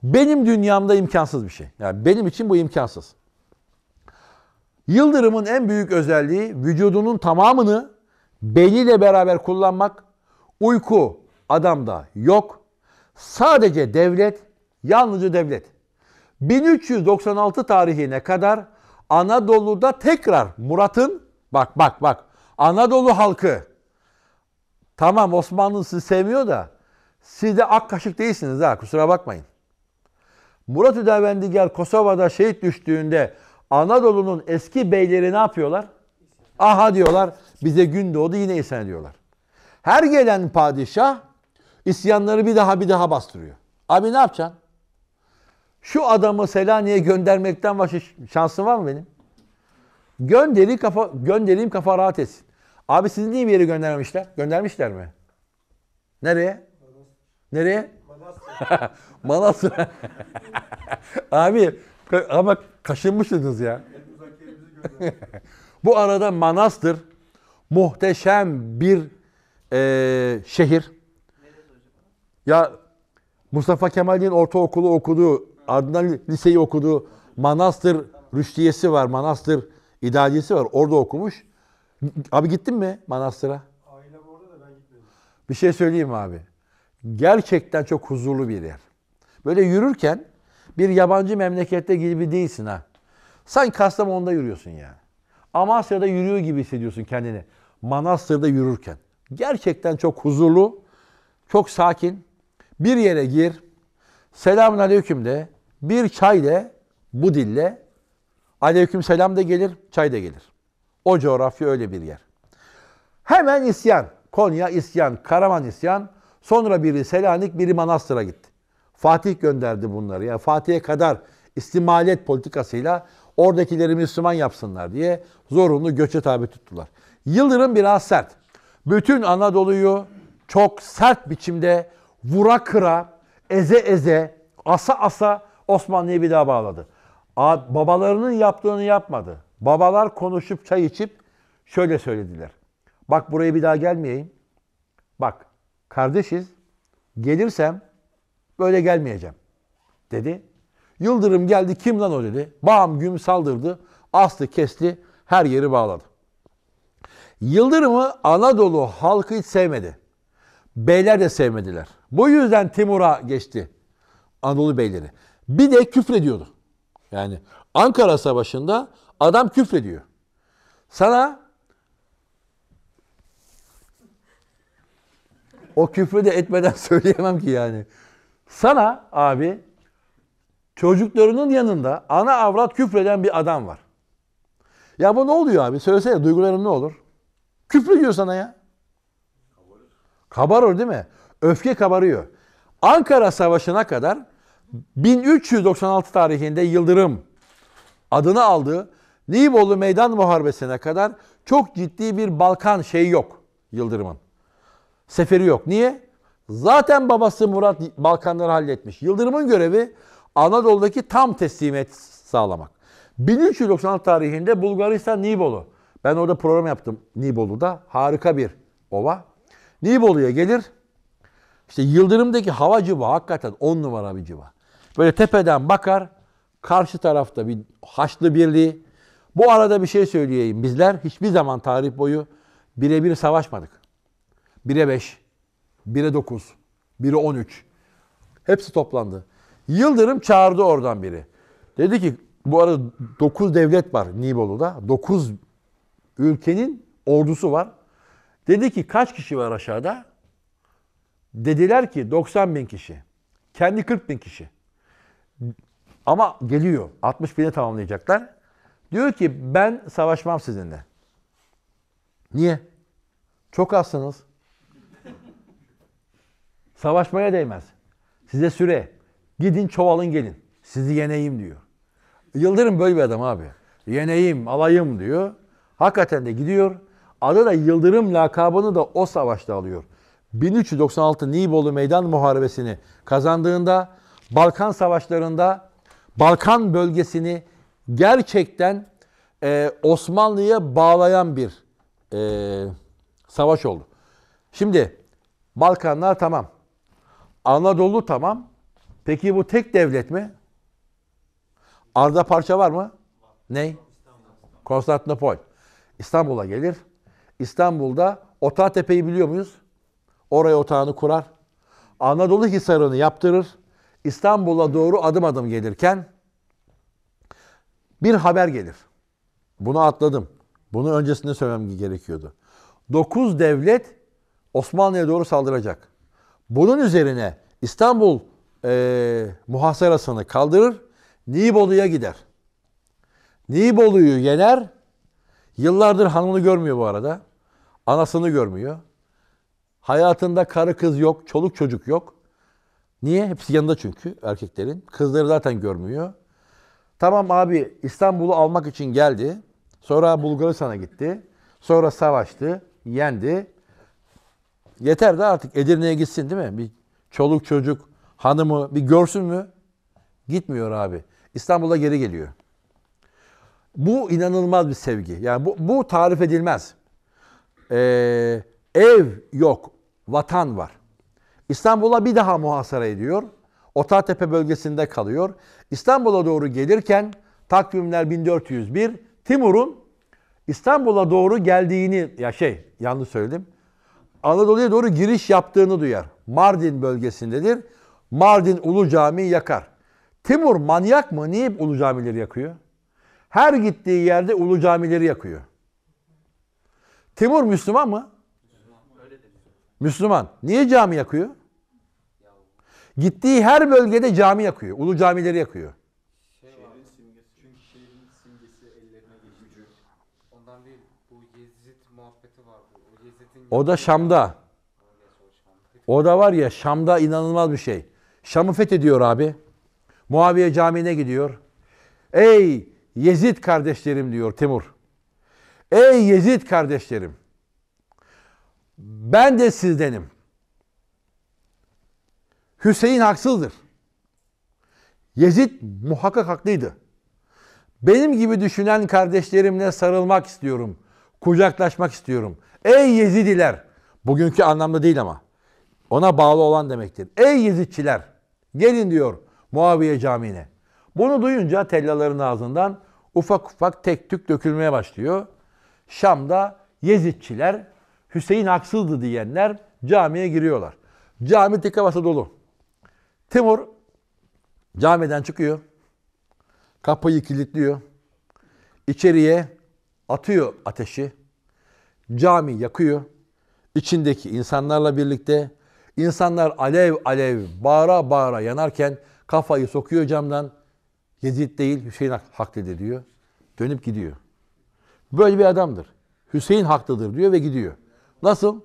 Benim dünyamda imkansız bir şey. Yani benim için bu imkansız. Yıldırım'ın en büyük özelliği vücudunun tamamını beyniyle beraber kullanmak. Uyku adamda yok. Sadece devlet, yalnızca devlet. 1396 tarihine kadar Anadolu'da tekrar Murat'ın bak bak bak Anadolu halkı Tamam Osmanlı sizi sevmiyor da siz de ak kaşık değilsiniz ha kusura bakmayın. Murat Üdervendigar Kosova'da şehit düştüğünde Anadolu'nun eski beyleri ne yapıyorlar? Aha diyorlar bize gün doğdu yine isyan ediyorlar. Her gelen padişah isyanları bir daha bir daha bastırıyor. Abi ne yapacaksın? Şu adamı Selanik'e göndermekten başka şansın var mı benim? Gönderi kafa, göndereyim kafa rahat etsin. Abi sizi niye bir yere göndermemişler? Göndermişler mi? Nereye? Nereye? Manastır. Manastır. abi ama kaşınmışsınız ya. Bu arada Manastır muhteşem bir e, şehir. Ya Mustafa Kemal'in ortaokulu okuduğu, ardından liseyi okuduğu Manastır Rüştiyesi var, Manastır İdariyesi var. Orada okumuş. Abi gittin mi manastıra? Ailem orada da ben gitmedim. Bir şey söyleyeyim abi. Gerçekten çok huzurlu bir yer. Böyle yürürken bir yabancı memlekette gibi değilsin ha. Sanki Kastamonu'da yürüyorsun ya. Amasya'da yürüyor gibi hissediyorsun kendini. Manastır'da yürürken. Gerçekten çok huzurlu, çok sakin. Bir yere gir, selamun aleyküm de, bir çay de, bu dille, aleyküm selam da gelir, çay da gelir. O coğrafya öyle bir yer. Hemen isyan. Konya isyan, Karaman isyan. Sonra biri Selanik, biri Manastır'a gitti. Fatih gönderdi bunları. Yani Fatih'e kadar istimalet politikasıyla oradakileri Müslüman yapsınlar diye zorunlu göçe tabi tuttular. Yıldırım biraz sert. Bütün Anadolu'yu çok sert biçimde vura kıra, eze eze, asa asa Osmanlı'ya bir daha bağladı. Babalarının yaptığını yapmadı. Babalar konuşup çay içip şöyle söylediler. Bak buraya bir daha gelmeyeyim. Bak kardeşiz. Gelirsem böyle gelmeyeceğim dedi. Yıldırım geldi kim lan o dedi. Bam güm saldırdı. Astı kesti her yeri bağladı. Yıldırım'ı Anadolu halkı hiç sevmedi. Beyler de sevmediler. Bu yüzden Timur'a geçti Anadolu beyleri. Bir de küfür ediyordu. Yani Ankara Savaşı'nda Adam küfrediyor. Sana o küfrü de etmeden söyleyemem ki yani. Sana abi çocuklarının yanında ana avrat küfreden bir adam var. Ya bu ne oluyor abi? Söylesene duyguların ne olur? Küfür diyor sana ya. Kabarır. Kabarır değil mi? Öfke kabarıyor. Ankara Savaşı'na kadar 1396 tarihinde Yıldırım adını aldığı Liboğlu Meydan Muharebesi'ne kadar çok ciddi bir Balkan şeyi yok Yıldırım'ın. Seferi yok. Niye? Zaten babası Murat Balkanları halletmiş. Yıldırım'ın görevi Anadolu'daki tam teslimiyet sağlamak. 1396 tarihinde Bulgaristan Nibolu. Ben orada program yaptım Nibolu'da. Harika bir ova. Nibolu'ya gelir. İşte Yıldırım'daki hava civa hakikaten on numara bir civa. Böyle tepeden bakar. Karşı tarafta bir Haçlı Birliği, bu arada bir şey söyleyeyim. Bizler hiçbir zaman tarih boyu birebir savaşmadık. Bire beş, bire dokuz, bire on üç, Hepsi toplandı. Yıldırım çağırdı oradan biri. Dedi ki bu arada dokuz devlet var Nibolu'da. dokuz ülkenin ordusu var. Dedi ki kaç kişi var aşağıda? Dediler ki 90 bin kişi. Kendi 40 bin kişi. Ama geliyor. 60 bine tamamlayacaklar. Diyor ki ben savaşmam sizinle. Niye? Çok azsınız. Savaşmaya değmez. Size süre. Gidin çovalın gelin. Sizi yeneyim diyor. Yıldırım böyle bir adam abi. Yeneyim, alayım diyor. Hakikaten de gidiyor. Adı da Yıldırım lakabını da o savaşta alıyor. 1396 Nibolu Meydan Muharebesini kazandığında Balkan Savaşları'nda Balkan bölgesini gerçekten e, Osmanlı'ya bağlayan bir e, savaş oldu. Şimdi Balkanlar tamam. Anadolu tamam. Peki bu tek devlet mi? Arda parça var mı? Ney? Konstantinopol. İstanbul'a gelir. İstanbul'da Otağ Tepe'yi biliyor muyuz? Oraya otağını kurar. Anadolu Hisarı'nı yaptırır. İstanbul'a doğru adım adım gelirken bir haber gelir. Bunu atladım. Bunu öncesinde söylemem gerekiyordu. 9 devlet Osmanlı'ya doğru saldıracak. Bunun üzerine İstanbul e, muhasarasını kaldırır, Nibolu'ya gider. Nibolu'yu yener, yıllardır hanımını görmüyor bu arada. Anasını görmüyor. Hayatında karı kız yok, çoluk çocuk yok. Niye? Hepsi yanında çünkü erkeklerin. Kızları zaten görmüyor. Tamam abi İstanbul'u almak için geldi. Sonra Bulgaristan'a gitti. Sonra savaştı. Yendi. Yeter de artık Edirne'ye gitsin değil mi? Bir çoluk çocuk hanımı bir görsün mü? Gitmiyor abi. İstanbul'a geri geliyor. Bu inanılmaz bir sevgi. Yani bu, bu tarif edilmez. Ee, ev yok, vatan var. İstanbul'a bir daha muhasara ediyor. Otatepe bölgesinde kalıyor. İstanbul'a doğru gelirken takvimler 1401 Timur'un İstanbul'a doğru geldiğini ya şey yanlış söyledim. Anadolu'ya doğru giriş yaptığını duyar. Mardin bölgesindedir. Mardin Ulu Camii'yi yakar. Timur manyak mı? Niye Ulu Camileri yakıyor? Her gittiği yerde Ulu Camileri yakıyor. Timur Müslüman mı? Müslüman. Niye cami yakıyor? Gittiği her bölgede cami yakıyor. Ulu camileri yakıyor. Şey o, da Şam'da. O da var ya Şam'da inanılmaz bir şey. Şam'ı fethediyor abi. Muaviye Camii'ne gidiyor. Ey Yezid kardeşlerim diyor Timur. Ey Yezid kardeşlerim. Ben de sizdenim. Hüseyin haksızdır. Yezid muhakkak haklıydı. Benim gibi düşünen kardeşlerimle sarılmak istiyorum. Kucaklaşmak istiyorum. Ey Yezidiler! Bugünkü anlamda değil ama. Ona bağlı olan demektir. Ey Yezidçiler! Gelin diyor Muaviye Camii'ne. Bunu duyunca tellaların ağzından ufak ufak tek tük dökülmeye başlıyor. Şam'da Yezidçiler Hüseyin haksızdı diyenler camiye giriyorlar. Cami tek havası dolu. Timur camiden çıkıyor. Kapıyı kilitliyor. İçeriye atıyor ateşi. Cami yakıyor. İçindeki insanlarla birlikte insanlar alev alev bağıra bağıra yanarken kafayı sokuyor camdan. Yezid değil Hüseyin haklıdır diyor. Dönüp gidiyor. Böyle bir adamdır. Hüseyin haklıdır diyor ve gidiyor. Nasıl?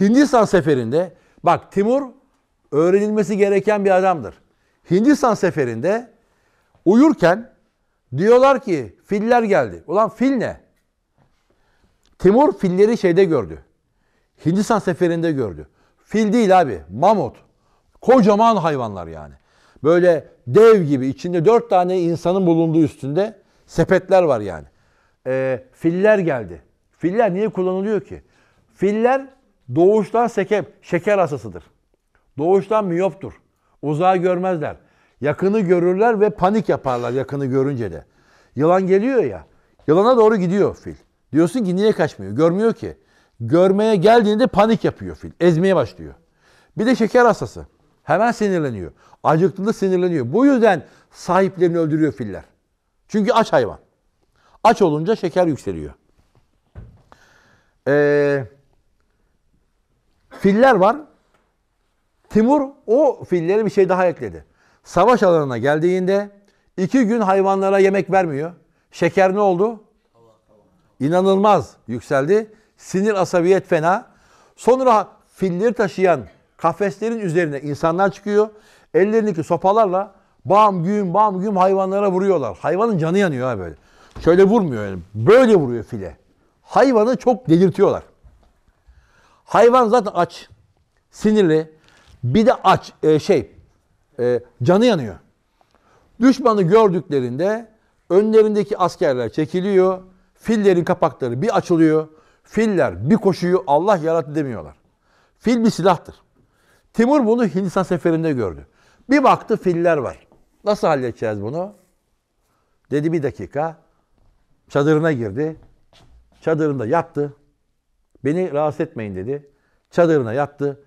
Hindistan seferinde bak Timur öğrenilmesi gereken bir adamdır. Hindistan seferinde uyurken diyorlar ki filler geldi. Ulan fil ne? Timur filleri şeyde gördü. Hindistan seferinde gördü. Fil değil abi mamut. Kocaman hayvanlar yani. Böyle dev gibi içinde dört tane insanın bulunduğu üstünde sepetler var yani. E, filler geldi. Filler niye kullanılıyor ki? Filler doğuştan şeker, şeker hastasıdır. Doğuştan miyoptur. Uzağı görmezler. Yakını görürler ve panik yaparlar yakını görünce de. Yılan geliyor ya. Yılana doğru gidiyor fil. Diyorsun ki niye kaçmıyor? Görmüyor ki. Görmeye geldiğinde panik yapıyor fil. Ezmeye başlıyor. Bir de şeker hastası. Hemen sinirleniyor. Acıktığında sinirleniyor. Bu yüzden sahiplerini öldürüyor filler. Çünkü aç hayvan. Aç olunca şeker yükseliyor. Ee, filler var. Timur o fillere bir şey daha ekledi. Savaş alanına geldiğinde iki gün hayvanlara yemek vermiyor. Şeker ne oldu? İnanılmaz yükseldi. Sinir asabiyet fena. Sonra filleri taşıyan kafeslerin üzerine insanlar çıkıyor. Ellerindeki sopalarla bam güm bam güm hayvanlara vuruyorlar. Hayvanın canı yanıyor ha böyle. Şöyle vurmuyor yani. Böyle vuruyor file. Hayvanı çok delirtiyorlar. Hayvan zaten aç, sinirli, bir de aç e, şey e, canı yanıyor. Düşmanı gördüklerinde önlerindeki askerler çekiliyor. Fillerin kapakları bir açılıyor. Filler bir koşuyor. Allah yarattı demiyorlar. Fil bir silahtır. Timur bunu Hindistan seferinde gördü. Bir baktı filler var. Nasıl halledeceğiz bunu? Dedi bir dakika. Çadırına girdi. Çadırında yattı. Beni rahatsız etmeyin dedi. Çadırına yattı.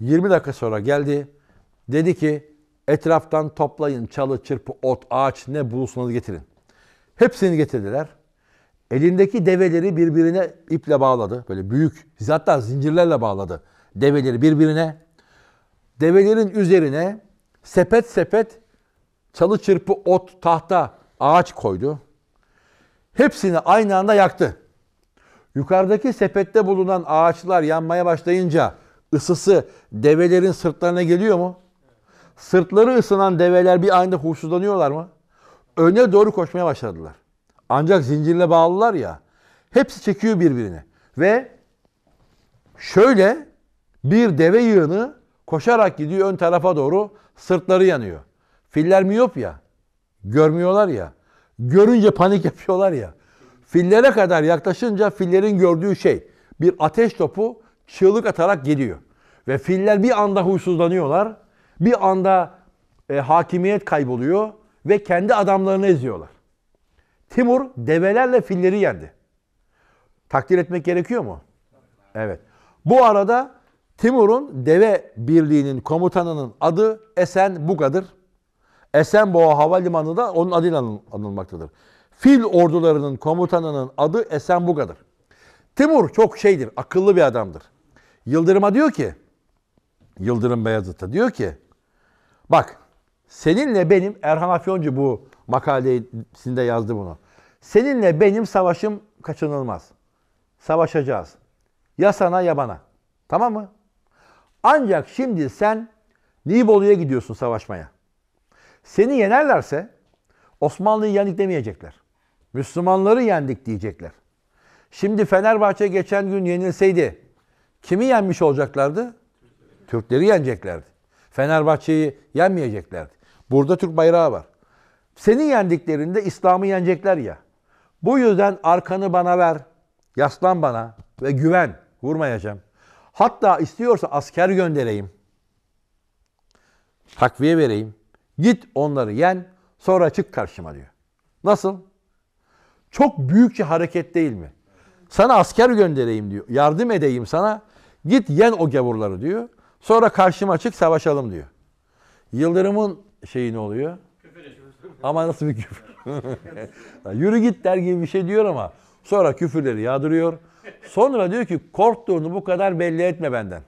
20 dakika sonra geldi. Dedi ki etraftan toplayın çalı, çırpı, ot, ağaç ne bulursunuz getirin. Hepsini getirdiler. Elindeki develeri birbirine iple bağladı. Böyle büyük, hatta zincirlerle bağladı. Develeri birbirine. Develerin üzerine sepet sepet çalı çırpı, ot, tahta, ağaç koydu. Hepsini aynı anda yaktı. Yukarıdaki sepette bulunan ağaçlar yanmaya başlayınca ısısı develerin sırtlarına geliyor mu? Sırtları ısınan develer bir anda huysuzlanıyorlar mı? Öne doğru koşmaya başladılar. Ancak zincirle bağlılar ya. Hepsi çekiyor birbirine. Ve şöyle bir deve yığını koşarak gidiyor ön tarafa doğru sırtları yanıyor. Filler miyop ya. Görmüyorlar ya. Görünce panik yapıyorlar ya. Fillere kadar yaklaşınca fillerin gördüğü şey bir ateş topu çığlık atarak geliyor. Ve filler bir anda huysuzlanıyorlar. Bir anda e, hakimiyet kayboluyor ve kendi adamlarını eziyorlar. Timur develerle filleri yendi. Takdir etmek gerekiyor mu? Evet. Bu arada Timur'un deve birliğinin komutanının adı Esen Buga'dır. Esenboğa Havalimanı da onun adıyla anılmaktadır. Fil ordularının komutanının adı Esenbuga'dır. Timur çok şeydir, akıllı bir adamdır. Yıldırım'a diyor ki, Yıldırım Beyazıt'a diyor ki, bak seninle benim, Erhan Afyoncu bu makalesinde yazdı bunu. Seninle benim savaşım kaçınılmaz. Savaşacağız. Ya sana ya bana. Tamam mı? Ancak şimdi sen Nibolu'ya gidiyorsun savaşmaya. Seni yenerlerse Osmanlı'yı yendik demeyecekler. Müslümanları yendik diyecekler. Şimdi Fenerbahçe geçen gün yenilseydi Kimi yenmiş olacaklardı? Türkleri yeneceklerdi. Fenerbahçe'yi yenmeyeceklerdi. Burada Türk bayrağı var. Seni yendiklerinde İslam'ı yenecekler ya. Bu yüzden arkanı bana ver, yaslan bana ve güven, vurmayacağım. Hatta istiyorsa asker göndereyim. Takviye vereyim. Git onları yen, sonra çık karşıma diyor. Nasıl? Çok büyükçe hareket değil mi? Sana asker göndereyim diyor. Yardım edeyim sana. Git yen o gavurları diyor. Sonra karşıma çık savaşalım diyor. Yıldırım'ın şeyi ne oluyor? ama nasıl bir küfür? Yürü git der gibi bir şey diyor ama sonra küfürleri yağdırıyor. Sonra diyor ki korktuğunu bu kadar belli etme benden.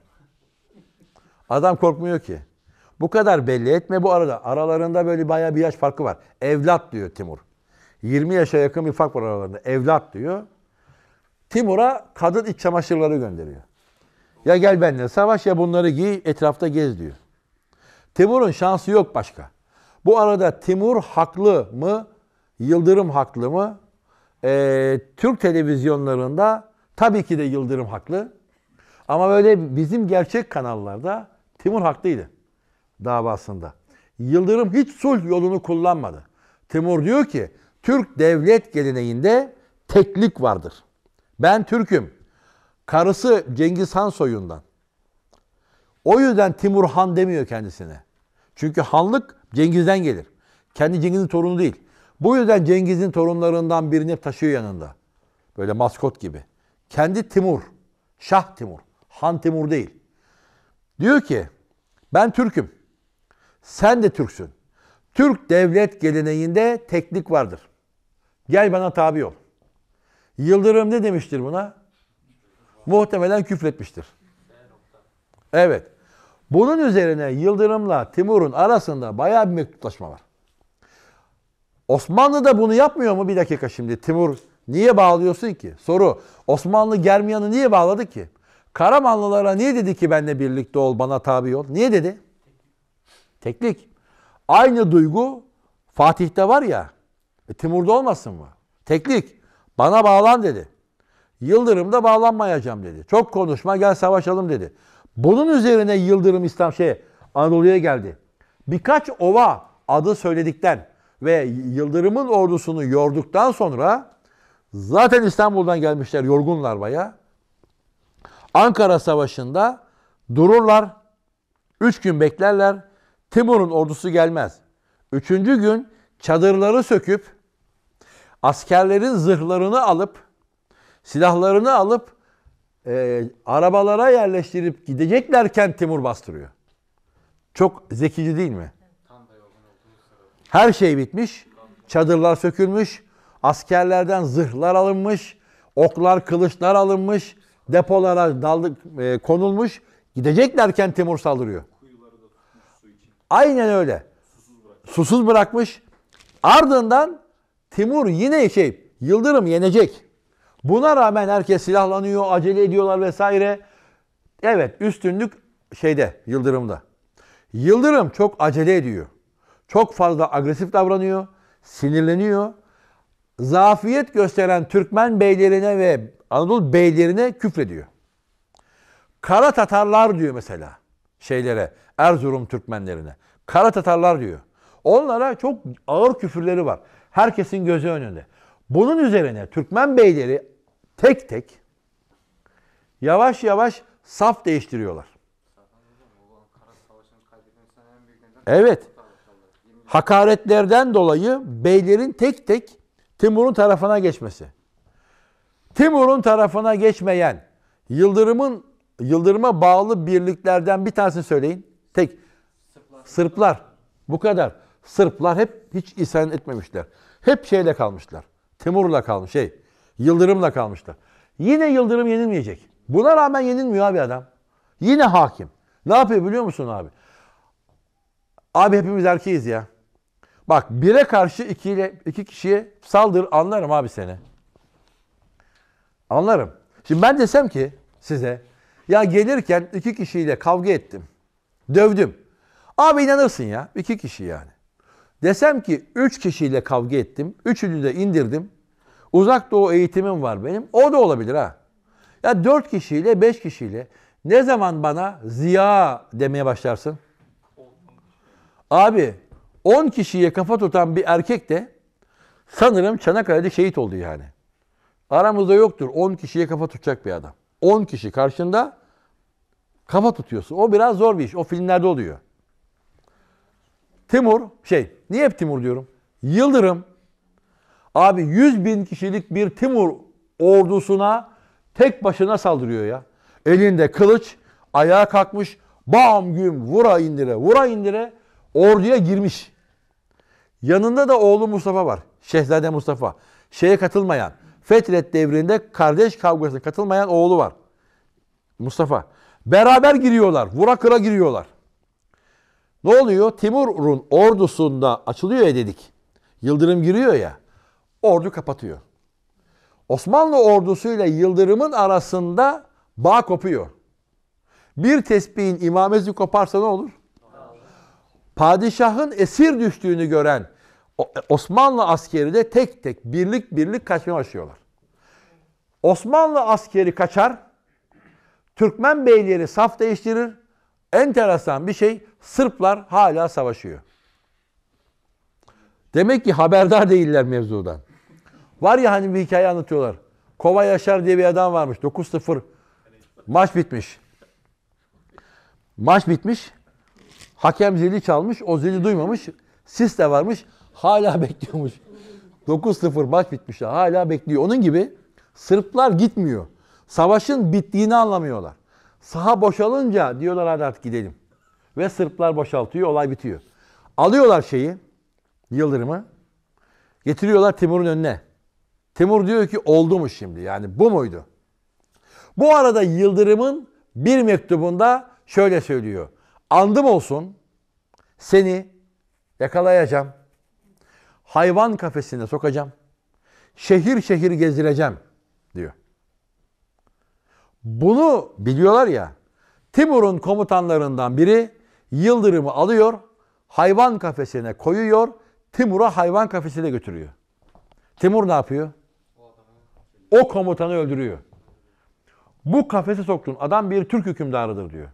Adam korkmuyor ki. Bu kadar belli etme bu arada. Aralarında böyle bayağı bir yaş farkı var. Evlat diyor Timur. 20 yaşa yakın bir fark var aralarında. Evlat diyor. Timur'a kadın iç çamaşırları gönderiyor. Ya gel benimle savaş ya bunları giy etrafta gez diyor. Timur'un şansı yok başka. Bu arada Timur haklı mı? Yıldırım haklı mı? Ee, Türk televizyonlarında tabii ki de Yıldırım haklı. Ama böyle bizim gerçek kanallarda Timur haklıydı davasında. Yıldırım hiç sulh yolunu kullanmadı. Timur diyor ki Türk devlet geleneğinde teklik vardır. Ben Türk'üm. Karısı Cengiz Han soyundan. O yüzden Timur Han demiyor kendisine. Çünkü hanlık Cengiz'den gelir. Kendi Cengiz'in torunu değil. Bu yüzden Cengiz'in torunlarından birini taşıyor yanında. Böyle maskot gibi. Kendi Timur. Şah Timur. Han Timur değil. Diyor ki ben Türk'üm. Sen de Türksün. Türk devlet geleneğinde teknik vardır. Gel bana tabi ol. Yıldırım ne demiştir buna? muhtemelen küfretmiştir. Evet. Bunun üzerine Yıldırım'la Timur'un arasında bayağı bir mektuplaşma var. Osmanlı da bunu yapmıyor mu? Bir dakika şimdi Timur niye bağlıyorsun ki? Soru. Osmanlı Germiyan'ı niye bağladı ki? Karamanlılara niye dedi ki benle birlikte ol, bana tabi ol? Niye dedi? Teklik. Aynı duygu Fatih'te var ya. E, Timur'da olmasın mı? Teklik. Bana bağlan dedi. Yıldırım da bağlanmayacağım dedi. Çok konuşma gel savaşalım dedi. Bunun üzerine Yıldırım İslam şey Anadolu'ya geldi. Birkaç ova adı söyledikten ve Yıldırım'ın ordusunu yorduktan sonra zaten İstanbul'dan gelmişler yorgunlar baya. Ankara Savaşı'nda dururlar. Üç gün beklerler. Timur'un ordusu gelmez. Üçüncü gün çadırları söküp askerlerin zırhlarını alıp silahlarını alıp e, arabalara yerleştirip gideceklerken Timur bastırıyor. Çok zekici değil mi? Her şey bitmiş. Çadırlar sökülmüş. Askerlerden zırhlar alınmış. Oklar, kılıçlar alınmış. Depolara daldık, e, konulmuş. Gideceklerken Timur saldırıyor. Aynen öyle. Susuz bırakmış. Ardından Timur yine şey Yıldırım yenecek. Buna rağmen herkes silahlanıyor, acele ediyorlar vesaire. Evet üstünlük şeyde Yıldırım'da. Yıldırım çok acele ediyor. Çok fazla agresif davranıyor, sinirleniyor. Zafiyet gösteren Türkmen beylerine ve Anadolu beylerine küfrediyor. Kara Tatarlar diyor mesela şeylere, Erzurum Türkmenlerine. Kara Tatarlar diyor. Onlara çok ağır küfürleri var. Herkesin gözü önünde. Bunun üzerine Türkmen beyleri tek tek yavaş yavaş saf değiştiriyorlar. Evet. Hakaretlerden dolayı beylerin tek tek Timur'un tarafına geçmesi. Timur'un tarafına geçmeyen Yıldırım'ın Yıldırım'a bağlı birliklerden bir tanesini söyleyin. Tek Sırplar. Bu kadar. Sırplar hep hiç isyan etmemişler. Hep şeyle kalmışlar. Timur'la kalmış şey. Yıldırım'la kalmıştı. Yine Yıldırım yenilmeyecek. Buna rağmen yenilmiyor abi adam. Yine hakim. Ne yapıyor biliyor musun abi? Abi hepimiz erkeğiz ya. Bak bire karşı ikiyle, iki kişiye saldır anlarım abi seni. Anlarım. Şimdi ben desem ki size ya gelirken iki kişiyle kavga ettim. Dövdüm. Abi inanırsın ya. iki kişi yani. Desem ki üç kişiyle kavga ettim. Üçünü de indirdim. Uzak doğu eğitimim var benim. O da olabilir ha. Ya dört kişiyle, beş kişiyle ne zaman bana ziya demeye başlarsın? Abi on kişiye kafa tutan bir erkek de sanırım Çanakkale'de şehit oldu yani. Aramızda yoktur on kişiye kafa tutacak bir adam. On kişi karşında kafa tutuyorsun. O biraz zor bir iş. O filmlerde oluyor. Timur şey niye hep Timur diyorum? Yıldırım abi 100 bin kişilik bir Timur ordusuna tek başına saldırıyor ya. Elinde kılıç ayağa kalkmış bam güm vura indire vura indire orduya girmiş. Yanında da oğlu Mustafa var. Şehzade Mustafa. Şeye katılmayan, Fetret devrinde kardeş kavgasına katılmayan oğlu var. Mustafa. Beraber giriyorlar. Vura kıra giriyorlar. Ne oluyor? Timur'un ordusunda açılıyor ya dedik. Yıldırım giriyor ya. Ordu kapatıyor. Osmanlı ordusuyla Yıldırım'ın arasında bağ kopuyor. Bir tesbihin imamesi koparsa ne olur? Padişahın esir düştüğünü gören e, Osmanlı askeri de tek tek birlik birlik kaçmaya başlıyorlar. Osmanlı askeri kaçar. Türkmen beyleri saf değiştirir. Enteresan bir şey. Sırplar hala savaşıyor. Demek ki haberdar değiller mevzudan. Var ya hani bir hikaye anlatıyorlar. Kova Yaşar diye bir adam varmış. 9-0 maç bitmiş. Maç bitmiş. Hakem zili çalmış. O zili duymamış. Sis de varmış. Hala bekliyormuş. 9-0 maç bitmiş. Hala bekliyor. Onun gibi Sırplar gitmiyor. Savaşın bittiğini anlamıyorlar. Saha boşalınca diyorlar hadi artık gidelim. Ve Sırplar boşaltıyor, olay bitiyor. Alıyorlar şeyi, Yıldırım'ı. Getiriyorlar Timur'un önüne. Timur diyor ki oldu mu şimdi? Yani bu muydu? Bu arada Yıldırım'ın bir mektubunda şöyle söylüyor. Andım olsun seni yakalayacağım. Hayvan kafesine sokacağım. Şehir şehir gezdireceğim diyor. Bunu biliyorlar ya. Timur'un komutanlarından biri Yıldırım'ı alıyor, hayvan kafesine koyuyor, Timur'a hayvan kafesine götürüyor. Timur ne yapıyor? O komutanı öldürüyor. Bu kafese soktun. Adam bir Türk hükümdarıdır diyor.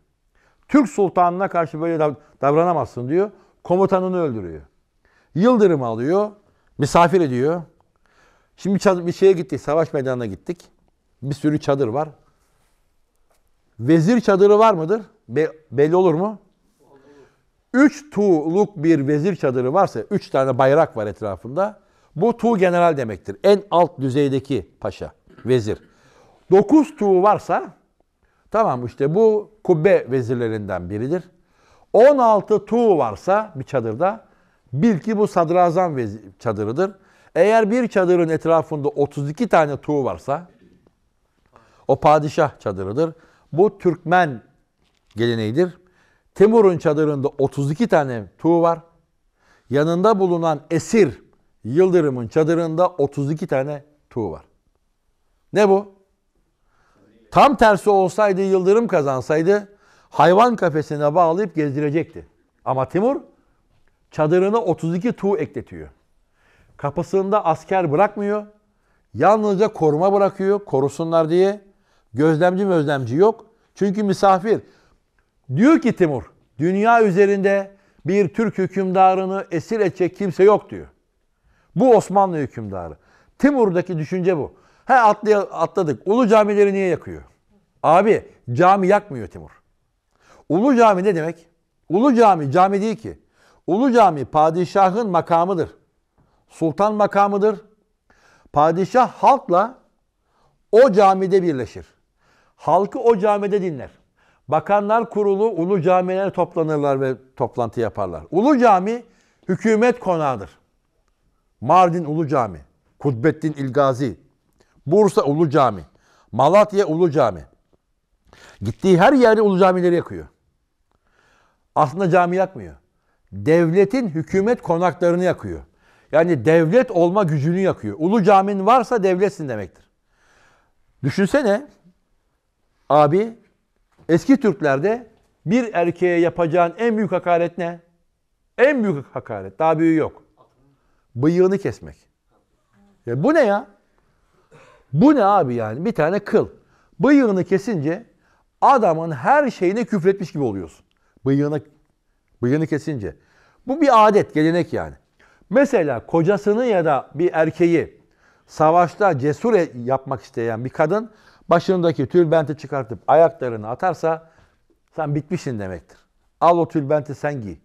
Türk sultanına karşı böyle davranamazsın diyor. Komutanını öldürüyor. Yıldırım'ı alıyor. Misafir ediyor. Şimdi çadır, bir şeye gittik. Savaş meydanına gittik. Bir sürü çadır var. Vezir çadırı var mıdır? Be belli olur mu? Üç tuğluk bir vezir çadırı varsa, üç tane bayrak var etrafında. Bu tuğ general demektir. En alt düzeydeki paşa, vezir. Dokuz tuğ varsa, tamam işte bu kubbe vezirlerinden biridir. 16 tuğ varsa bir çadırda, bil ki bu sadrazam vezir, çadırıdır. Eğer bir çadırın etrafında 32 tane tuğ varsa, o padişah çadırıdır. Bu Türkmen geleneğidir. Timur'un çadırında 32 tane tuğ var. Yanında bulunan esir Yıldırım'ın çadırında 32 tane tuğ var. Ne bu? Tam tersi olsaydı Yıldırım kazansaydı hayvan kafesine bağlayıp gezdirecekti. Ama Timur çadırına 32 tuğ ekletiyor. Kapısında asker bırakmıyor. Yalnızca koruma bırakıyor korusunlar diye. Gözlemci mözlemci yok. Çünkü misafir Diyor ki Timur, dünya üzerinde bir Türk hükümdarını esir edecek kimse yok diyor. Bu Osmanlı hükümdarı. Timur'daki düşünce bu. He atlay- atladık. Ulu camileri niye yakıyor? Abi cami yakmıyor Timur. Ulu cami ne demek? Ulu cami cami değil ki. Ulu cami padişahın makamıdır. Sultan makamıdır. Padişah halkla o camide birleşir. Halkı o camide dinler. Bakanlar Kurulu Ulu Cami'ye toplanırlar ve toplantı yaparlar. Ulu Cami hükümet konağıdır. Mardin Ulu Cami, Kudbettin İlgazi, Bursa Ulu Cami, Malatya Ulu Cami. Gittiği her yeri Ulu Camileri yakıyor. Aslında cami yakmıyor. Devletin hükümet konaklarını yakıyor. Yani devlet olma gücünü yakıyor. Ulu camin varsa devletsin demektir. Düşünsene abi Eski Türklerde bir erkeğe yapacağın en büyük hakaret ne? En büyük hakaret. Daha büyüğü yok. Bıyığını kesmek. Ya bu ne ya? Bu ne abi yani? Bir tane kıl. Bıyığını kesince adamın her şeyine küfretmiş gibi oluyorsun. Bıyığını, bıyığını kesince. Bu bir adet, gelenek yani. Mesela kocasını ya da bir erkeği savaşta cesur e- yapmak isteyen bir kadın başındaki tülbenti çıkartıp ayaklarını atarsa sen bitmişsin demektir. Al o tülbenti sen giy.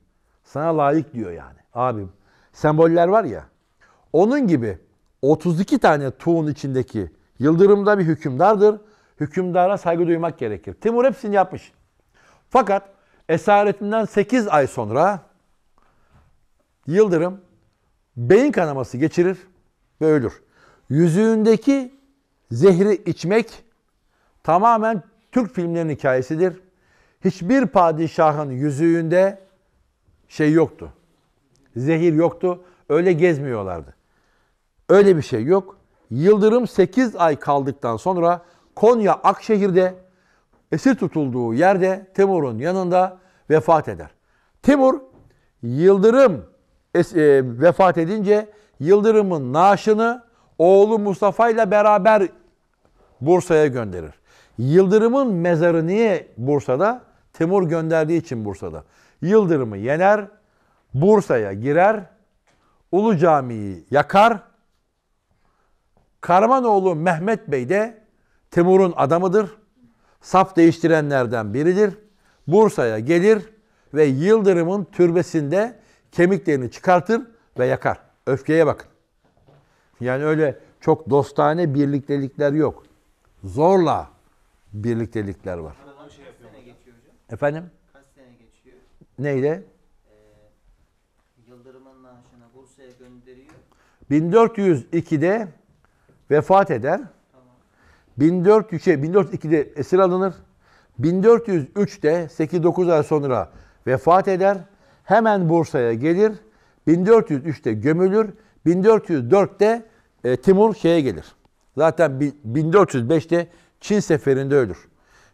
Sana layık diyor yani. Abim semboller var ya. Onun gibi 32 tane tuğun içindeki yıldırımda bir hükümdardır. Hükümdara saygı duymak gerekir. Timur hepsini yapmış. Fakat esaretinden 8 ay sonra Yıldırım beyin kanaması geçirir ve ölür. Yüzüğündeki zehri içmek Tamamen Türk filmlerinin hikayesidir. Hiçbir padişahın yüzüğünde şey yoktu. Zehir yoktu. Öyle gezmiyorlardı. Öyle bir şey yok. Yıldırım 8 ay kaldıktan sonra Konya Akşehir'de esir tutulduğu yerde Timur'un yanında vefat eder. Timur Yıldırım es, e, vefat edince Yıldırım'ın naaşını oğlu Mustafa ile beraber Bursa'ya gönderir. Yıldırım'ın mezarı niye Bursa'da? Timur gönderdiği için Bursa'da. Yıldırım'ı yener, Bursa'ya girer, Ulu camiyi yakar. Karmanoğlu Mehmet Bey de Timur'un adamıdır. Saf değiştirenlerden biridir. Bursa'ya gelir ve Yıldırım'ın türbesinde kemiklerini çıkartır ve yakar. Öfkeye bakın. Yani öyle çok dostane birliktelikler yok. Zorla birliktelikler var. Şey Efendim? Kaç sene geçiyor? Neyle? Ee, Yıldırım'ın naaşını Bursa'ya gönderiyor. 1402'de vefat eder. Tamam. 1402'de esir alınır. 1403'te 8-9 ay sonra vefat eder. Hemen Bursa'ya gelir. 1403'te gömülür. 1404'te e, Timur şeye gelir. Zaten 1405'te Çin seferinde ölür.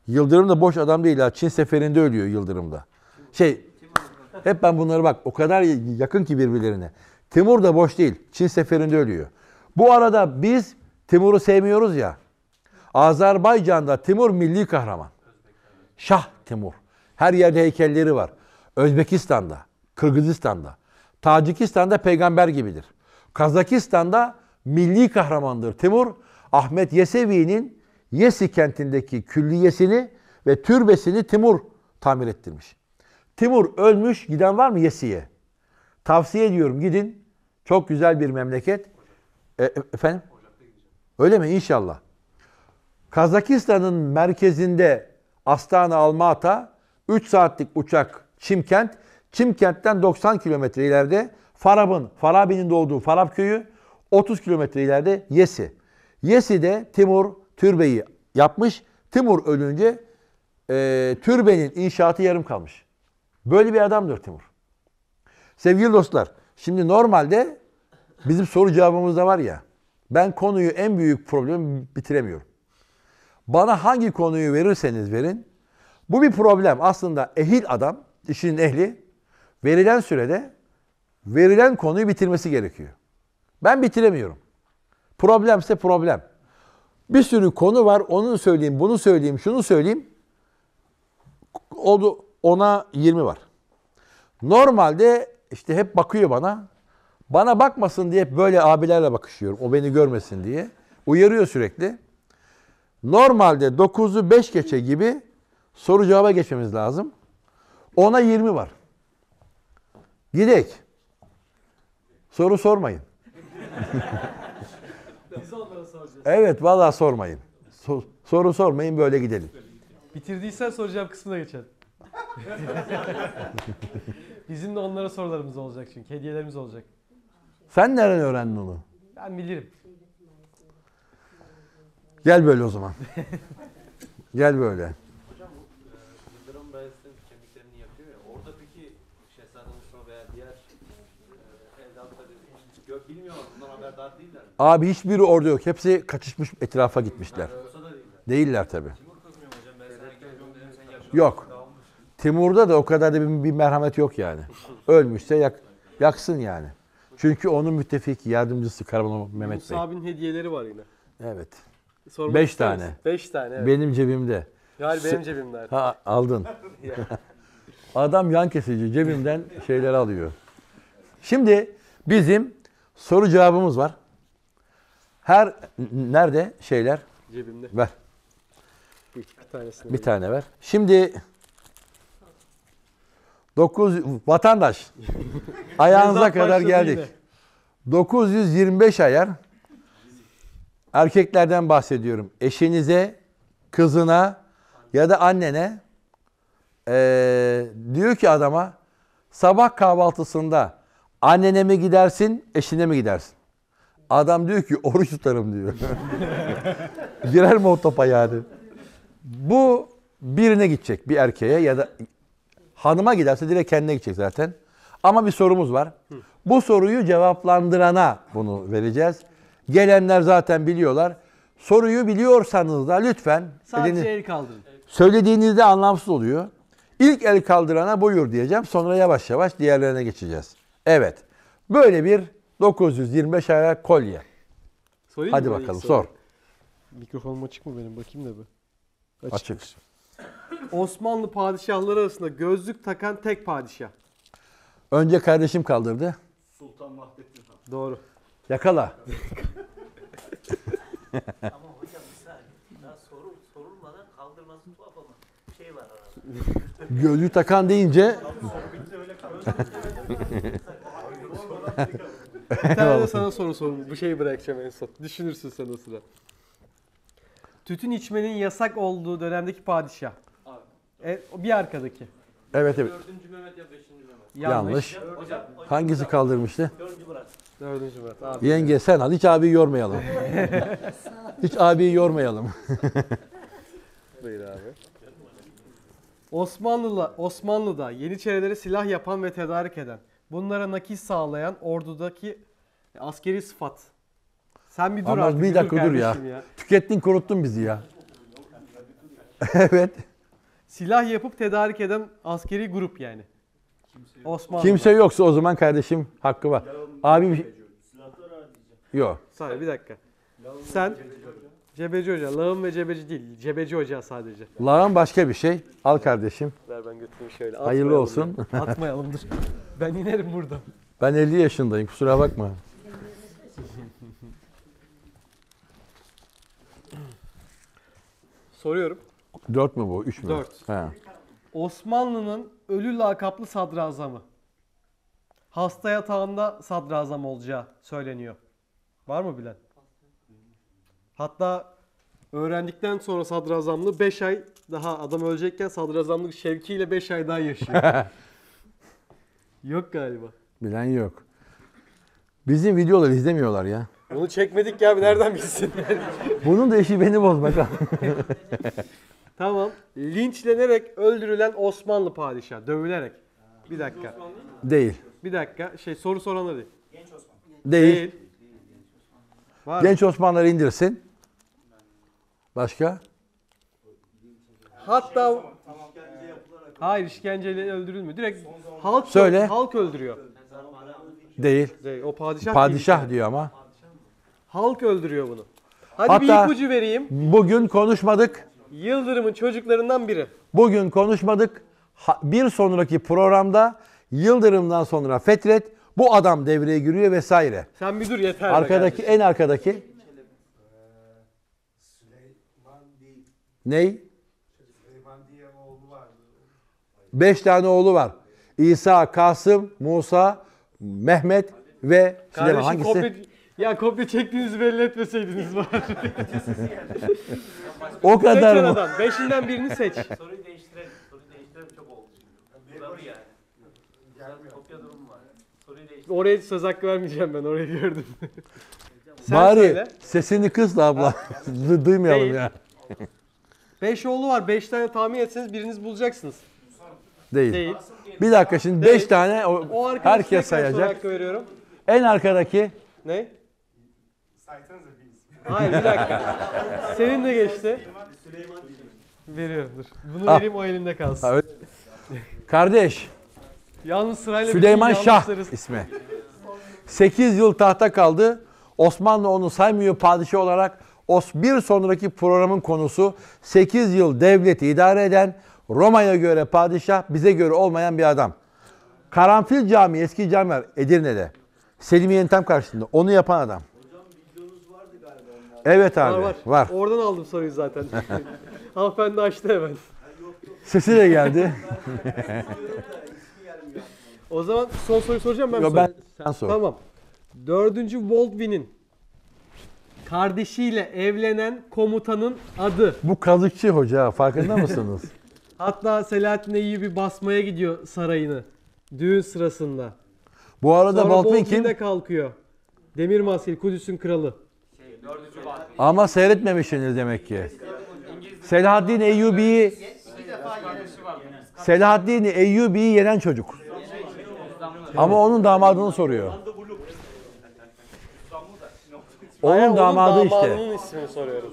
Yıldırım da boş adam değil ha. Çin seferinde ölüyor Yıldırım da. Şey hep ben bunları bak o kadar yakın ki birbirlerine. Timur da boş değil. Çin seferinde ölüyor. Bu arada biz Timur'u sevmiyoruz ya. Azerbaycan'da Timur milli kahraman. Şah Timur. Her yerde heykelleri var. Özbekistan'da, Kırgızistan'da, Tacikistan'da peygamber gibidir. Kazakistan'da milli kahramandır Timur. Ahmet Yesevi'nin Yesi kentindeki külliyesini ve türbesini Timur tamir ettirmiş. Timur ölmüş, giden var mı Yesi'ye? Tavsiye ediyorum gidin. Çok güzel bir memleket. E, e efendim? Öyle mi? İnşallah. Kazakistan'ın merkezinde Astana Almata 3 saatlik uçak Çimkent. Çimkent'ten 90 kilometre ileride Farab'ın, Farabi'nin doğduğu Farab köyü 30 kilometre ileride Yesi. Yesi'de Timur türbeyi yapmış. Timur ölünce e, türbenin inşaatı yarım kalmış. Böyle bir adamdır Timur. Sevgili dostlar, şimdi normalde bizim soru cevabımızda var ya, ben konuyu en büyük problemi bitiremiyorum. Bana hangi konuyu verirseniz verin, bu bir problem. Aslında ehil adam, işinin ehli, verilen sürede verilen konuyu bitirmesi gerekiyor. Ben bitiremiyorum. Problemse problem. Bir sürü konu var. Onu söyleyeyim, bunu söyleyeyim, şunu söyleyeyim. Oldu ona 20 var. Normalde işte hep bakıyor bana. Bana bakmasın diye hep böyle abilerle bakışıyorum. O beni görmesin diye. Uyarıyor sürekli. Normalde 9'u 5 geçe gibi soru cevaba geçmemiz lazım. Ona 20 var. Gidek. Soru sormayın. Evet valla sormayın. So- soru sormayın böyle gidelim. Bitirdiysen soracağım kısmına geçelim. Bizim de onlara sorularımız olacak çünkü. Hediyelerimiz olacak. Sen nereden öğrendin onu? Ben bilirim. Gel böyle o zaman. Gel böyle. Abi hiçbiri orada yok. Hepsi kaçışmış etrafa gitmişler. Değiller tabi. Yok. Timur'da da o kadar da bir, bir merhamet yok yani. Ölmüşse yak, yaksın yani. Çünkü onun müttefik yardımcısı Karaman Mehmet Yunus Bey. abinin hediyeleri var yine. Evet. Sormak Beş tane. Beş tane evet. Benim cebimde. Yani benim cebimde Ha aldın. Adam yan kesici cebimden şeyleri alıyor. Şimdi bizim soru cevabımız var. Her nerede şeyler? Cebimde. Ver. Bir, bir tanesini. Bir tane ver. Şimdi 9 vatandaş ayağınıza kadar geldik. Yine. 925 ayar erkeklerden bahsediyorum. Eşinize, kızına ya da annene ee, diyor ki adama sabah kahvaltısında annene mi gidersin, eşine mi gidersin? Adam diyor ki oruç tutarım diyor. Girer mi o topa yani? Bu birine gidecek bir erkeğe ya da hanıma giderse direkt kendine gidecek zaten. Ama bir sorumuz var. Bu soruyu cevaplandırana bunu vereceğiz. Gelenler zaten biliyorlar. Soruyu biliyorsanız da lütfen sadece elini, el kaldırın. Söylediğinizde anlamsız oluyor. İlk el kaldırana buyur diyeceğim. Sonra yavaş yavaş diğerlerine geçeceğiz. Evet. Böyle bir 925 ayar kolye. Sorayım Hadi mı bakalım sor. Mikrofonum açık mı benim? Bakayım da bir. Açık. Osmanlı padişahları arasında gözlük takan tek padişah. Önce kardeşim kaldırdı. Sultan Vahdettin Han. Doğru. Yakala. Ama hocam bir saniye. Daha soru sorulmadan kaldırması tuhaf ama şey var arada. Gözlüğü takan deyince Bitti öyle Bir tane de sana soru sorun. Bu şeyi bırakacağım en son. Düşünürsün sen o sıra. Tütün içmenin yasak olduğu dönemdeki padişah. Abi. E, bir arkadaki. Evet evet. Dördüncü Mehmet ya beşinci Mehmet. Yanlış. Hocam, Hangisi kaldırmıştı? Dördüncü Murat. Dördüncü Murat abi. Yenge sen al hiç abiyi yormayalım. hiç abiyi yormayalım. Buyur abi. Osmanlı'da, Osmanlı'da Yeniçerilere silah yapan ve tedarik eden Bunlara nakiz sağlayan ordudaki askeri sıfat. Sen bir dur Ama artık. bir dakika dur, dur ya. ya. Tükettin kuruttun bizi ya. evet. Silah yapıp tedarik eden askeri grup yani. Kimse Osmanlı. Kimse yoksa o zaman kardeşim hakkı var. Abi bir şey- Yok. Sadece bir dakika. Sen Cebeci Hoca. Lağım ve Cebeci değil. Cebeci Hoca sadece. Lağım başka bir şey. Al kardeşim. Ver ben götüreyim şöyle. Atmayalım Hayırlı olsun. Atmayalım Ben inerim buradan. Ben 50 yaşındayım kusura bakma. Soruyorum. Dört mü bu? Üç mü? Dört. Osmanlı'nın ölü lakaplı sadrazamı. Hasta yatağında sadrazam olacağı söyleniyor. Var mı bilen? Hatta öğrendikten sonra sadrazamlı 5 ay daha adam ölecekken sadrazamlık şevkiyle 5 ay daha yaşıyor. Yok galiba. Bilen yok. Bizim videoları izlemiyorlar ya. Bunu çekmedik ya nereden bilsin? Bunun da işi beni bozmak. tamam. Linçlenerek öldürülen Osmanlı padişahı. Dövülerek. Bir dakika. Değil. Bir dakika. Şey soru soranı değil. Genç Osmanlı. Değil. Değil. Var Genç Osmanlıları indirsin. Başka? Hatta Hayır işkenceyle öldürülmüyor. Direkt halk Söyle. halk öldürüyor. Değil. Değil. O padişah Padişah değil. diyor ama. Halk öldürüyor bunu. Hadi Hatta bir ipucu vereyim. Bugün konuşmadık. Yıldırım'ın çocuklarından biri. Bugün konuşmadık. Bir sonraki programda Yıldırım'dan sonra Fetret bu adam devreye giriyor vesaire. Sen bir dur yeter. Arkadaki en arkadaki ee, ney? Beş tane oğlu var. İsa, Kasım, Musa, Mehmet ve Süleyman. Hangisi? Kopya, ya kopya çektiğinizi belli etmeseydiniz var. o kadar mı? Adam. Beşinden birini seç. Soruyu değiştirelim. Soruyu değiştirelim çok oldu. Buralı yani. kopya durumu var. Soruyu değiştirelim. Oraya söz hakkı vermeyeceğim ben. Orayı gördüm. Sen Bari söyle. sesini kız abla. Duymayalım Değil. ya. Beş oğlu var. Beş tane tahmin etseniz biriniz bulacaksınız. Değil. Değil. Bir dakika şimdi beş tane o, O herkes sayacak. olarak veriyorum. En arkadaki Ne? Hayır bir dakika. Senin de geçti. Veriyorum dur. Bunu Ah. vereyim o elinde kalsın. Ha, öyle- kardeş Yalnız sırayla Süleyman Şah yanlışları- ismi. 8 yıl tahta kaldı. Osmanlı onu saymıyor padişah olarak. Os bir sonraki programın konusu 8 yıl devleti idare eden Roma'ya göre padişah, bize göre olmayan bir adam. Karanfil Camii, eski cami var Edirne'de. Selimiye'nin tam karşısında. Onu yapan adam. Hocam vardı galiba. Evet abi. Var, var. var. Oradan aldım soruyu zaten. Hanımefendi açtı hemen. Sesi de geldi. o zaman son soruyu soracağım ben. Yok ben sen sor. Tamam. Dördüncü Baldwin'in kardeşiyle evlenen komutanın adı. Bu kazıkçı hoca farkında mısınız? Hatta Selahattin iyi bir basmaya gidiyor sarayını. Düğün sırasında. Bu arada Sonra Baldwin kim? de kalkıyor. Demir maskeli Kudüs'ün kralı. Şey, Ama seyretmemişsiniz demek ki. Selahaddin Eyyubi'yi Selahaddin Eyyubi'yi yenen çocuk. Ama onun damadını soruyor. Onun damadı işte. Onun ismini soruyoruz.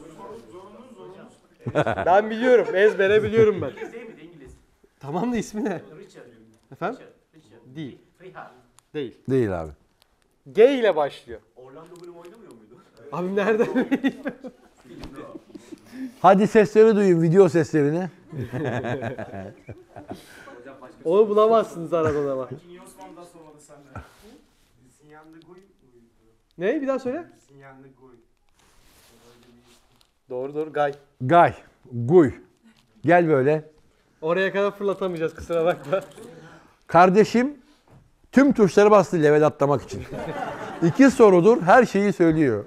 ben biliyorum. Ezbere biliyorum ben. İngiliz şey değil mi? İngiliz. Tamam da ismi ne? Richard. Efendim? Richard. Değil. Richard. Değil. Değil abi. G ile başlıyor. Orlando Bloom oynamıyor muydu? Evet. Abi nereden bileyim? Hadi sesleri duyun, video seslerini. Onu şey bulamazsınız arada ama. Ne? Bir daha söyle. Doğru doğru Gay. Gay. Guy. Gel böyle. Oraya kadar fırlatamayacağız kusura bakma. Kardeşim tüm tuşları bastı level atlamak için. İki sorudur her şeyi söylüyor.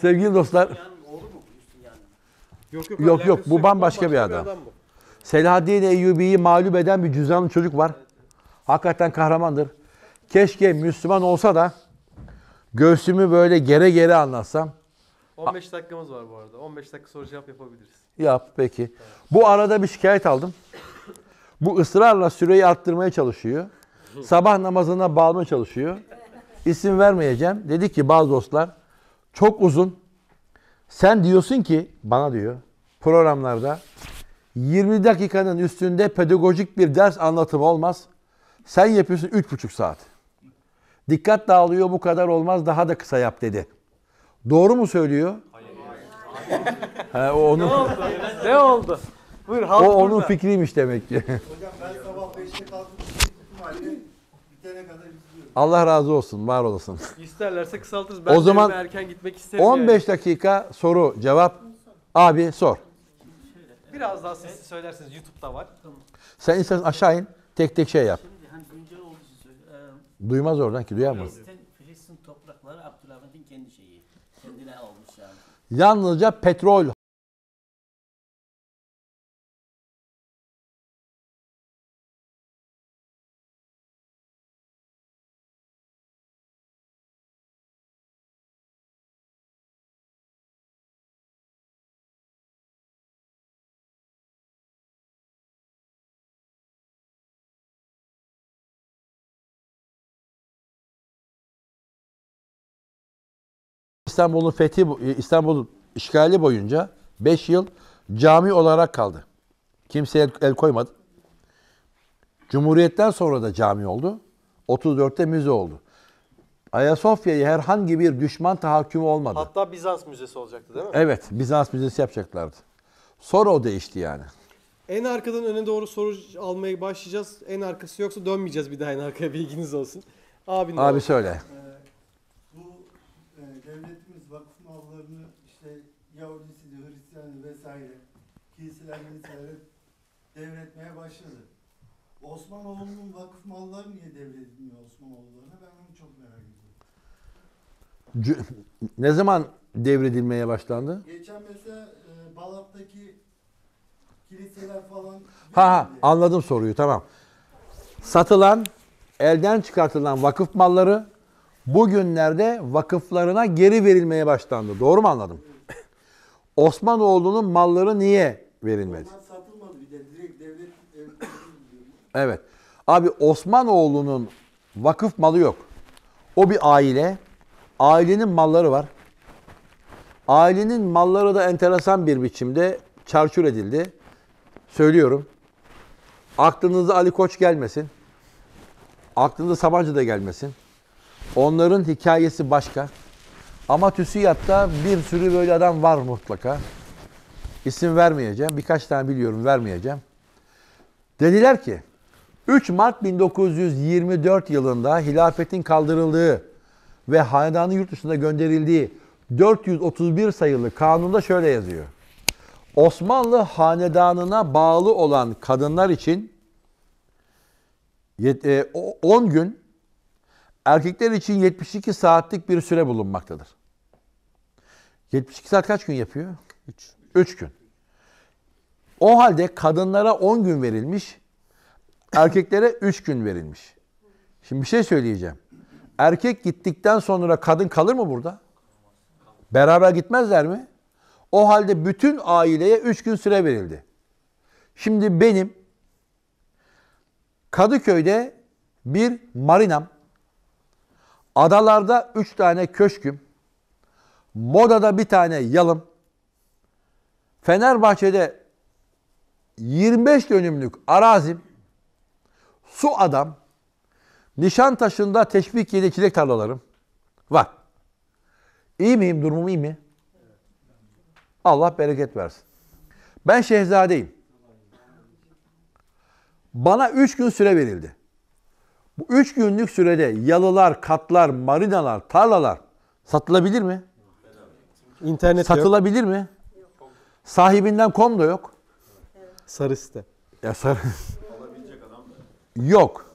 Sevgili dostlar. Yok yok, yok, yok bu bambaşka bir adam. Bir adam Selahaddin Eyyubi'yi mağlup eden bir cüzdanlı çocuk var. Hakikaten kahramandır. Keşke Müslüman olsa da Göğsümü böyle gere gere anlatsam. 15 dakikamız var bu arada. 15 dakika soru cevap yapabiliriz. Yap peki. Evet. Bu arada bir şikayet aldım. Bu ısrarla süreyi arttırmaya çalışıyor. Sabah namazına bağlamaya çalışıyor. İsim vermeyeceğim. Dedi ki bazı dostlar çok uzun. Sen diyorsun ki bana diyor programlarda 20 dakikanın üstünde pedagojik bir ders anlatımı olmaz. Sen yapıyorsun 3,5 saat. Dikkat dağılıyor bu kadar olmaz daha da kısa yap dedi. Doğru mu söylüyor? Hayır. ha, o onun... Ne oldu? ne oldu? Buyur, halk o burada. onun fikriymiş demek ki. Hocam ben sabah 5'te kalktım. Şey Allah razı olsun, var olasın. İsterlerse kısaltırız. Ben o zaman erken gitmek isterim. 15 yani. dakika soru, cevap. Abi sor. Biraz daha siz söylersiniz. YouTube'da var. Sen istersen aşağı in. Tek tek şey yap. Duymaz oradan ki duyar mı? Filistin, Filistin toprakları Abdülhamid'in kendi şeyi. Kendine olmuş yani. Yalnızca petrol İstanbul'un fethi, e, İstanbul'un işgali boyunca 5 yıl cami olarak kaldı. Kimse el, el koymadı. Cumhuriyetten sonra da cami oldu. 34'te müze oldu. Ayasofya'ya herhangi bir düşman tahakkümü olmadı. Hatta Bizans Müzesi olacaktı değil mi? Evet, Bizans Müzesi yapacaklardı. Sonra o değişti yani. En arkadan öne doğru soru almaya başlayacağız. En arkası yoksa dönmeyeceğiz bir daha en arkaya bilginiz olsun. Abin Abi oldu. söyle. Ee, vergisi devretmeye başladı. Osmanoğlu'nun vakıf malları niye devredilmiyor Osmanoğullarına? Ben onu çok merak ediyorum. ne zaman devredilmeye başlandı? Geçen mesela e, Balat'taki kiliseler falan... Ha ha anladım soruyu tamam. Satılan, elden çıkartılan vakıf malları bugünlerde vakıflarına geri verilmeye başlandı. Doğru mu anladım? Osmanoğlu'nun malları niye verilmedi. satılmadı bir de direkt devlet Evet. Abi Osmanoğlu'nun vakıf malı yok. O bir aile. Ailenin malları var. Ailenin malları da enteresan bir biçimde çarçur edildi. Söylüyorum. Aklınıza Ali Koç gelmesin. Aklınıza Sabancı da gelmesin. Onların hikayesi başka. Ama TÜSİAD'da bir sürü böyle adam var mutlaka. İsim vermeyeceğim. Birkaç tane biliyorum vermeyeceğim. Dediler ki 3 Mart 1924 yılında hilafetin kaldırıldığı ve hanedanın yurt dışına gönderildiği 431 sayılı kanunda şöyle yazıyor. Osmanlı hanedanına bağlı olan kadınlar için 10 e, gün, erkekler için 72 saatlik bir süre bulunmaktadır. 72 saat kaç gün yapıyor? 3. Üç gün. O halde kadınlara on gün verilmiş, erkeklere üç gün verilmiş. Şimdi bir şey söyleyeceğim. Erkek gittikten sonra kadın kalır mı burada? Beraber gitmezler mi? O halde bütün aileye üç gün süre verildi. Şimdi benim Kadıköy'de bir marinam, adalarda üç tane köşküm, Moda'da bir tane yalım, Fenerbahçe'de 25 dönümlük arazim su adam nişan taşında teşvik yedi çilek tarlalarım var. İyi miyim? Durumum iyi mi? Allah bereket versin. Ben şehzadeyim. Bana üç gün süre verildi. Bu üç günlük sürede yalılar, katlar, marinalar, tarlalar satılabilir mi? İnternet Satılabilir yok. mi? Sahibinden kom da yok. Sarı site. Ya sarı. yok.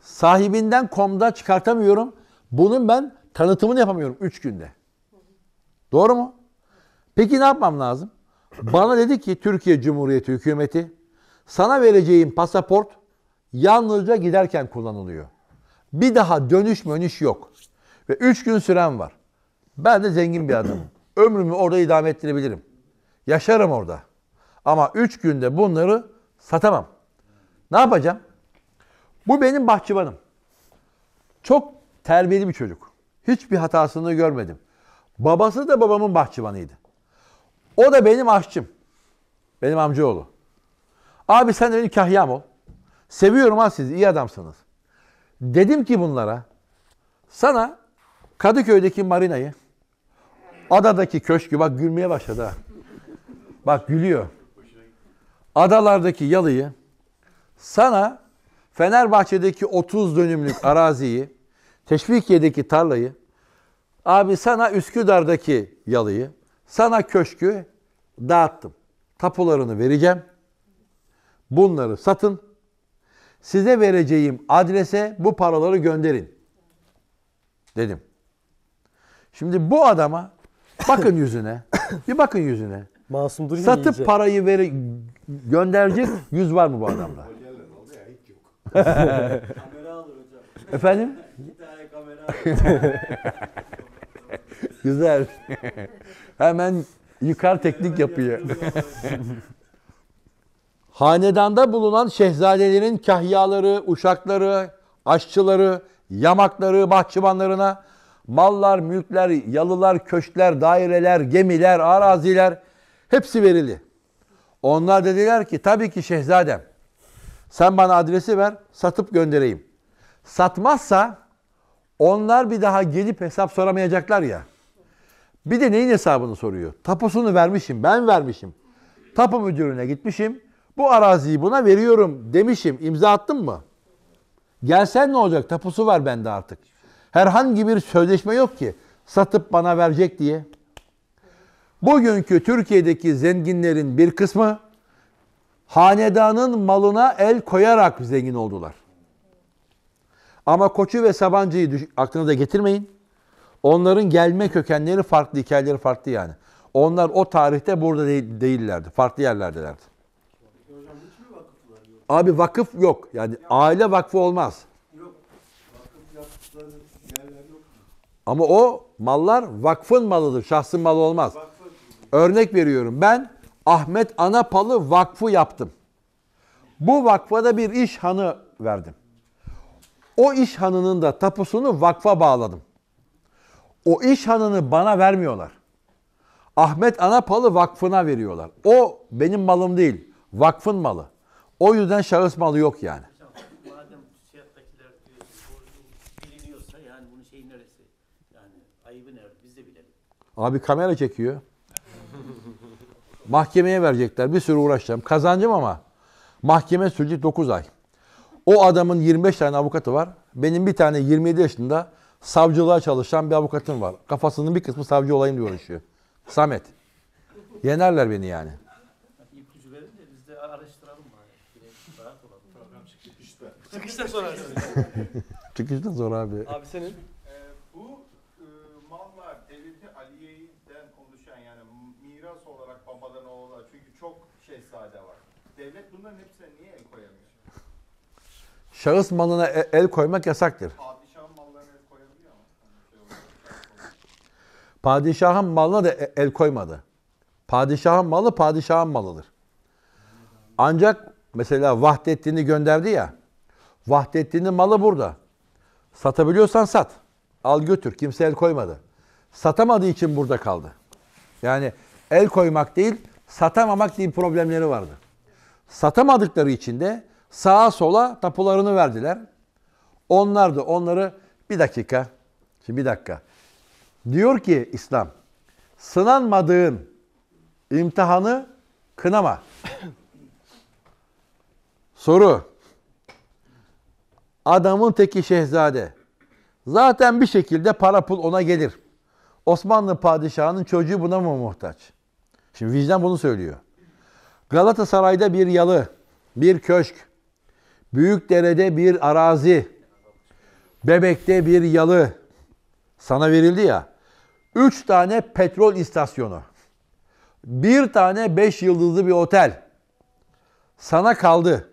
Sahibinden komda çıkartamıyorum. Bunun ben tanıtımını yapamıyorum 3 günde. Doğru mu? Peki ne yapmam lazım? Bana dedi ki Türkiye Cumhuriyeti hükümeti sana vereceğim pasaport yalnızca giderken kullanılıyor. Bir daha dönüş mönüş yok. Ve 3 gün süren var. Ben de zengin bir adamım. Ömrümü orada idame ettirebilirim. Yaşarım orada. Ama üç günde bunları satamam. Ne yapacağım? Bu benim bahçıvanım. Çok terbiyeli bir çocuk. Hiçbir hatasını görmedim. Babası da babamın bahçıvanıydı. O da benim aşçım. Benim amcaoğlu. Abi sen de benim kahyam ol. Seviyorum ha sizi. İyi adamsınız. Dedim ki bunlara sana Kadıköy'deki marinayı adadaki köşkü bak gülmeye başladı ha. Bak gülüyor. Adalardaki yalıyı sana Fenerbahçe'deki 30 dönümlük araziyi, Teşvikiye'deki tarlayı, abi sana Üsküdar'daki yalıyı, sana köşkü dağıttım. Tapularını vereceğim. Bunları satın. Size vereceğim adrese bu paraları gönderin. Dedim. Şimdi bu adama bakın yüzüne. Bir bakın yüzüne. Masum duruyor Satıp iyice. parayı ver gönderecek yüz var mı bu adamda? kamera alır Efendim? Güzel. Hemen yukarı teknik yapıyor. Hanedanda bulunan şehzadelerin kahyaları, uşakları, aşçıları, yamakları, bahçıvanlarına mallar, mülkler, yalılar, köşkler, daireler, gemiler, araziler, Hepsi verildi. Onlar dediler ki tabii ki şehzadem sen bana adresi ver satıp göndereyim. Satmazsa onlar bir daha gelip hesap soramayacaklar ya. Bir de neyin hesabını soruyor? Tapusunu vermişim ben vermişim. Tapu müdürüne gitmişim. Bu araziyi buna veriyorum demişim. İmza attın mı? Gelsen ne olacak? Tapusu var bende artık. Herhangi bir sözleşme yok ki satıp bana verecek diye. Bugünkü Türkiye'deki zenginlerin bir kısmı hanedanın malına el koyarak zengin oldular. Ama Koç'u ve Sabancı'yı aklınıza getirmeyin. Onların gelme kökenleri farklı, hikayeleri farklı yani. Onlar o tarihte burada değil, değillerdi. Farklı yerlerdelerdi. Abi vakıf yok. Yani aile vakfı olmaz. Ama o mallar vakfın malıdır. Şahsın malı olmaz. Örnek veriyorum ben Ahmet Anapalı Vakfı yaptım. Bu vakfa da bir iş hanı verdim. O iş hanının da tapusunu vakfa bağladım. O iş hanını bana vermiyorlar. Ahmet Anapalı Vakfı'na veriyorlar. O benim malım değil. Vakfın malı. O yüzden şahıs malı yok yani. Madem siyattakiler biliniyorsa yani bunun şeyi neresi? Yani ayıbı nerede? Biz de bilelim. Abi kamera çekiyor. Mahkemeye verecekler. Bir sürü uğraşacağım. Kazancım ama mahkeme sürecek 9 ay. O adamın 25 tane avukatı var. Benim bir tane 27 yaşında savcılığa çalışan bir avukatım var. Kafasının bir kısmı savcı olayım diye uğraşıyor. Samet. Yenerler beni yani. İpucu verin de biz araştıralım bari. Rahat Program çıkışta. Çıkışta sonra. sonra abi. Abi senin? şahıs malına e, el koymak yasaktır. Padişahın malına da e, el koymadı. Padişahın malı padişahın malıdır. Ancak mesela Vahdettin'i gönderdi ya. Vahdettin'in malı burada. Satabiliyorsan sat. Al götür. Kimse el koymadı. Satamadığı için burada kaldı. Yani el koymak değil, satamamak diye problemleri vardı. Satamadıkları için de sağa sola tapularını verdiler. Onlar da onları bir dakika, şimdi bir dakika. Diyor ki İslam, sınanmadığın imtihanı kınama. Soru. Adamın teki şehzade. Zaten bir şekilde para pul ona gelir. Osmanlı padişahının çocuğu buna mı muhtaç? Şimdi vicdan bunu söylüyor. Galatasaray'da bir yalı, bir köşk, Büyük derede bir arazi, Bebek'te bir yalı sana verildi ya. Üç tane petrol istasyonu, bir tane beş yıldızlı bir otel sana kaldı.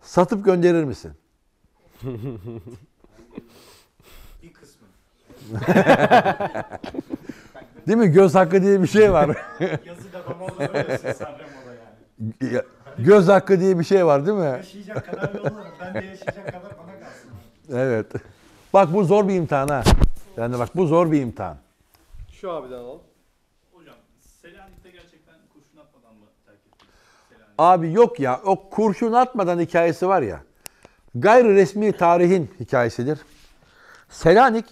Satıp gönderir misin? bir kısmı. Değil mi? Göz hakkı diye bir şey var. Yazık adam oldu. Öyle yani. Göz hakkı diye bir şey var değil mi? Yaşayacak kadar yollarım. Ben de yaşayacak kadar bana kalsın. Evet. Bak bu zor bir imtihan ha. Yani bak bu zor bir imtihan. Şu abiden alalım. Abi yok ya. O kurşun atmadan hikayesi var ya. Gayri resmi tarihin hikayesidir. Selanik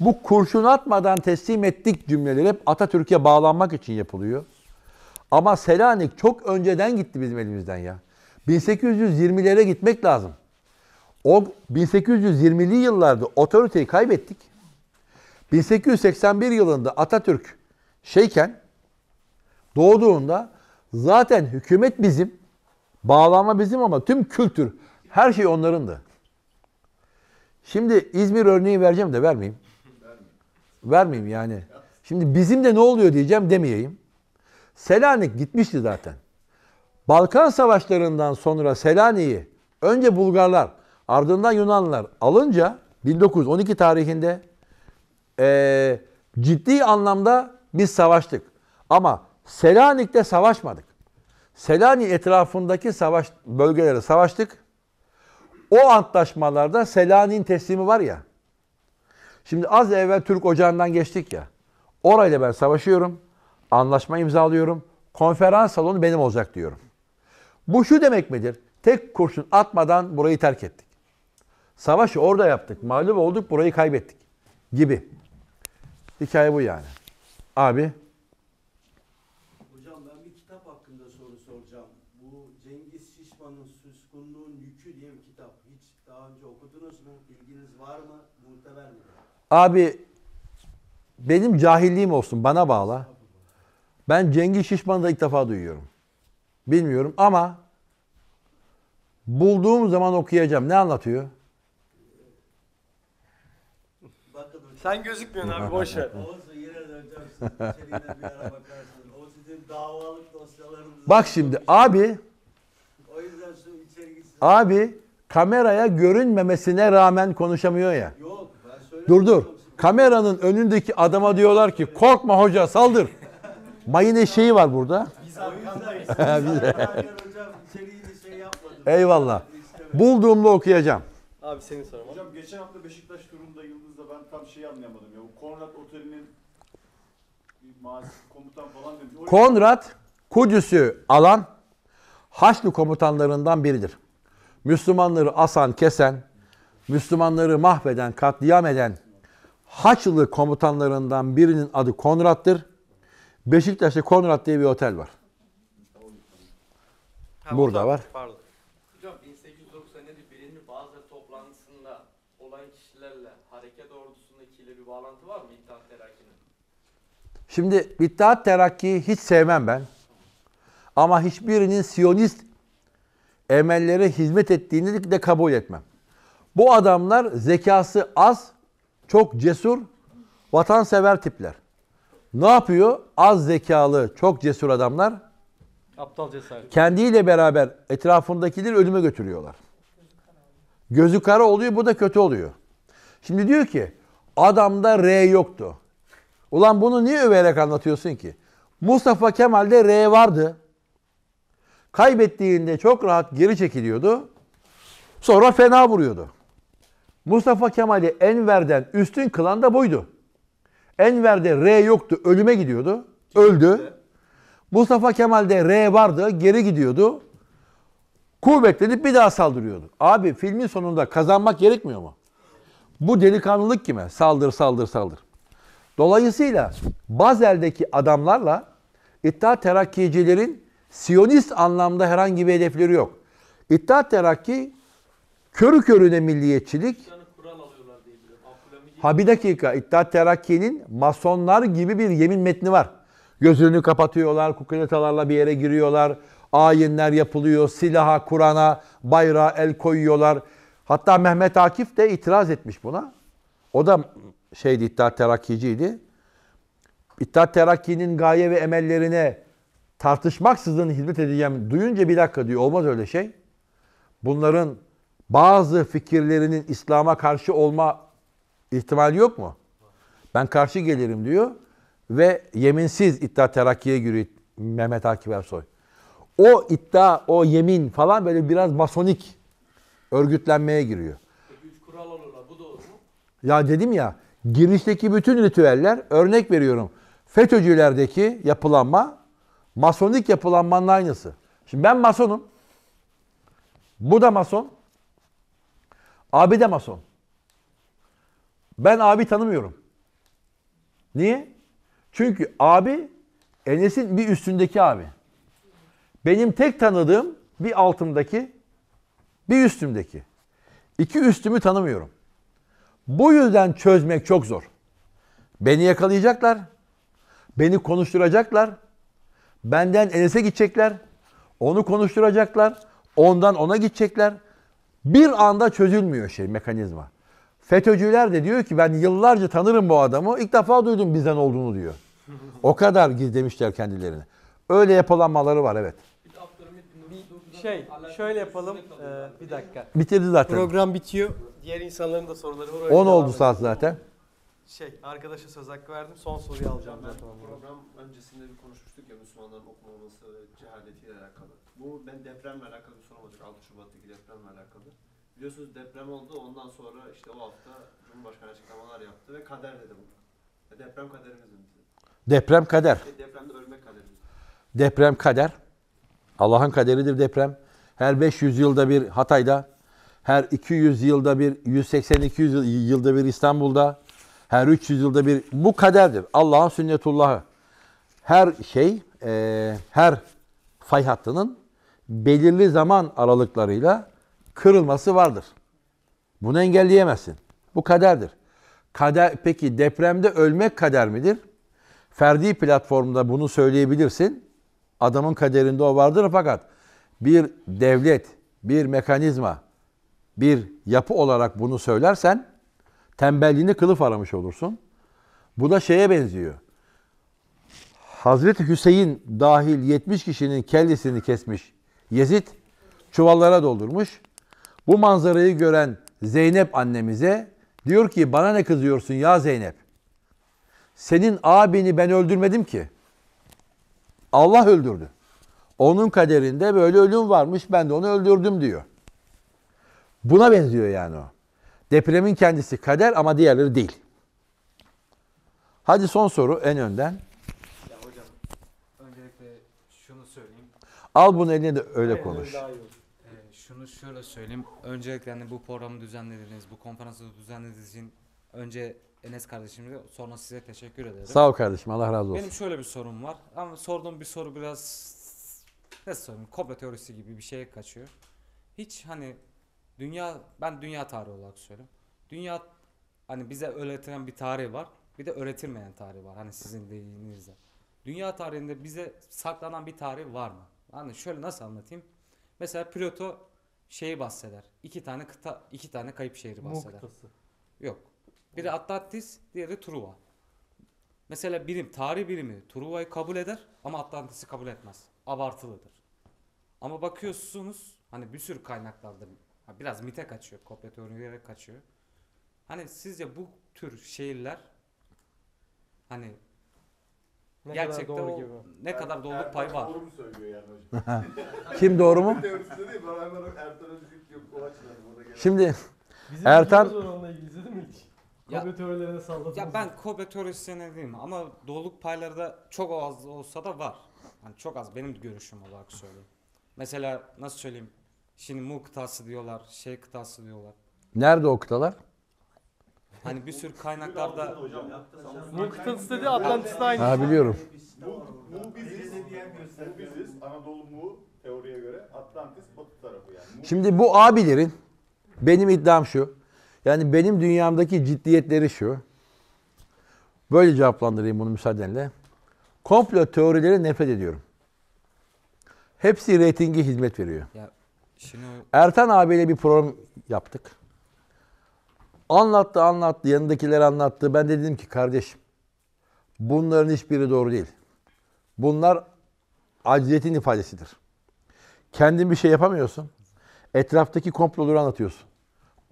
bu kurşun atmadan teslim ettik cümleleri hep Atatürk'e bağlanmak için yapılıyor. Ama Selanik çok önceden gitti bizim elimizden ya. 1820'lere gitmek lazım. O 1820'li yıllarda otoriteyi kaybettik. 1881 yılında Atatürk şeyken doğduğunda zaten hükümet bizim, bağlama bizim ama tüm kültür, her şey onlarındı. Şimdi İzmir örneği vereceğim de vermeyeyim. Vermeyeyim yani. Şimdi bizim de ne oluyor diyeceğim demeyeyim. Selanik gitmişti zaten. Balkan savaşlarından sonra Selanik'i önce Bulgarlar ardından Yunanlar alınca 1912 tarihinde e, ciddi anlamda biz savaştık. Ama Selanik'te savaşmadık. Selanik etrafındaki savaş bölgelere savaştık. O antlaşmalarda Selanik'in teslimi var ya. Şimdi az evvel Türk ocağından geçtik ya. Orayla ben savaşıyorum. Anlaşma imzalıyorum. Konferans salonu benim olacak diyorum. Bu şu demek midir? Tek kurşun atmadan burayı terk ettik. Savaşı orada yaptık. Mağlup olduk burayı kaybettik. Gibi. Hikaye bu yani. Abi. Hocam ben bir kitap hakkında soru soracağım. Bu Cengiz Şişman'ın Suskunluğun Yükü diye bir kitap. Hiç daha önce okudunuz mu? Bilginiz var mı? Muhtemel mi? Abi benim cahilliğim olsun bana bağla. Ben Cengiz Şişman'ı da ilk defa duyuyorum. Bilmiyorum ama bulduğum zaman okuyacağım. Ne anlatıyor? Sen gözükmüyorsun abi boş ver. Olsun yine döneceğim. İçeriğine bir ara bakarsın. O sizin davalık Bak şimdi abi. O yüzden şu içeri Abi kameraya görünmemesine rağmen konuşamıyor ya. Yok ben Dur dur. Kameranın önündeki adama diyorlar ki korkma hoca saldır. Mayın eşeği var burada. Biz şey Eyvallah. Bulduğumda okuyacağım. Abi seni sorun. Hocam geçen hafta Beşiktaş turunda Yıldız'da ben tam şeyi anlayamadım ya. O Konrad Oteli'nin komutan falan demiş. Oraya... Konrad Kudüs'ü alan Haçlı komutanlarından biridir. Müslümanları asan, kesen, Müslümanları mahveden, katliam eden Haçlı komutanlarından birinin adı Konrad'dır. Beşiktaş'ta Konrad diye bir otel var. Ha, Burada hocam, var. Pardon. Hocam 1897 birinci bazı toplantısında olan kişilerle hareket ordusundakiyle bir bağlantı var mı İttihat Terakki'nin? Şimdi İttihat Terakki'yi hiç sevmem ben. Ama hiçbirinin Siyonist emellere hizmet ettiğini de kabul etmem. Bu adamlar zekası az, çok cesur, vatansever tipler. Ne yapıyor? Az zekalı, çok cesur adamlar aptal cesaret. kendiyle beraber etrafındakileri ölüme götürüyorlar. Gözü kara oluyor, bu da kötü oluyor. Şimdi diyor ki, adamda R yoktu. Ulan bunu niye överek anlatıyorsun ki? Mustafa Kemal'de R vardı. Kaybettiğinde çok rahat geri çekiliyordu. Sonra fena vuruyordu. Mustafa Kemal'i Enver'den üstün kılan da buydu. Enver'de R yoktu, ölüme gidiyordu. Öldü. Mustafa Kemal'de R vardı, geri gidiyordu. Kuvvetlenip bir daha saldırıyordu. Abi filmin sonunda kazanmak gerekmiyor mu? Bu delikanlılık kime? Saldır, saldır, saldır. Dolayısıyla Bazel'deki adamlarla İttihat Terakkicilerin Siyonist anlamda herhangi bir hedefleri yok. İttihat Terakki körü körüne milliyetçilik, Ha bir dakika İttihat Terakki'nin masonlar gibi bir yemin metni var. Gözünü kapatıyorlar, kukuletalarla bir yere giriyorlar. Ayinler yapılıyor, silaha, Kur'an'a, bayrağa el koyuyorlar. Hatta Mehmet Akif de itiraz etmiş buna. O da şeydi İttihat Terakki'ciydi. İttihat Terakki'nin gaye ve emellerine tartışmaksızın hizmet edeceğim duyunca bir dakika diyor olmaz öyle şey. Bunların bazı fikirlerinin İslam'a karşı olma İhtimal yok mu? Ben karşı gelirim diyor ve yeminsiz iddia terakkiye giriyor Mehmet Akif Ersoy. O iddia, o yemin falan böyle biraz masonik örgütlenmeye giriyor. Üç kural olurlar, bu da mu? Ya dedim ya, girişteki bütün ritüeller, örnek veriyorum, FETÖ'cülerdeki yapılanma, masonik yapılanmanın aynısı. Şimdi ben masonum, bu da mason, abi de mason. Ben abi tanımıyorum. Niye? Çünkü abi Enes'in bir üstündeki abi. Benim tek tanıdığım bir altımdaki, bir üstümdeki. İki üstümü tanımıyorum. Bu yüzden çözmek çok zor. Beni yakalayacaklar. Beni konuşturacaklar. Benden Enes'e gidecekler. Onu konuşturacaklar. Ondan ona gidecekler. Bir anda çözülmüyor şey mekanizma. FETÖ'cüler de diyor ki ben yıllarca tanırım bu adamı. İlk defa duydum bizden olduğunu diyor. O kadar gizlemişler kendilerini. Öyle yapılanmaları var evet. Şey şöyle yapalım. Ee, bir dakika. Bitirdi zaten. Program bitiyor. Diğer insanların da soruları var. 10 oldu saat zaten. Şey arkadaşa söz hakkı verdim. Son soruyu alacağım. Ben zaten. program öncesinde bir konuşmuştuk ya Müslümanların okumaması cehaletiyle alakalı. Bu ben depremle alakalı bir soru olacak. 6 Şubat'taki depremle alakalı. Biliyorsunuz deprem oldu. Ondan sonra işte o hafta Cumhurbaşkanı açıklamalar yaptı ve kader dedi bu. E, deprem kaderimiz mi Deprem kader. İşte depremde ölmek kaderimiz. Deprem kader. Allah'ın kaderidir deprem. Her 500 yılda bir Hatay'da, her 200 yılda bir 180-200 yılda bir İstanbul'da, her 300 yılda bir bu kaderdir. Allah'ın sünnetullahı. Her şey, e, her fay hattının belirli zaman aralıklarıyla kırılması vardır. Bunu engelleyemezsin. Bu kaderdir. Kader, peki depremde ölmek kader midir? Ferdi platformda bunu söyleyebilirsin. Adamın kaderinde o vardır fakat bir devlet, bir mekanizma, bir yapı olarak bunu söylersen tembelliğini kılıf aramış olursun. Bu da şeye benziyor. Hazreti Hüseyin dahil 70 kişinin kellesini kesmiş Yezid çuvallara doldurmuş. Bu manzarayı gören Zeynep annemize diyor ki bana ne kızıyorsun ya Zeynep? Senin abini ben öldürmedim ki. Allah öldürdü. Onun kaderinde böyle ölüm varmış ben de onu öldürdüm diyor. Buna benziyor yani o. Depremin kendisi kader ama diğerleri değil. Hadi son soru en önden. Ya hocam öncelikle şunu söyleyeyim. Al bunu eline de öyle Aynen, konuş. Öyle şunu şöyle söyleyeyim. Öncelikle hani bu programı düzenlediğiniz, bu konferansı düzenlediğiniz için önce Enes kardeşimize sonra size teşekkür ederim. Sağ ol kardeşim Allah razı olsun. Benim şöyle bir sorum var ama sorduğum bir soru biraz ne söyleyeyim Komple teorisi gibi bir şeye kaçıyor. Hiç hani dünya ben dünya tarihi olarak söyleyeyim. Dünya hani bize öğretilen bir tarih var. Bir de öğretilmeyen tarih var. Hani sizin deyiminizde. Dünya tarihinde bize saklanan bir tarih var mı? Hani şöyle nasıl anlatayım? Mesela Plato şeyi bahseder. İki tane kıta, iki tane kayıp şehri bahseder. Muktası. Yok. Biri Atlantis, diğeri Truva. Mesela bilim, tarih bilimi Truva'yı kabul eder ama Atlantis'i kabul etmez. Abartılıdır. Ama bakıyorsunuz hani bir sürü kaynaklarda biraz mite kaçıyor, kopya teorilere kaçıyor. Hani sizce bu tür şehirler hani ne Gerçekten kadar doğru o, gibi. ne kadar doğruluk payı var. Doğru mu söylüyor yani hocam? Kim doğru mu? Teorisinde değil, Şimdi Bizim Ertan- videomuz ilgili izledin hiç? Ya- Komple teorilerine salladınız. Ya ben Kobe teorisine diyeyim ama doluk payları da çok az olsa da var. Yani çok az benim görüşüm olarak söyleyeyim. Mesela nasıl söyleyeyim? Şimdi Mu kıtası diyorlar, şey kıtası diyorlar. nerede o kıtalar? Hani bir sürü kaynaklarda Mu kıtası dedi Atlantis'te aynı. Ha şey. biliyorum. Mu, Mu biziz. Mu biziz. Anadolu Mu teoriye göre Atlantis batı tarafı yani. Şimdi bu abilerin benim iddiam şu. Yani benim dünyamdaki ciddiyetleri şu. Böyle cevaplandırayım bunu müsaadenle. Komplo teorileri nefret ediyorum. Hepsi reytingi hizmet veriyor. ya şimdi o- Ertan abiyle bir program yaptık. Anlattı anlattı yanındakiler anlattı. Ben de dedim ki kardeşim bunların hiçbiri doğru değil. Bunlar aciziyetin ifadesidir. Kendin bir şey yapamıyorsun. Etraftaki komploları anlatıyorsun.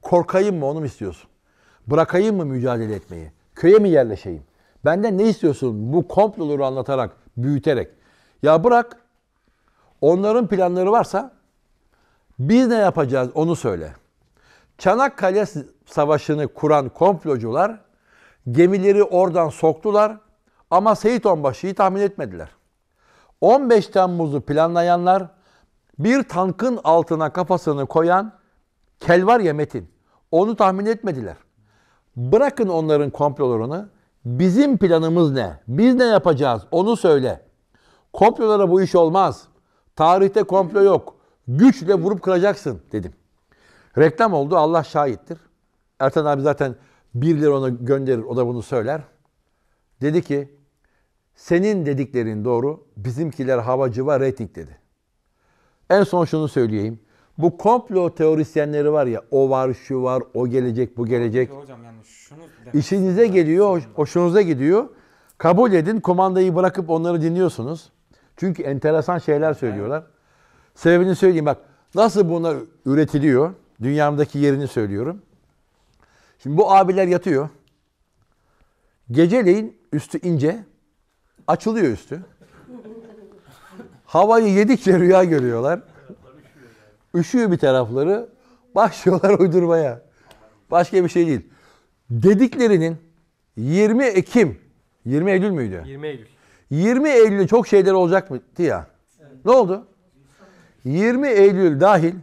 Korkayım mı onu mu istiyorsun? Bırakayım mı mücadele etmeyi? Köye mi yerleşeyim? Benden ne istiyorsun bu komploları anlatarak, büyüterek? Ya bırak onların planları varsa biz ne yapacağız onu söyle. Çanakkale Savaşı'nı kuran komplocular gemileri oradan soktular ama Seyit Onbaşı'yı tahmin etmediler. 15 Temmuz'u planlayanlar bir tankın altına kafasını koyan Kelvar Yemetin Onu tahmin etmediler. Bırakın onların komplolarını. Bizim planımız ne? Biz ne yapacağız? Onu söyle. Komplolara bu iş olmaz. Tarihte komplo yok. Güçle vurup kıracaksın dedim. Reklam oldu Allah şahittir. Ertan abi zaten 1 lira ona gönderir o da bunu söyler. Dedi ki senin dediklerin doğru bizimkiler havacıva reyting dedi. En son şunu söyleyeyim. Bu komplo teorisyenleri var ya o var şu var o gelecek bu gelecek. Hocam yani şunu İşinize geliyor hoşunuza gidiyor. Kabul edin kumandayı bırakıp onları dinliyorsunuz. Çünkü enteresan şeyler söylüyorlar. Sebebini söyleyeyim bak nasıl bunlar üretiliyor. Dünyamdaki yerini söylüyorum. Şimdi bu abiler yatıyor. Geceleyin üstü ince. Açılıyor üstü. Havayı yedikçe rüya görüyorlar. Üşüyor bir tarafları. Başlıyorlar uydurmaya. Başka bir şey değil. Dediklerinin 20 Ekim, 20 Eylül müydü? 20 Eylül. 20 Eylül'de çok şeyler olacak mıydı ya? Evet. Ne oldu? 20 Eylül dahil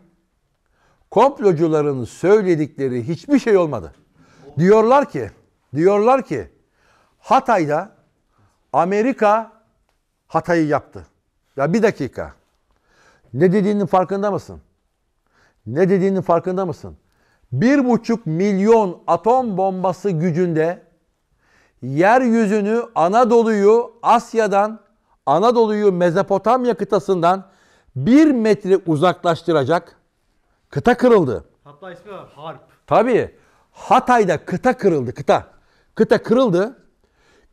komplocuların söyledikleri hiçbir şey olmadı. Diyorlar ki, diyorlar ki Hatay'da Amerika Hatay'ı yaptı. Ya bir dakika. Ne dediğinin farkında mısın? Ne dediğinin farkında mısın? Bir buçuk milyon atom bombası gücünde yeryüzünü, Anadolu'yu Asya'dan, Anadolu'yu Mezopotamya kıtasından bir metre uzaklaştıracak Kıta kırıldı. Hatta ismi var. Harp. Tabii. Hatay'da kıta kırıldı. Kıta. Kıta kırıldı.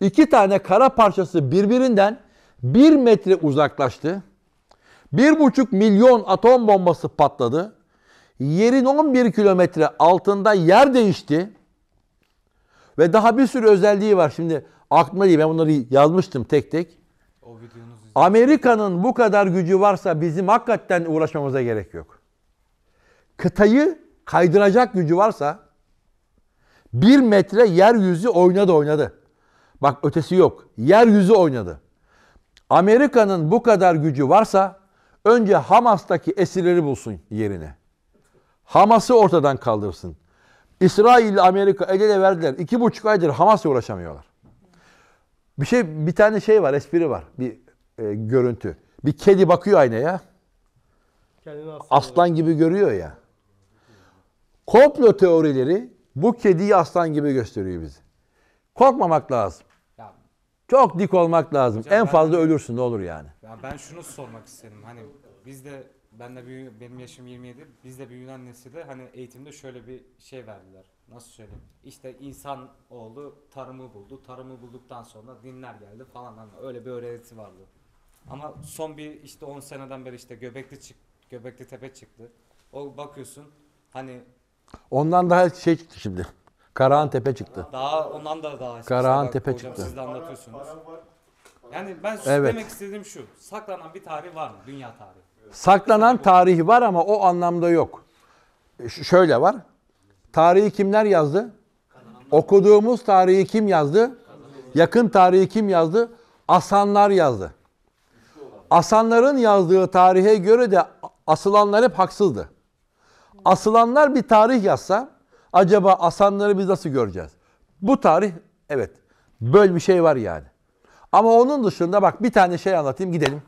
İki tane kara parçası birbirinden bir metre uzaklaştı. Bir buçuk milyon atom bombası patladı. Yerin 11 kilometre altında yer değişti. Ve daha bir sürü özelliği var. Şimdi aklıma değil ben bunları yazmıştım tek tek. Amerika'nın bu kadar gücü varsa bizim hakikaten uğraşmamıza gerek yok kıtayı kaydıracak gücü varsa bir metre yeryüzü oynadı oynadı. Bak ötesi yok. Yeryüzü oynadı. Amerika'nın bu kadar gücü varsa önce Hamas'taki esirleri bulsun yerine. Hamas'ı ortadan kaldırsın. İsrail ile Amerika el ele verdiler. İki buçuk aydır Hamas'la uğraşamıyorlar. Bir şey, bir tane şey var, espri var. Bir e, görüntü. Bir kedi bakıyor aynaya. Aslan gibi görüyor ya. Komplo teorileri bu kediyi aslan gibi gösteriyor bizi. Korkmamak lazım. Ya, Çok dik olmak lazım. Hocam en ben- fazla ölürsün ne olur yani. ya ben şunu sormak istedim. Hani biz de ben de büyü, benim yaşım 27. Biz de büyüyen nesilde hani eğitimde şöyle bir şey verdiler. Nasıl söyleyeyim? İşte insan oğlu tarımı buldu. Tarımı bulduktan sonra dinler geldi falan hani öyle bir öğretisi vardı. Ama son bir işte 10 seneden beri işte Göbekli çık Göbekli Tepe çıktı. O bakıyorsun hani Ondan daha şey çıktı şimdi. Karahan Tepe çıktı. Daha ondan da daha. Karahan Tepe hocam, çıktı. Siz de anlatıyorsunuz. Yani ben evet. demek istediğim şu. Saklanan bir tarih var mı? Dünya tarihi. Saklanan tarihi var ama o anlamda yok. E, ş- şöyle var. Tarihi kimler yazdı? Okuduğumuz tarihi kim yazdı? Yakın tarihi kim yazdı? Asanlar yazdı. Asanların yazdığı tarihe göre de asılanlar hep haksızdı asılanlar bir tarih yazsa acaba asanları biz nasıl göreceğiz? Bu tarih evet böyle bir şey var yani. Ama onun dışında bak bir tane şey anlatayım gidelim.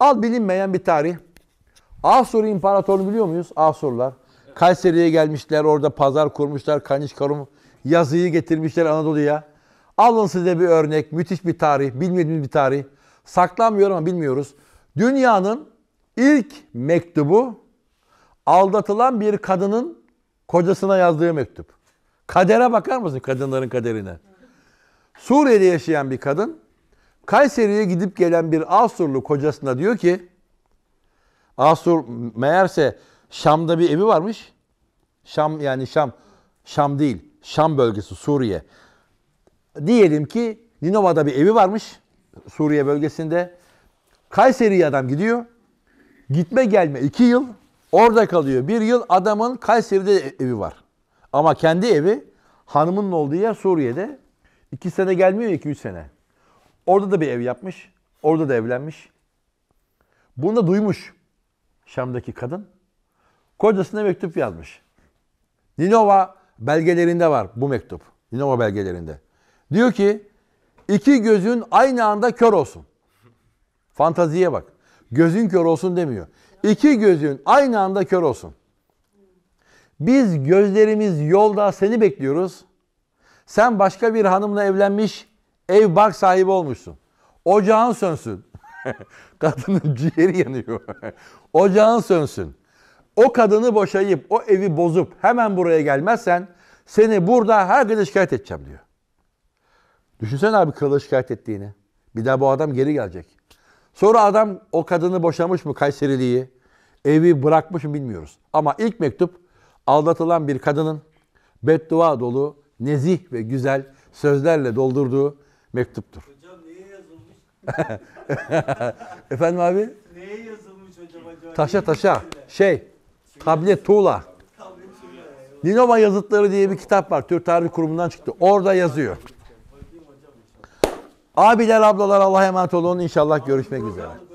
Al bilinmeyen bir tarih. Asur İmparatorluğu biliyor muyuz? Asurlar. Kayseri'ye gelmişler orada pazar kurmuşlar. Kanişkarum yazıyı getirmişler Anadolu'ya. Alın size bir örnek. Müthiş bir tarih. Bilmediğimiz bir tarih. Saklanmıyor ama bilmiyoruz. Dünyanın ilk mektubu aldatılan bir kadının kocasına yazdığı mektup. Kadere bakar mısın kadınların kaderine? Suriye'de yaşayan bir kadın Kayseri'ye gidip gelen bir Asurlu kocasına diyor ki Asur meğerse Şam'da bir evi varmış. Şam yani Şam Şam değil. Şam bölgesi Suriye. Diyelim ki Ninova'da bir evi varmış Suriye bölgesinde. Kayseri'ye adam gidiyor. Gitme gelme iki yıl Orada kalıyor. Bir yıl adamın Kayseri'de evi var. Ama kendi evi hanımının olduğu yer Suriye'de. İki sene gelmiyor iki üç sene. Orada da bir ev yapmış. Orada da evlenmiş. Bunu da duymuş Şam'daki kadın. Kocasına mektup yazmış. Ninova belgelerinde var bu mektup. Ninova belgelerinde. Diyor ki iki gözün aynı anda kör olsun. Fantaziye bak. Gözün kör olsun demiyor. İki gözün aynı anda kör olsun. Biz gözlerimiz yolda seni bekliyoruz. Sen başka bir hanımla evlenmiş, ev bark sahibi olmuşsun. Ocağın sönsün. Kadının ciğeri yanıyor. Ocağın sönsün. O kadını boşayıp, o evi bozup hemen buraya gelmezsen seni burada herkese şikayet edeceğim diyor. Düşünsene abi kralı şikayet ettiğini. Bir daha bu adam geri gelecek. Sonra adam o kadını boşamış mı Kayserili'yi? Evi bırakmış mı bilmiyoruz. Ama ilk mektup aldatılan bir kadının beddua dolu, nezih ve güzel sözlerle doldurduğu mektuptur. Hocam neye yazılmış? Efendim abi? Neye yazılmış hocam acaba? Taşa taşa. Şey, tablet tuğla. Ninova yazıtları diye bir kitap var. Türk Tarih Kurumu'ndan çıktı. Orada yazıyor. Abiler ablalar Allah'a emanet olun. İnşallah görüşmek üzere.